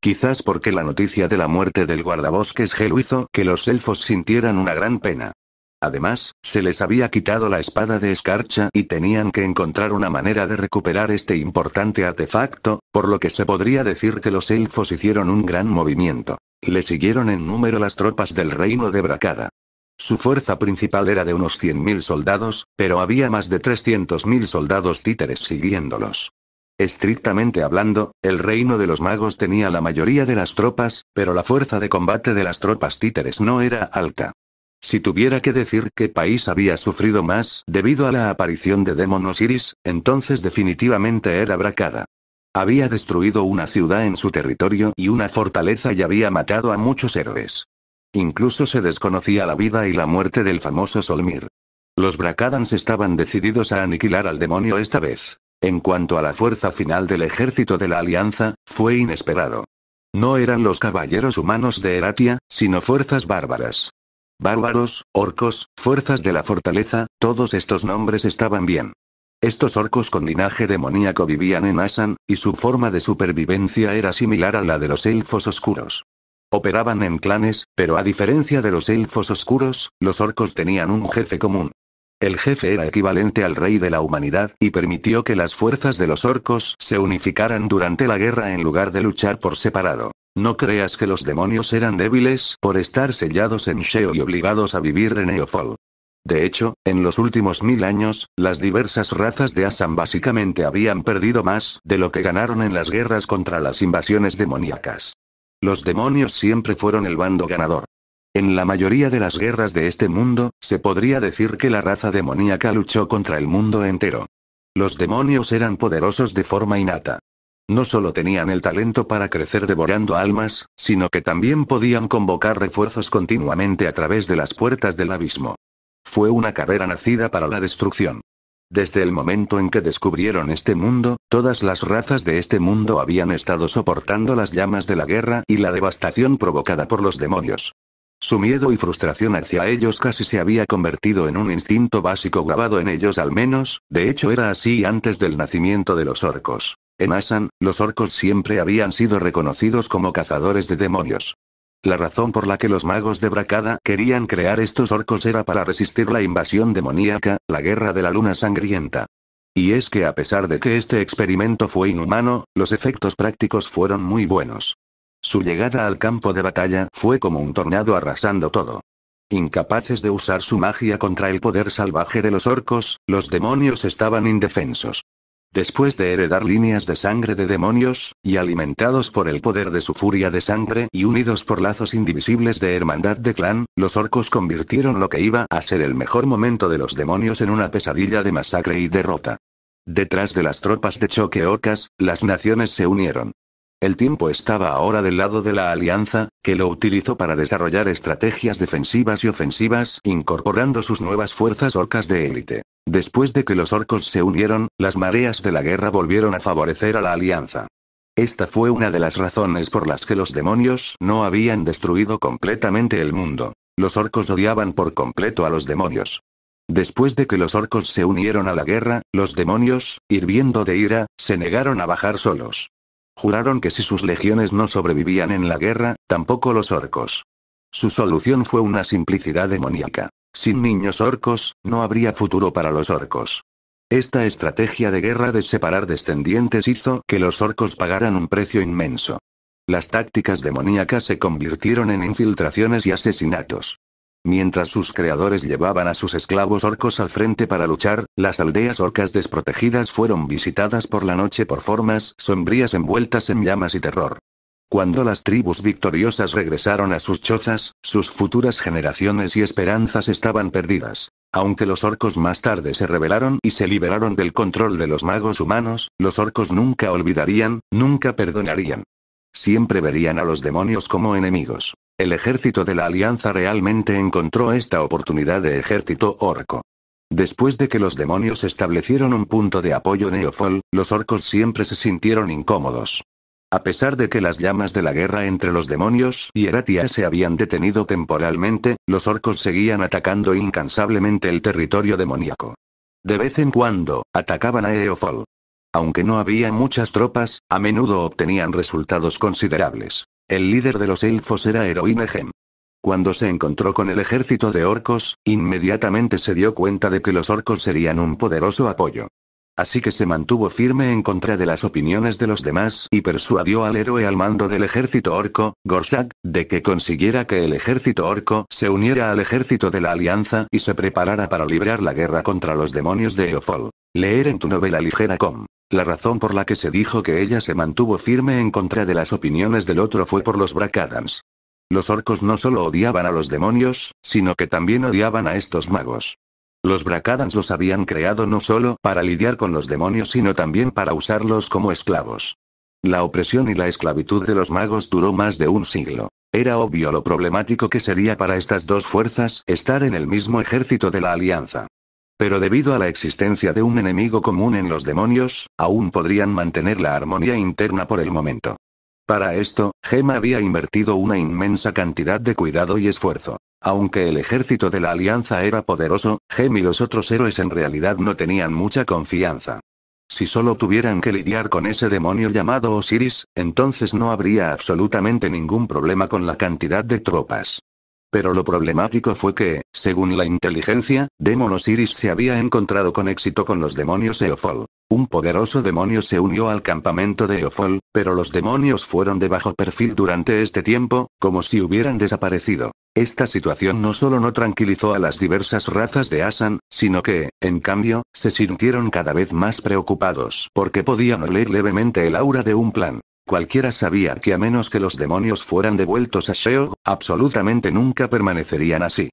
A: Quizás porque la noticia de la muerte del guardabosques gelo hizo que los elfos sintieran una gran pena. Además, se les había quitado la espada de escarcha y tenían que encontrar una manera de recuperar este importante artefacto, por lo que se podría decir que los elfos hicieron un gran movimiento. Le siguieron en número las tropas del reino de Bracada. Su fuerza principal era de unos 100.000 soldados, pero había más de 300.000 soldados títeres siguiéndolos. Estrictamente hablando, el reino de los magos tenía la mayoría de las tropas, pero la fuerza de combate de las tropas títeres no era alta. Si tuviera que decir qué país había sufrido más debido a la aparición de demonios Iris, entonces definitivamente era Bracada. Había destruido una ciudad en su territorio y una fortaleza y había matado a muchos héroes. Incluso se desconocía la vida y la muerte del famoso Solmir. Los Bracadans estaban decididos a aniquilar al demonio esta vez. En cuanto a la fuerza final del ejército de la Alianza, fue inesperado. No eran los caballeros humanos de Heratia, sino fuerzas bárbaras. Bárbaros, orcos, fuerzas de la fortaleza, todos estos nombres estaban bien. Estos orcos con linaje demoníaco vivían en Asan, y su forma de supervivencia era similar a la de los elfos oscuros. Operaban en clanes, pero a diferencia de los elfos oscuros, los orcos tenían un jefe común. El jefe era equivalente al rey de la humanidad y permitió que las fuerzas de los orcos se unificaran durante la guerra en lugar de luchar por separado. No creas que los demonios eran débiles por estar sellados en Sheo y obligados a vivir en Eofol. De hecho, en los últimos mil años, las diversas razas de Asan básicamente habían perdido más de lo que ganaron en las guerras contra las invasiones demoníacas. Los demonios siempre fueron el bando ganador. En la mayoría de las guerras de este mundo, se podría decir que la raza demoníaca luchó contra el mundo entero. Los demonios eran poderosos de forma innata. No solo tenían el talento para crecer devorando almas, sino que también podían convocar refuerzos continuamente a través de las puertas del abismo. Fue una carrera nacida para la destrucción. Desde el momento en que descubrieron este mundo, todas las razas de este mundo habían estado soportando las llamas de la guerra y la devastación provocada por los demonios. Su miedo y frustración hacia ellos casi se había convertido en un instinto básico grabado en ellos al menos, de hecho era así antes del nacimiento de los orcos. En Asan, los orcos siempre habían sido reconocidos como cazadores de demonios. La razón por la que los magos de Bracada querían crear estos orcos era para resistir la invasión demoníaca, la guerra de la luna sangrienta. Y es que a pesar de que este experimento fue inhumano, los efectos prácticos fueron muy buenos. Su llegada al campo de batalla fue como un tornado arrasando todo. Incapaces de usar su magia contra el poder salvaje de los orcos, los demonios estaban indefensos. Después de heredar líneas de sangre de demonios, y alimentados por el poder de su furia de sangre y unidos por lazos indivisibles de hermandad de clan, los orcos convirtieron lo que iba a ser el mejor momento de los demonios en una pesadilla de masacre y derrota. Detrás de las tropas de choque orcas, las naciones se unieron. El tiempo estaba ahora del lado de la Alianza, que lo utilizó para desarrollar estrategias defensivas y ofensivas, incorporando sus nuevas fuerzas orcas de élite. Después de que los orcos se unieron, las mareas de la guerra volvieron a favorecer a la alianza. Esta fue una de las razones por las que los demonios no habían destruido completamente el mundo. Los orcos odiaban por completo a los demonios. Después de que los orcos se unieron a la guerra, los demonios, hirviendo de ira, se negaron a bajar solos. Juraron que si sus legiones no sobrevivían en la guerra, tampoco los orcos. Su solución fue una simplicidad demoníaca. Sin niños orcos, no habría futuro para los orcos. Esta estrategia de guerra de separar descendientes hizo que los orcos pagaran un precio inmenso. Las tácticas demoníacas se convirtieron en infiltraciones y asesinatos. Mientras sus creadores llevaban a sus esclavos orcos al frente para luchar, las aldeas orcas desprotegidas fueron visitadas por la noche por formas sombrías envueltas en llamas y terror. Cuando las tribus victoriosas regresaron a sus chozas, sus futuras generaciones y esperanzas estaban perdidas. Aunque los orcos más tarde se rebelaron y se liberaron del control de los magos humanos, los orcos nunca olvidarían, nunca perdonarían. Siempre verían a los demonios como enemigos. El ejército de la Alianza realmente encontró esta oportunidad de ejército orco. Después de que los demonios establecieron un punto de apoyo Neofol, los orcos siempre se sintieron incómodos. A pesar de que las llamas de la guerra entre los demonios y Eratia se habían detenido temporalmente, los orcos seguían atacando incansablemente el territorio demoníaco. De vez en cuando, atacaban a Eofol. Aunque no había muchas tropas, a menudo obtenían resultados considerables. El líder de los elfos era Gem. Cuando se encontró con el ejército de orcos, inmediatamente se dio cuenta de que los orcos serían un poderoso apoyo. Así que se mantuvo firme en contra de las opiniones de los demás y persuadió al héroe al mando del ejército orco, Gorsak, de que consiguiera que el ejército orco se uniera al ejército de la alianza y se preparara para librar la guerra contra los demonios de Eofol. Leer en tu novela ligera com. La razón por la que se dijo que ella se mantuvo firme en contra de las opiniones del otro fue por los Bracadans. Los orcos no solo odiaban a los demonios, sino que también odiaban a estos magos. Los Bracadans los habían creado no solo para lidiar con los demonios, sino también para usarlos como esclavos. La opresión y la esclavitud de los magos duró más de un siglo. Era obvio lo problemático que sería para estas dos fuerzas estar en el mismo ejército de la alianza. Pero debido a la existencia de un enemigo común en los demonios, aún podrían mantener la armonía interna por el momento. Para esto, Gema había invertido una inmensa cantidad de cuidado y esfuerzo. Aunque el ejército de la Alianza era poderoso, Gem y los otros héroes en realidad no tenían mucha confianza. Si solo tuvieran que lidiar con ese demonio llamado Osiris, entonces no habría absolutamente ningún problema con la cantidad de tropas. Pero lo problemático fue que, según la inteligencia, Demonos Iris se había encontrado con éxito con los demonios Eofol. Un poderoso demonio se unió al campamento de Eofol, pero los demonios fueron de bajo perfil durante este tiempo, como si hubieran desaparecido. Esta situación no solo no tranquilizó a las diversas razas de Asan, sino que, en cambio, se sintieron cada vez más preocupados porque podían oler levemente el aura de un plan. Cualquiera sabía que a menos que los demonios fueran devueltos a Sheo, absolutamente nunca permanecerían así.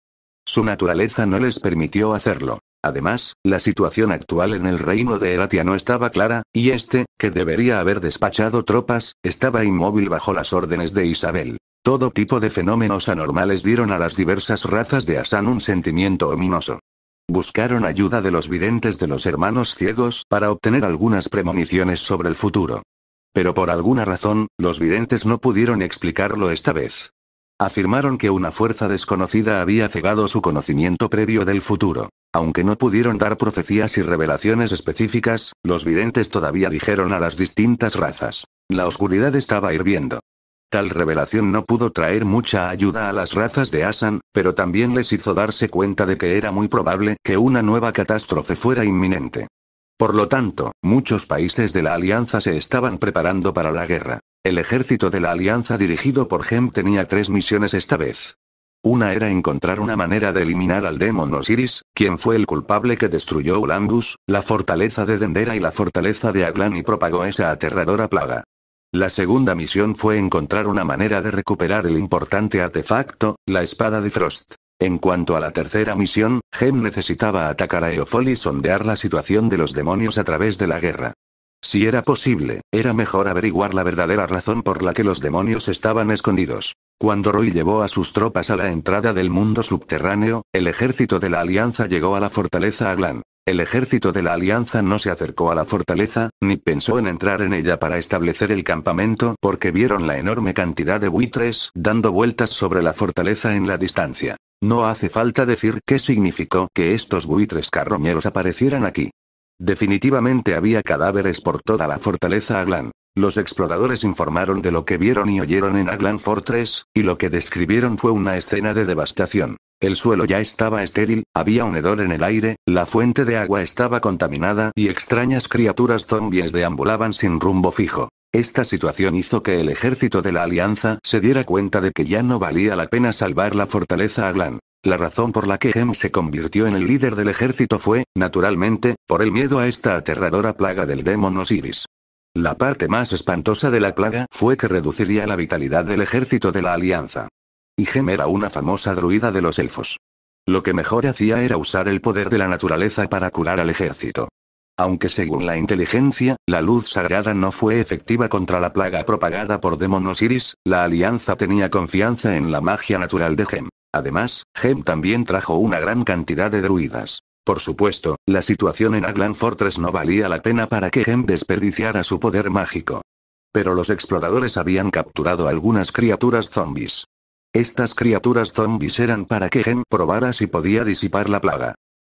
A: Su naturaleza no les permitió hacerlo. Además, la situación actual en el reino de Eratia no estaba clara, y este, que debería haber despachado tropas, estaba inmóvil bajo las órdenes de Isabel. Todo tipo de fenómenos anormales dieron a las diversas razas de Asan un sentimiento ominoso. Buscaron ayuda de los videntes de los hermanos ciegos para obtener algunas premoniciones sobre el futuro. Pero por alguna razón, los videntes no pudieron explicarlo esta vez. Afirmaron que una fuerza desconocida había cegado su conocimiento previo del futuro. Aunque no pudieron dar profecías y revelaciones específicas, los videntes todavía dijeron a las distintas razas. La oscuridad estaba hirviendo. Tal revelación no pudo traer mucha ayuda a las razas de Asan, pero también les hizo darse cuenta de que era muy probable que una nueva catástrofe fuera inminente. Por lo tanto, muchos países de la Alianza se estaban preparando para la guerra. El ejército de la Alianza dirigido por Gem tenía tres misiones esta vez. Una era encontrar una manera de eliminar al Demon Osiris, quien fue el culpable que destruyó Ulangus, la fortaleza de Dendera y la fortaleza de Aglan y propagó esa aterradora plaga. La segunda misión fue encontrar una manera de recuperar el importante artefacto, la espada de Frost. En cuanto a la tercera misión, Gem necesitaba atacar a Eofol y sondear la situación de los demonios a través de la guerra. Si era posible, era mejor averiguar la verdadera razón por la que los demonios estaban escondidos. Cuando Roy llevó a sus tropas a la entrada del mundo subterráneo, el ejército de la Alianza llegó a la fortaleza Aglan. El ejército de la Alianza no se acercó a la fortaleza, ni pensó en entrar en ella para establecer el campamento porque vieron la enorme cantidad de buitres dando vueltas sobre la fortaleza en la distancia. No hace falta decir qué significó que estos buitres carroñeros aparecieran aquí. Definitivamente había cadáveres por toda la fortaleza Aglan. Los exploradores informaron de lo que vieron y oyeron en Aglan Fortress, y lo que describieron fue una escena de devastación. El suelo ya estaba estéril, había un hedor en el aire, la fuente de agua estaba contaminada y extrañas criaturas zombies deambulaban sin rumbo fijo. Esta situación hizo que el ejército de la Alianza se diera cuenta de que ya no valía la pena salvar la fortaleza Glan. La razón por la que Gem se convirtió en el líder del ejército fue, naturalmente, por el miedo a esta aterradora plaga del demon Iris. La parte más espantosa de la plaga fue que reduciría la vitalidad del ejército de la Alianza. Y Gem era una famosa druida de los elfos. Lo que mejor hacía era usar el poder de la naturaleza para curar al ejército. Aunque según la inteligencia, la luz sagrada no fue efectiva contra la plaga propagada por Demonos Iris, la alianza tenía confianza en la magia natural de Gem. Además, Gem también trajo una gran cantidad de druidas. Por supuesto, la situación en Aglan Fortress no valía la pena para que Gem desperdiciara su poder mágico. Pero los exploradores habían capturado algunas criaturas zombies. Estas criaturas zombies eran para que Gem probara si podía disipar la plaga.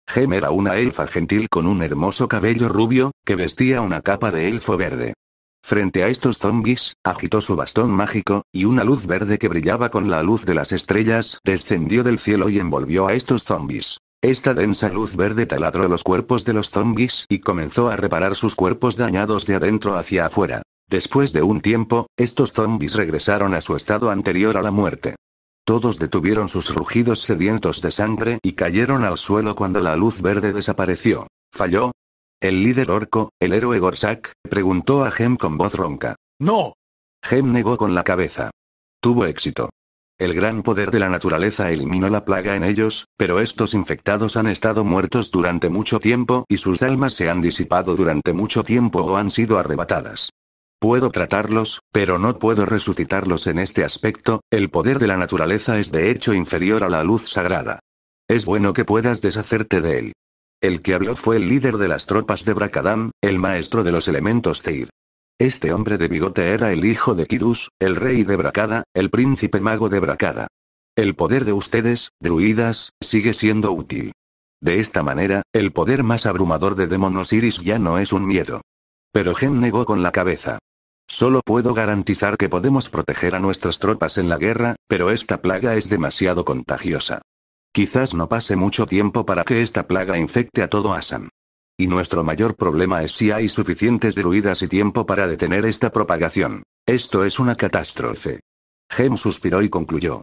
A: Gem era una elfa gentil con un hermoso cabello rubio, que vestía una capa de elfo verde. Frente a estos zombis, agitó su bastón mágico, y una luz verde que brillaba con la luz de las estrellas descendió del cielo y envolvió a estos zombis. Esta densa luz verde taladró los cuerpos de los zombis y comenzó a reparar sus cuerpos dañados de adentro hacia afuera. Después de un tiempo, estos zombis regresaron a su estado anterior a la muerte. Todos detuvieron sus rugidos sedientos de sangre y cayeron al suelo cuando la luz verde desapareció. ¿Falló? El líder orco, el héroe Gorsak, preguntó a Gem con voz ronca. ¡No! Gem negó con la cabeza. Tuvo éxito. El gran poder de la naturaleza eliminó la plaga en ellos, pero estos infectados han estado muertos durante mucho tiempo y sus almas se han disipado durante mucho tiempo o han sido arrebatadas. Puedo tratarlos, pero no puedo resucitarlos en este aspecto, el poder de la naturaleza es de hecho inferior a la luz sagrada. Es bueno que puedas deshacerte de él. El que habló fue el líder de las tropas de Bracadam, el maestro de los elementos Teir. Este hombre de bigote era el hijo de Kirus, el rey de Bracada, el príncipe mago de Bracada. El poder de ustedes, druidas, sigue siendo útil. De esta manera, el poder más abrumador de Demonosiris ya no es un miedo. Pero Gen negó con la cabeza. Solo puedo garantizar que podemos proteger a nuestras tropas en la guerra, pero esta plaga es demasiado contagiosa. Quizás no pase mucho tiempo para que esta plaga infecte a todo Asan. Y nuestro mayor problema es si hay suficientes diluidas y tiempo para detener esta propagación. Esto es una catástrofe. Gem suspiró y concluyó.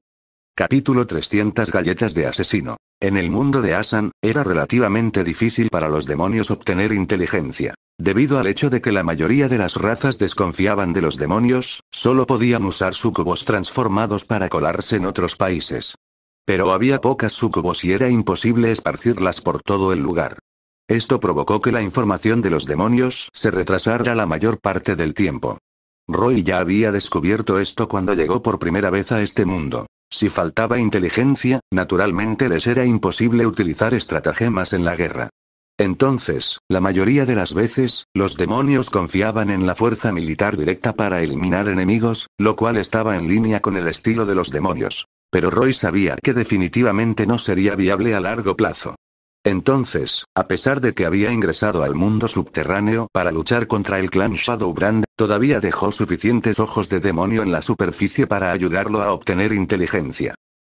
A: Capítulo 300 Galletas de asesino. En el mundo de Asan, era relativamente difícil para los demonios obtener inteligencia. Debido al hecho de que la mayoría de las razas desconfiaban de los demonios, solo podían usar sucubos transformados para colarse en otros países. Pero había pocas sucubos y era imposible esparcirlas por todo el lugar. Esto provocó que la información de los demonios se retrasara la mayor parte del tiempo. Roy ya había descubierto esto cuando llegó por primera vez a este mundo. Si faltaba inteligencia, naturalmente les era imposible utilizar estratagemas en la guerra. Entonces, la mayoría de las veces, los demonios confiaban en la fuerza militar directa para eliminar enemigos, lo cual estaba en línea con el estilo de los demonios. Pero Roy sabía que definitivamente no sería viable a largo plazo. Entonces, a pesar de que había ingresado al mundo subterráneo para luchar contra el clan Shadowbrand, todavía dejó suficientes ojos de demonio en la superficie para ayudarlo a obtener inteligencia.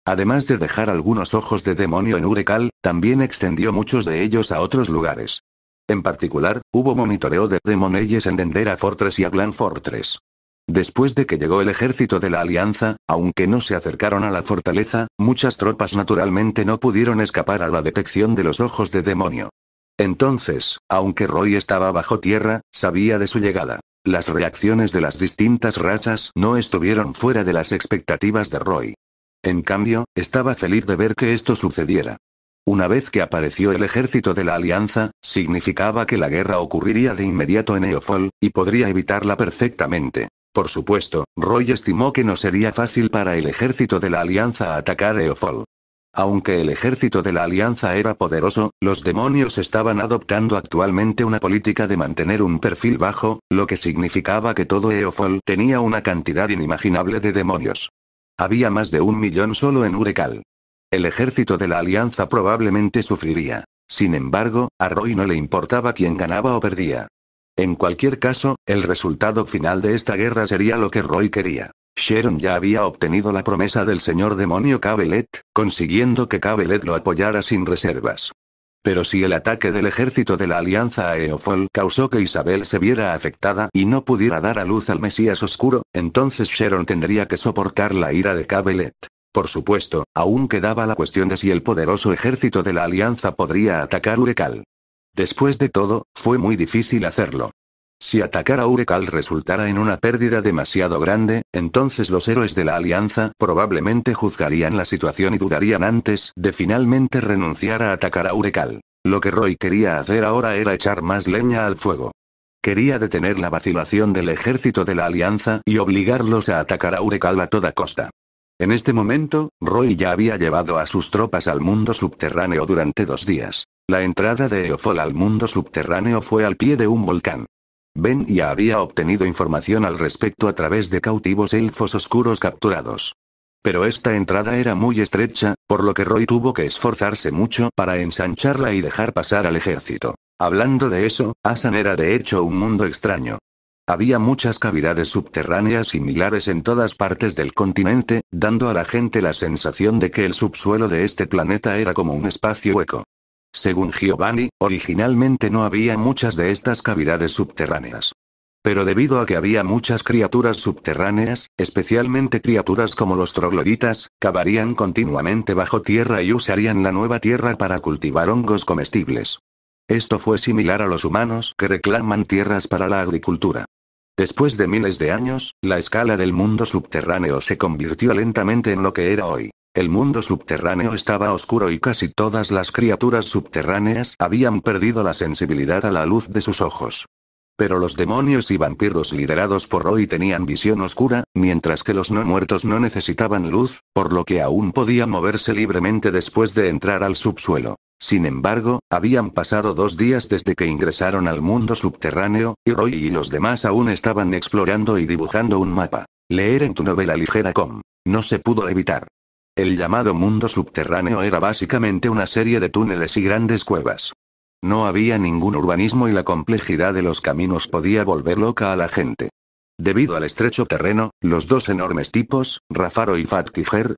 A: Además de dejar algunos ojos de demonio en Urecal, también extendió muchos de ellos a otros lugares. En particular, hubo monitoreo de demonelles en Dendera Fortress y Aglan Fortress. Después de que llegó el ejército de la Alianza, aunque no se acercaron a la fortaleza, muchas tropas naturalmente no pudieron escapar a la detección de los ojos de demonio. Entonces, aunque Roy estaba bajo tierra, sabía de su llegada. Las reacciones de las distintas razas no estuvieron fuera de las expectativas de Roy. En cambio, estaba feliz de ver que esto sucediera. Una vez que apareció el ejército de la Alianza, significaba que la guerra ocurriría de inmediato en Eofol, y podría evitarla perfectamente. Por supuesto, Roy estimó que no sería fácil para el ejército de la Alianza atacar Eofol. Aunque el ejército de la Alianza era poderoso, los demonios estaban adoptando actualmente una política de mantener un perfil bajo, lo que significaba que todo Eofol tenía una cantidad inimaginable de demonios. Había más de un millón solo en Urecal. El ejército de la Alianza probablemente sufriría. Sin embargo, a Roy no le importaba quién ganaba o perdía. En cualquier caso, el resultado final de esta guerra sería lo que Roy quería. Sharon ya había obtenido la promesa del señor demonio Cabelet, consiguiendo que Cabelet lo apoyara sin reservas. Pero si el ataque del ejército de la Alianza a Eofol causó que Isabel se viera afectada y no pudiera dar a luz al Mesías Oscuro, entonces Sharon tendría que soportar la ira de Cabelet. Por supuesto, aún quedaba la cuestión de si el poderoso ejército de la Alianza podría atacar Urecal. Después de todo, fue muy difícil hacerlo. Si atacar a Urecal resultara en una pérdida demasiado grande, entonces los héroes de la Alianza probablemente juzgarían la situación y dudarían antes de finalmente renunciar a atacar a Urecal. Lo que Roy quería hacer ahora era echar más leña al fuego. Quería detener la vacilación del ejército de la Alianza y obligarlos a atacar a Urecal a toda costa. En este momento, Roy ya había llevado a sus tropas al mundo subterráneo durante dos días. La entrada de Eofol al mundo subterráneo fue al pie de un volcán. Ben ya había obtenido información al respecto a través de cautivos elfos oscuros capturados. Pero esta entrada era muy estrecha, por lo que Roy tuvo que esforzarse mucho para ensancharla y dejar pasar al ejército. Hablando de eso, Asan era de hecho un mundo extraño. Había muchas cavidades subterráneas similares en todas partes del continente, dando a la gente la sensación de que el subsuelo de este planeta era como un espacio hueco. Según Giovanni, originalmente no había muchas de estas cavidades subterráneas. Pero debido a que había muchas criaturas subterráneas, especialmente criaturas como los trogloditas, cavarían continuamente bajo tierra y usarían la nueva tierra para cultivar hongos comestibles. Esto fue similar a los humanos que reclaman tierras para la agricultura. Después de miles de años, la escala del mundo subterráneo se convirtió lentamente en lo que era hoy. El mundo subterráneo estaba oscuro y casi todas las criaturas subterráneas habían perdido la sensibilidad a la luz de sus ojos. Pero los demonios y vampiros liderados por Roy tenían visión oscura, mientras que los no muertos no necesitaban luz, por lo que aún podían moverse libremente después de entrar al subsuelo. Sin embargo, habían pasado dos días desde que ingresaron al mundo subterráneo, y Roy y los demás aún estaban explorando y dibujando un mapa. Leer en tu novela ligera com. No se pudo evitar. El llamado mundo subterráneo era básicamente una serie de túneles y grandes cuevas. No había ningún urbanismo y la complejidad de los caminos podía volver loca a la gente. Debido al estrecho terreno, los dos enormes tipos, Rafaro y Fat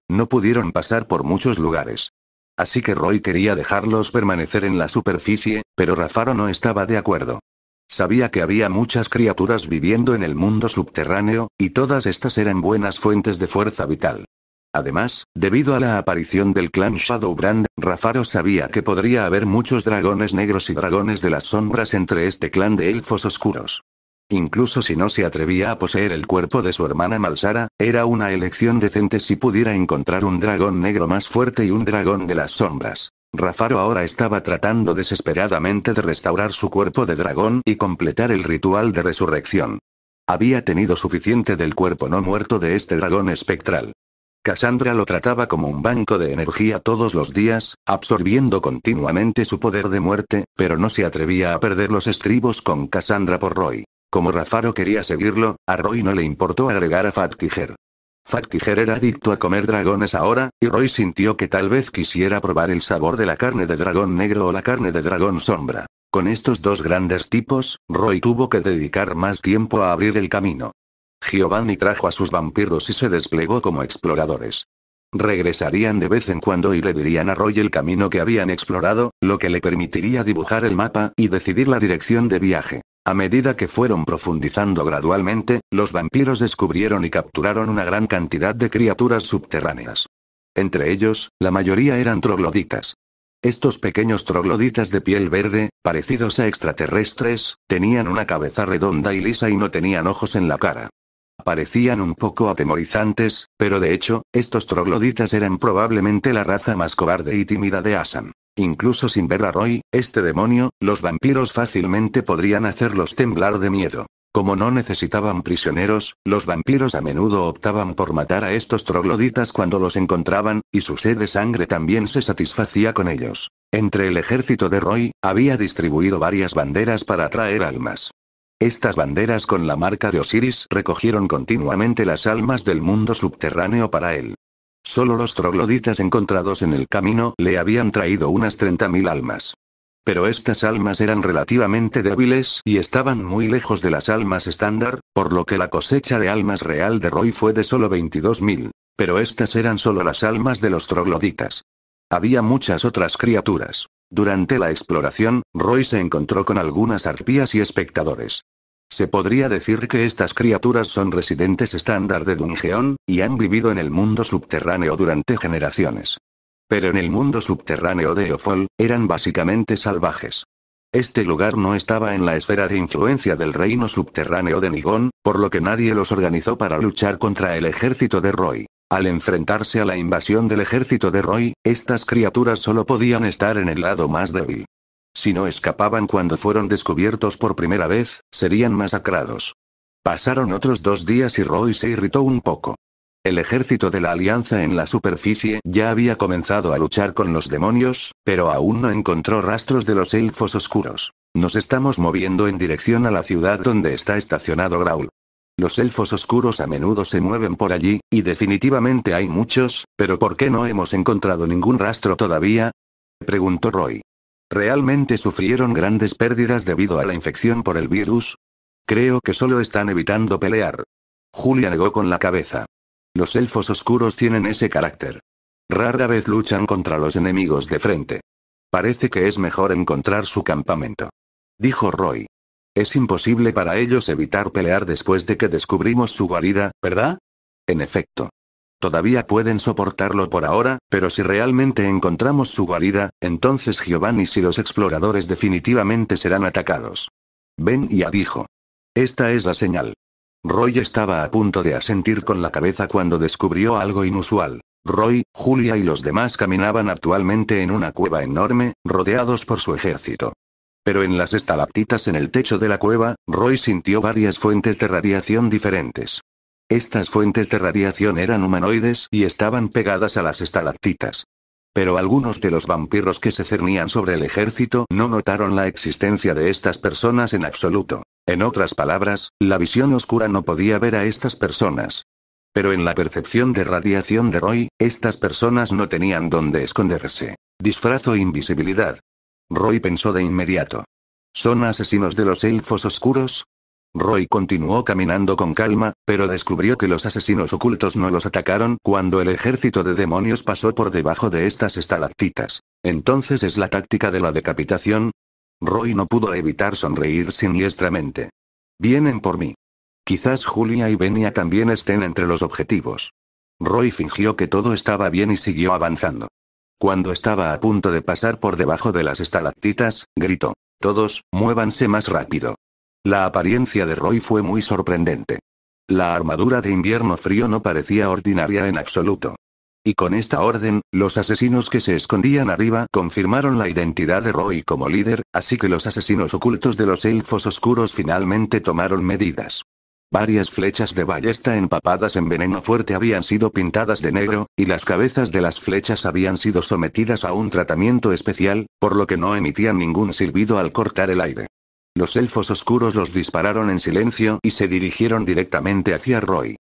A: no pudieron pasar por muchos lugares. Así que Roy quería dejarlos permanecer en la superficie, pero Rafaro no estaba de acuerdo. Sabía que había muchas criaturas viviendo en el mundo subterráneo, y todas estas eran buenas fuentes de fuerza vital. Además, debido a la aparición del clan Shadowbrand, Rafaro sabía que podría haber muchos dragones negros y dragones de las sombras entre este clan de elfos oscuros. Incluso si no se atrevía a poseer el cuerpo de su hermana Malsara, era una elección decente si pudiera encontrar un dragón negro más fuerte y un dragón de las sombras. Rafaro ahora estaba tratando desesperadamente de restaurar su cuerpo de dragón y completar el ritual de resurrección. Había tenido suficiente del cuerpo no muerto de este dragón espectral. Cassandra lo trataba como un banco de energía todos los días, absorbiendo continuamente su poder de muerte, pero no se atrevía a perder los estribos con Cassandra por Roy. Como Rafaro quería seguirlo, a Roy no le importó agregar a Factiger. Factiger era adicto a comer dragones ahora, y Roy sintió que tal vez quisiera probar el sabor de la carne de dragón negro o la carne de dragón sombra. Con estos dos grandes tipos, Roy tuvo que dedicar más tiempo a abrir el camino. Giovanni trajo a sus vampiros y se desplegó como exploradores. Regresarían de vez en cuando y le dirían a Roy el camino que habían explorado, lo que le permitiría dibujar el mapa y decidir la dirección de viaje. A medida que fueron profundizando gradualmente, los vampiros descubrieron y capturaron una gran cantidad de criaturas subterráneas. Entre ellos, la mayoría eran trogloditas. Estos pequeños trogloditas de piel verde, parecidos a extraterrestres, tenían una cabeza redonda y lisa y no tenían ojos en la cara. Parecían un poco atemorizantes, pero de hecho, estos trogloditas eran probablemente la raza más cobarde y tímida de Asan. Incluso sin ver a Roy, este demonio, los vampiros fácilmente podrían hacerlos temblar de miedo. Como no necesitaban prisioneros, los vampiros a menudo optaban por matar a estos trogloditas cuando los encontraban, y su sed de sangre también se satisfacía con ellos. Entre el ejército de Roy, había distribuido varias banderas para atraer almas. Estas banderas con la marca de Osiris recogieron continuamente las almas del mundo subterráneo para él. Solo los trogloditas encontrados en el camino le habían traído unas 30.000 almas. Pero estas almas eran relativamente débiles y estaban muy lejos de las almas estándar, por lo que la cosecha de almas real de Roy fue de solo 22.000. Pero estas eran solo las almas de los trogloditas. Había muchas otras criaturas. Durante la exploración, Roy se encontró con algunas arpías y espectadores. Se podría decir que estas criaturas son residentes estándar de Dungeon, y han vivido en el mundo subterráneo durante generaciones. Pero en el mundo subterráneo de Eofol, eran básicamente salvajes. Este lugar no estaba en la esfera de influencia del reino subterráneo de Nigón, por lo que nadie los organizó para luchar contra el ejército de Roy. Al enfrentarse a la invasión del ejército de Roy, estas criaturas solo podían estar en el lado más débil. Si no escapaban cuando fueron descubiertos por primera vez, serían masacrados. Pasaron otros dos días y Roy se irritó un poco. El ejército de la Alianza en la superficie ya había comenzado a luchar con los demonios, pero aún no encontró rastros de los elfos oscuros. Nos estamos moviendo en dirección a la ciudad donde está estacionado Graul. Los elfos oscuros a menudo se mueven por allí, y definitivamente hay muchos, pero ¿por qué no hemos encontrado ningún rastro todavía? preguntó Roy. ¿Realmente sufrieron grandes pérdidas debido a la infección por el virus? Creo que solo están evitando pelear. Julia negó con la cabeza. Los elfos oscuros tienen ese carácter. Rara vez luchan contra los enemigos de frente. Parece que es mejor encontrar su campamento. Dijo Roy. Es imposible para ellos evitar pelear después de que descubrimos su guarida, ¿verdad? En efecto. Todavía pueden soportarlo por ahora, pero si realmente encontramos su guarida, entonces Giovanni y los exploradores definitivamente serán atacados. Ben ya dijo. Esta es la señal. Roy estaba a punto de asentir con la cabeza cuando descubrió algo inusual. Roy, Julia y los demás caminaban actualmente en una cueva enorme, rodeados por su ejército pero en las estalactitas en el techo de la cueva, Roy sintió varias fuentes de radiación diferentes. Estas fuentes de radiación eran humanoides y estaban pegadas a las estalactitas. Pero algunos de los vampiros que se cernían sobre el ejército no notaron la existencia de estas personas en absoluto. En otras palabras, la visión oscura no podía ver a estas personas. Pero en la percepción de radiación de Roy, estas personas no tenían dónde esconderse. Disfrazo e invisibilidad. Roy pensó de inmediato. ¿Son asesinos de los elfos oscuros? Roy continuó caminando con calma, pero descubrió que los asesinos ocultos no los atacaron cuando el ejército de demonios pasó por debajo de estas estalactitas. Entonces es la táctica de la decapitación. Roy no pudo evitar sonreír siniestramente. Vienen por mí. Quizás Julia y Benia también estén entre los objetivos. Roy fingió que todo estaba bien y siguió avanzando. Cuando estaba a punto de pasar por debajo de las estalactitas, gritó. Todos, muévanse más rápido. La apariencia de Roy fue muy sorprendente. La armadura de invierno frío no parecía ordinaria en absoluto. Y con esta orden, los asesinos que se escondían arriba confirmaron la identidad de Roy como líder, así que los asesinos ocultos de los elfos oscuros finalmente tomaron medidas. Varias flechas de ballesta empapadas en veneno fuerte habían sido pintadas de negro, y las cabezas de las flechas habían sido sometidas a un tratamiento especial, por lo que no emitían ningún silbido al cortar el aire. Los elfos oscuros los dispararon en silencio y se dirigieron directamente hacia Roy.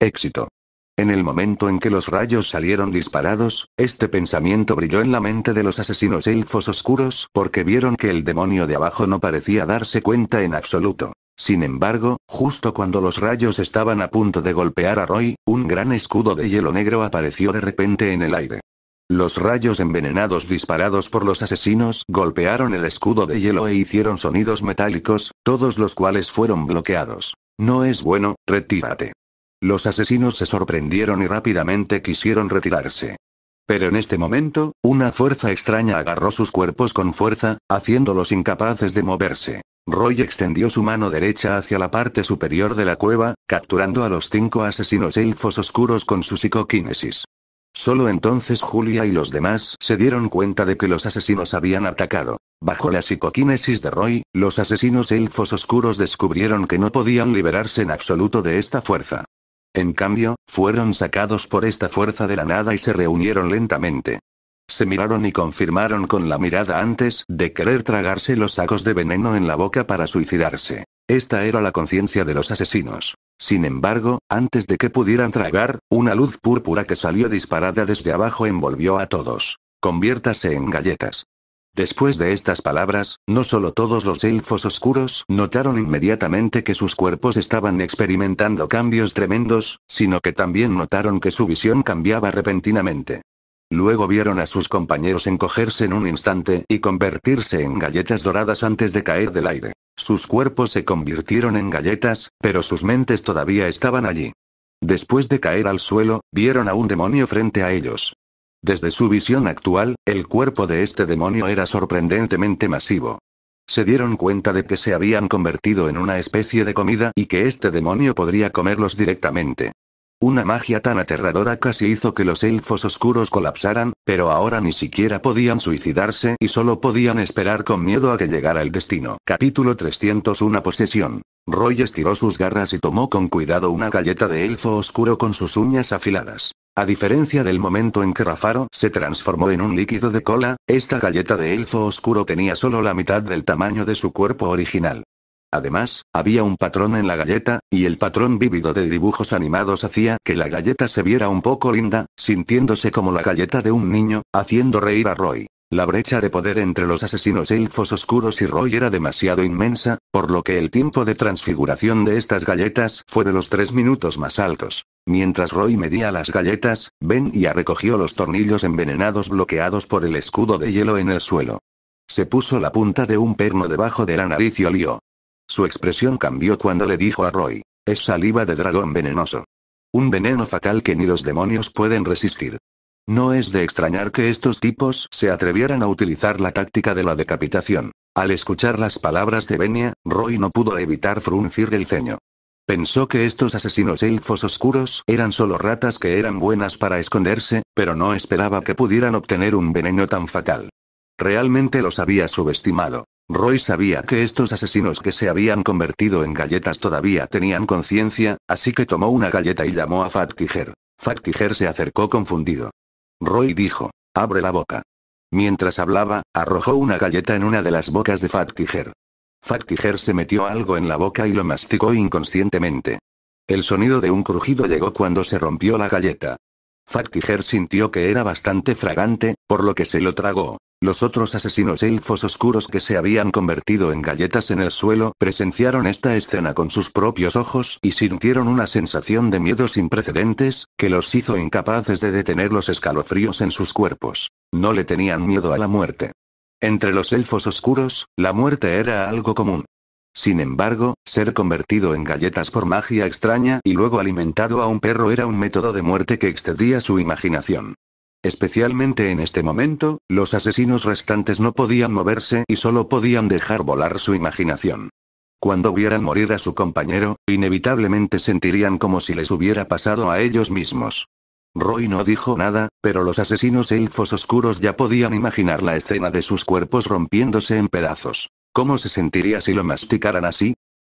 A: Éxito. En el momento en que los rayos salieron disparados, este pensamiento brilló en la mente de los asesinos elfos oscuros porque vieron que el demonio de abajo no parecía darse cuenta en absoluto. Sin embargo, justo cuando los rayos estaban a punto de golpear a Roy, un gran escudo de hielo negro apareció de repente en el aire. Los rayos envenenados disparados por los asesinos golpearon el escudo de hielo e hicieron sonidos metálicos, todos los cuales fueron bloqueados. No es bueno, retírate. Los asesinos se sorprendieron y rápidamente quisieron retirarse. Pero en este momento, una fuerza extraña agarró sus cuerpos con fuerza, haciéndolos incapaces de moverse. Roy extendió su mano derecha hacia la parte superior de la cueva, capturando a los cinco asesinos elfos oscuros con su psicoquinesis. Solo entonces Julia y los demás se dieron cuenta de que los asesinos habían atacado. Bajo la psicoquinesis de Roy, los asesinos elfos oscuros descubrieron que no podían liberarse en absoluto de esta fuerza. En cambio, fueron sacados por esta fuerza de la nada y se reunieron lentamente. Se miraron y confirmaron con la mirada antes de querer tragarse los sacos de veneno en la boca para suicidarse. Esta era la conciencia de los asesinos. Sin embargo, antes de que pudieran tragar, una luz púrpura que salió disparada desde abajo envolvió a todos. Conviértase en galletas. Después de estas palabras, no solo todos los elfos oscuros notaron inmediatamente que sus cuerpos estaban experimentando cambios tremendos, sino que también notaron que su visión cambiaba repentinamente. Luego vieron a sus compañeros encogerse en un instante y convertirse en galletas doradas antes de caer del aire. Sus cuerpos se convirtieron en galletas, pero sus mentes todavía estaban allí. Después de caer al suelo, vieron a un demonio frente a ellos. Desde su visión actual, el cuerpo de este demonio era sorprendentemente masivo. Se dieron cuenta de que se habían convertido en una especie de comida y que este demonio podría comerlos directamente. Una magia tan aterradora casi hizo que los elfos oscuros colapsaran, pero ahora ni siquiera podían suicidarse y solo podían esperar con miedo a que llegara el destino. Capítulo 301 Posesión. Roy estiró sus garras y tomó con cuidado una galleta de elfo oscuro con sus uñas afiladas. A diferencia del momento en que Rafaro se transformó en un líquido de cola, esta galleta de elfo oscuro tenía solo la mitad del tamaño de su cuerpo original. Además, había un patrón en la galleta, y el patrón vívido de dibujos animados hacía que la galleta se viera un poco linda, sintiéndose como la galleta de un niño, haciendo reír a Roy. La brecha de poder entre los asesinos elfos oscuros y Roy era demasiado inmensa, por lo que el tiempo de transfiguración de estas galletas fue de los tres minutos más altos. Mientras Roy medía las galletas, Ben ya recogió los tornillos envenenados bloqueados por el escudo de hielo en el suelo. Se puso la punta de un perno debajo de la nariz y olió. Su expresión cambió cuando le dijo a Roy. Es saliva de dragón venenoso. Un veneno fatal que ni los demonios pueden resistir. No es de extrañar que estos tipos se atrevieran a utilizar la táctica de la decapitación. Al escuchar las palabras de Benia, Roy no pudo evitar fruncir el ceño. Pensó que estos asesinos elfos oscuros eran solo ratas que eran buenas para esconderse, pero no esperaba que pudieran obtener un veneno tan fatal. Realmente los había subestimado. Roy sabía que estos asesinos que se habían convertido en galletas todavía tenían conciencia, así que tomó una galleta y llamó a Fat Faktiger se acercó confundido. Roy dijo, abre la boca. Mientras hablaba, arrojó una galleta en una de las bocas de Fat Faktiger se metió algo en la boca y lo masticó inconscientemente. El sonido de un crujido llegó cuando se rompió la galleta. Fat sintió que era bastante fragante, por lo que se lo tragó. Los otros asesinos elfos oscuros que se habían convertido en galletas en el suelo presenciaron esta escena con sus propios ojos y sintieron una sensación de miedo sin precedentes, que los hizo incapaces de detener los escalofríos en sus cuerpos. No le tenían miedo a la muerte. Entre los elfos oscuros, la muerte era algo común. Sin embargo, ser convertido en galletas por magia extraña y luego alimentado a un perro era un método de muerte que excedía su imaginación. Especialmente en este momento, los asesinos restantes no podían moverse y solo podían dejar volar su imaginación. Cuando vieran morir a su compañero, inevitablemente sentirían como si les hubiera pasado a ellos mismos. Roy no dijo nada, pero los asesinos elfos oscuros ya podían imaginar la escena de sus cuerpos rompiéndose en pedazos. ¿Cómo se sentiría si lo masticaran así?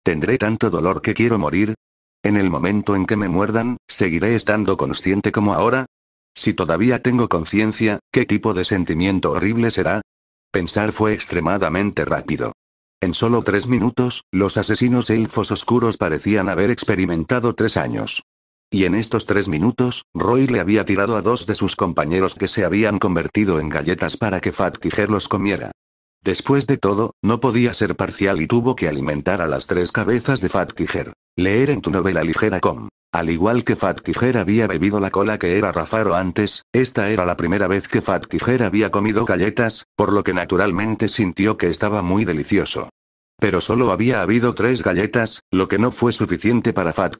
A: ¿Tendré tanto dolor que quiero morir? ¿En el momento en que me muerdan, seguiré estando consciente como ahora? Si todavía tengo conciencia, ¿qué tipo de sentimiento horrible será? Pensar fue extremadamente rápido. En solo tres minutos, los asesinos elfos oscuros parecían haber experimentado tres años. Y en estos tres minutos, Roy le había tirado a dos de sus compañeros que se habían convertido en galletas para que Fat los comiera. Después de todo, no podía ser parcial y tuvo que alimentar a las tres cabezas de Fat Leer en tu novela ligera com. Al igual que Fat había bebido la cola que era Rafaro antes, esta era la primera vez que Fat había comido galletas, por lo que naturalmente sintió que estaba muy delicioso. Pero solo había habido tres galletas, lo que no fue suficiente para Fat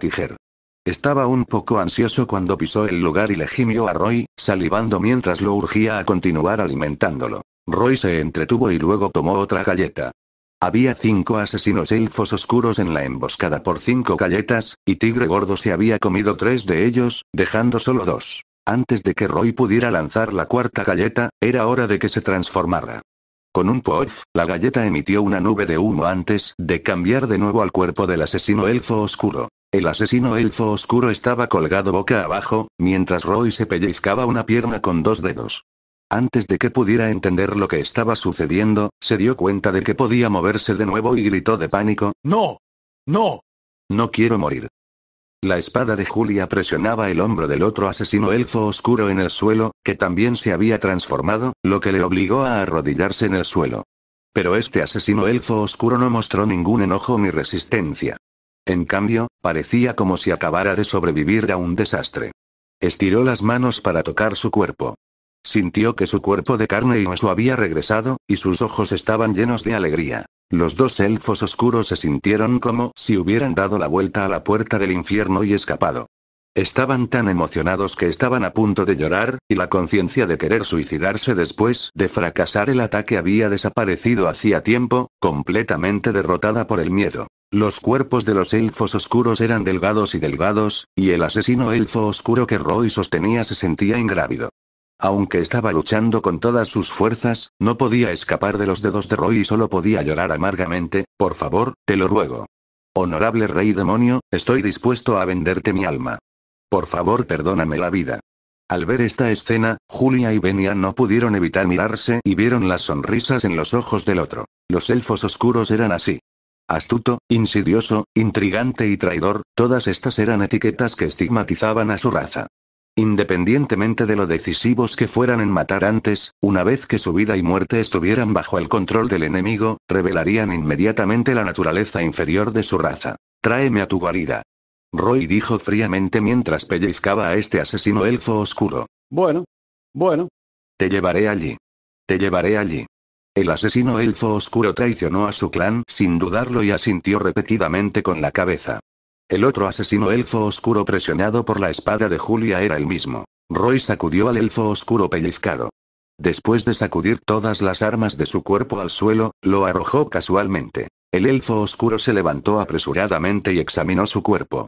A: Estaba un poco ansioso cuando pisó el lugar y le gimió a Roy, salivando mientras lo urgía a continuar alimentándolo. Roy se entretuvo y luego tomó otra galleta. Había cinco asesinos elfos oscuros en la emboscada por cinco galletas, y Tigre Gordo se había comido tres de ellos, dejando solo dos. Antes de que Roy pudiera lanzar la cuarta galleta, era hora de que se transformara. Con un puff, la galleta emitió una nube de humo antes de cambiar de nuevo al cuerpo del asesino elfo oscuro. El asesino elfo oscuro estaba colgado boca abajo, mientras Roy se pellizcaba una pierna con dos dedos. Antes de que pudiera entender lo que estaba sucediendo, se dio cuenta de que podía moverse de nuevo y gritó de pánico, ¡No! ¡No! No quiero morir. La espada de Julia presionaba el hombro del otro asesino elfo oscuro en el suelo, que también se había transformado, lo que le obligó a arrodillarse en el suelo. Pero este asesino elfo oscuro no mostró ningún enojo ni resistencia. En cambio, parecía como si acabara de sobrevivir a un desastre. Estiró las manos para tocar su cuerpo. Sintió que su cuerpo de carne y hueso había regresado, y sus ojos estaban llenos de alegría. Los dos elfos oscuros se sintieron como si hubieran dado la vuelta a la puerta del infierno y escapado. Estaban tan emocionados que estaban a punto de llorar, y la conciencia de querer suicidarse después de fracasar el ataque había desaparecido hacía tiempo, completamente derrotada por el miedo. Los cuerpos de los elfos oscuros eran delgados y delgados, y el asesino elfo oscuro que Roy sostenía se sentía ingrávido. Aunque estaba luchando con todas sus fuerzas, no podía escapar de los dedos de Roy y solo podía llorar amargamente, por favor, te lo ruego. Honorable rey demonio, estoy dispuesto a venderte mi alma. Por favor, perdóname la vida. Al ver esta escena, Julia y Benia no pudieron evitar mirarse y vieron las sonrisas en los ojos del otro. Los elfos oscuros eran así. Astuto, insidioso, intrigante y traidor, todas estas eran etiquetas que estigmatizaban a su raza. Independientemente de lo decisivos que fueran en matar antes, una vez que su vida y muerte estuvieran bajo el control del enemigo, revelarían inmediatamente la naturaleza inferior de su raza. Tráeme a tu guarida. Roy dijo fríamente mientras pellizcaba a este asesino elfo oscuro. Bueno. Bueno. Te llevaré allí. Te llevaré allí. El asesino elfo oscuro traicionó a su clan sin dudarlo y asintió repetidamente con la cabeza. El otro asesino elfo oscuro presionado por la espada de Julia era el mismo. Roy sacudió al elfo oscuro pellizcado. Después de sacudir todas las armas de su cuerpo al suelo, lo arrojó casualmente. El elfo oscuro se levantó apresuradamente y examinó su cuerpo.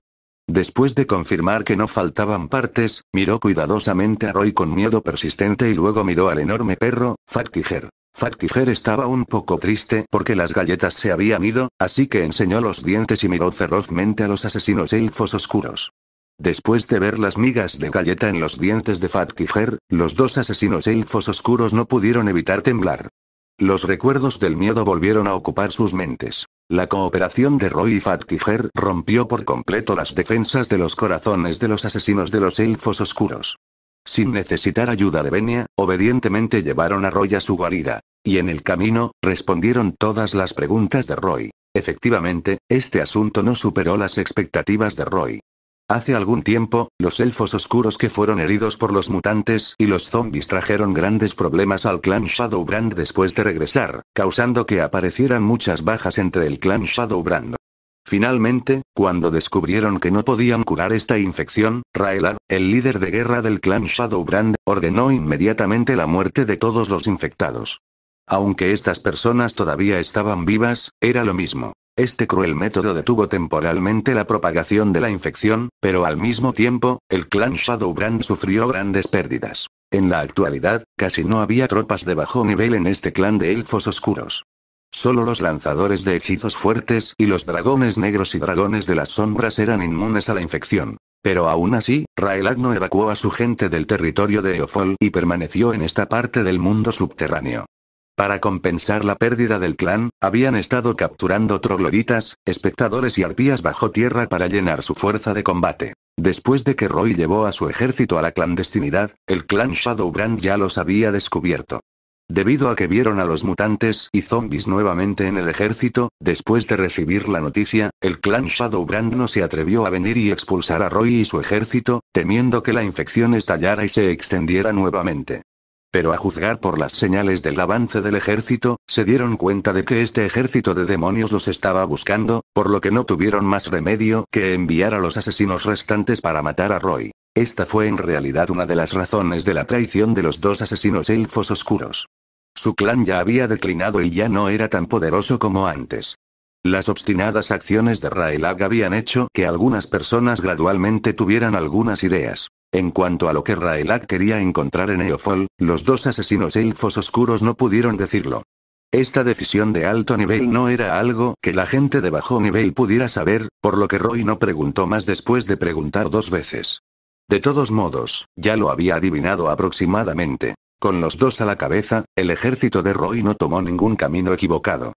A: Después de confirmar que no faltaban partes, miró cuidadosamente a Roy con miedo persistente y luego miró al enorme perro, Factiger. Fattiger estaba un poco triste porque las galletas se habían ido, así que enseñó los dientes y miró ferozmente a los asesinos elfos oscuros. Después de ver las migas de galleta en los dientes de Fattiger, los dos asesinos elfos oscuros no pudieron evitar temblar. Los recuerdos del miedo volvieron a ocupar sus mentes. La cooperación de Roy y Fattiger rompió por completo las defensas de los corazones de los asesinos de los elfos oscuros. Sin necesitar ayuda de Benia, obedientemente llevaron a Roy a su guarida. Y en el camino, respondieron todas las preguntas de Roy. Efectivamente, este asunto no superó las expectativas de Roy. Hace algún tiempo, los elfos oscuros que fueron heridos por los mutantes y los zombies trajeron grandes problemas al clan Shadowbrand después de regresar, causando que aparecieran muchas bajas entre el clan Shadowbrand. Finalmente, cuando descubrieron que no podían curar esta infección, Raelar, el líder de guerra del clan Shadowbrand, ordenó inmediatamente la muerte de todos los infectados. Aunque estas personas todavía estaban vivas, era lo mismo. Este cruel método detuvo temporalmente la propagación de la infección, pero al mismo tiempo, el clan Shadowbrand sufrió grandes pérdidas. En la actualidad, casi no había tropas de bajo nivel en este clan de elfos oscuros. Solo los lanzadores de hechizos fuertes y los dragones negros y dragones de las sombras eran inmunes a la infección. Pero aún así, Raelagno evacuó a su gente del territorio de Eofol y permaneció en esta parte del mundo subterráneo. Para compensar la pérdida del clan, habían estado capturando trogloditas, espectadores y arpías bajo tierra para llenar su fuerza de combate. Después de que Roy llevó a su ejército a la clandestinidad, el clan Shadowbrand ya los había descubierto. Debido a que vieron a los mutantes y zombies nuevamente en el ejército, después de recibir la noticia, el clan Shadowbrand no se atrevió a venir y expulsar a Roy y su ejército, temiendo que la infección estallara y se extendiera nuevamente. Pero a juzgar por las señales del avance del ejército, se dieron cuenta de que este ejército de demonios los estaba buscando, por lo que no tuvieron más remedio que enviar a los asesinos restantes para matar a Roy. Esta fue en realidad una de las razones de la traición de los dos asesinos elfos oscuros. Su clan ya había declinado y ya no era tan poderoso como antes. Las obstinadas acciones de Raelag habían hecho que algunas personas gradualmente tuvieran algunas ideas. En cuanto a lo que Raelag quería encontrar en Eofol, los dos asesinos elfos oscuros no pudieron decirlo. Esta decisión de alto nivel no era algo que la gente de bajo nivel pudiera saber, por lo que Roy no preguntó más después de preguntar dos veces. De todos modos, ya lo había adivinado aproximadamente. Con los dos a la cabeza, el ejército de Roy no tomó ningún camino equivocado.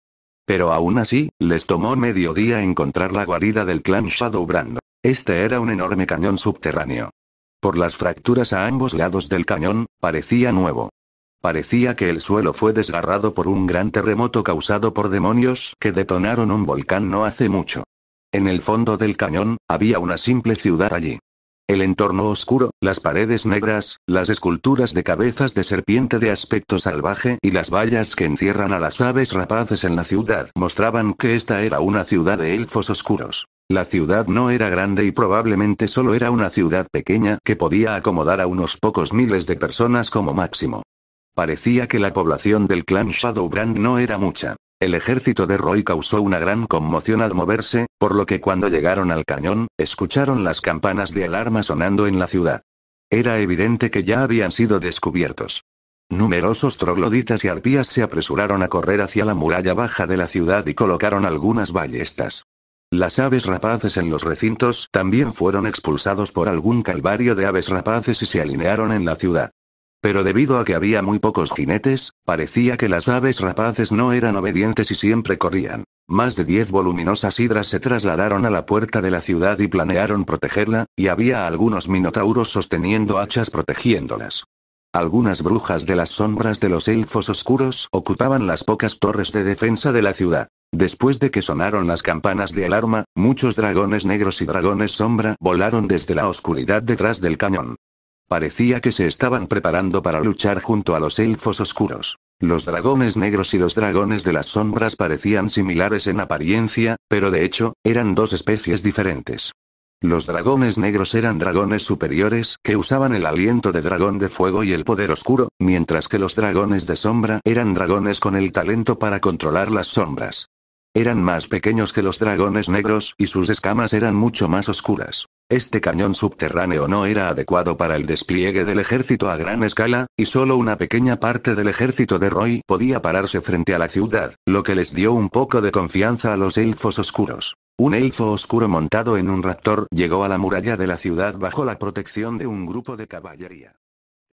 A: Pero aún así, les tomó medio día encontrar la guarida del clan Shadowbrand. Este era un enorme cañón subterráneo. Por las fracturas a ambos lados del cañón, parecía nuevo. Parecía que el suelo fue desgarrado por un gran terremoto causado por demonios que detonaron un volcán no hace mucho. En el fondo del cañón, había una simple ciudad allí. El entorno oscuro, las paredes negras, las esculturas de cabezas de serpiente de aspecto salvaje y las vallas que encierran a las aves rapaces en la ciudad mostraban que esta era una ciudad de elfos oscuros. La ciudad no era grande y probablemente solo era una ciudad pequeña que podía acomodar a unos pocos miles de personas como máximo. Parecía que la población del clan Shadowbrand no era mucha. El ejército de Roy causó una gran conmoción al moverse, por lo que cuando llegaron al cañón, escucharon las campanas de alarma sonando en la ciudad. Era evidente que ya habían sido descubiertos. Numerosos trogloditas y arpías se apresuraron a correr hacia la muralla baja de la ciudad y colocaron algunas ballestas. Las aves rapaces en los recintos también fueron expulsados por algún calvario de aves rapaces y se alinearon en la ciudad. Pero debido a que había muy pocos jinetes, Parecía que las aves rapaces no eran obedientes y siempre corrían. Más de diez voluminosas hidras se trasladaron a la puerta de la ciudad y planearon protegerla, y había algunos minotauros sosteniendo hachas protegiéndolas. Algunas brujas de las sombras de los elfos oscuros ocupaban las pocas torres de defensa de la ciudad. Después de que sonaron las campanas de alarma, muchos dragones negros y dragones sombra volaron desde la oscuridad detrás del cañón. Parecía que se estaban preparando para luchar junto a los elfos oscuros. Los dragones negros y los dragones de las sombras parecían similares en apariencia, pero de hecho, eran dos especies diferentes. Los dragones negros eran dragones superiores que usaban el aliento de dragón de fuego y el poder oscuro, mientras que los dragones de sombra eran dragones con el talento para controlar las sombras. Eran más pequeños que los dragones negros y sus escamas eran mucho más oscuras. Este cañón subterráneo no era adecuado para el despliegue del ejército a gran escala, y solo una pequeña parte del ejército de Roy podía pararse frente a la ciudad, lo que les dio un poco de confianza a los elfos oscuros. Un elfo oscuro montado en un raptor llegó a la muralla de la ciudad bajo la protección de un grupo de caballería.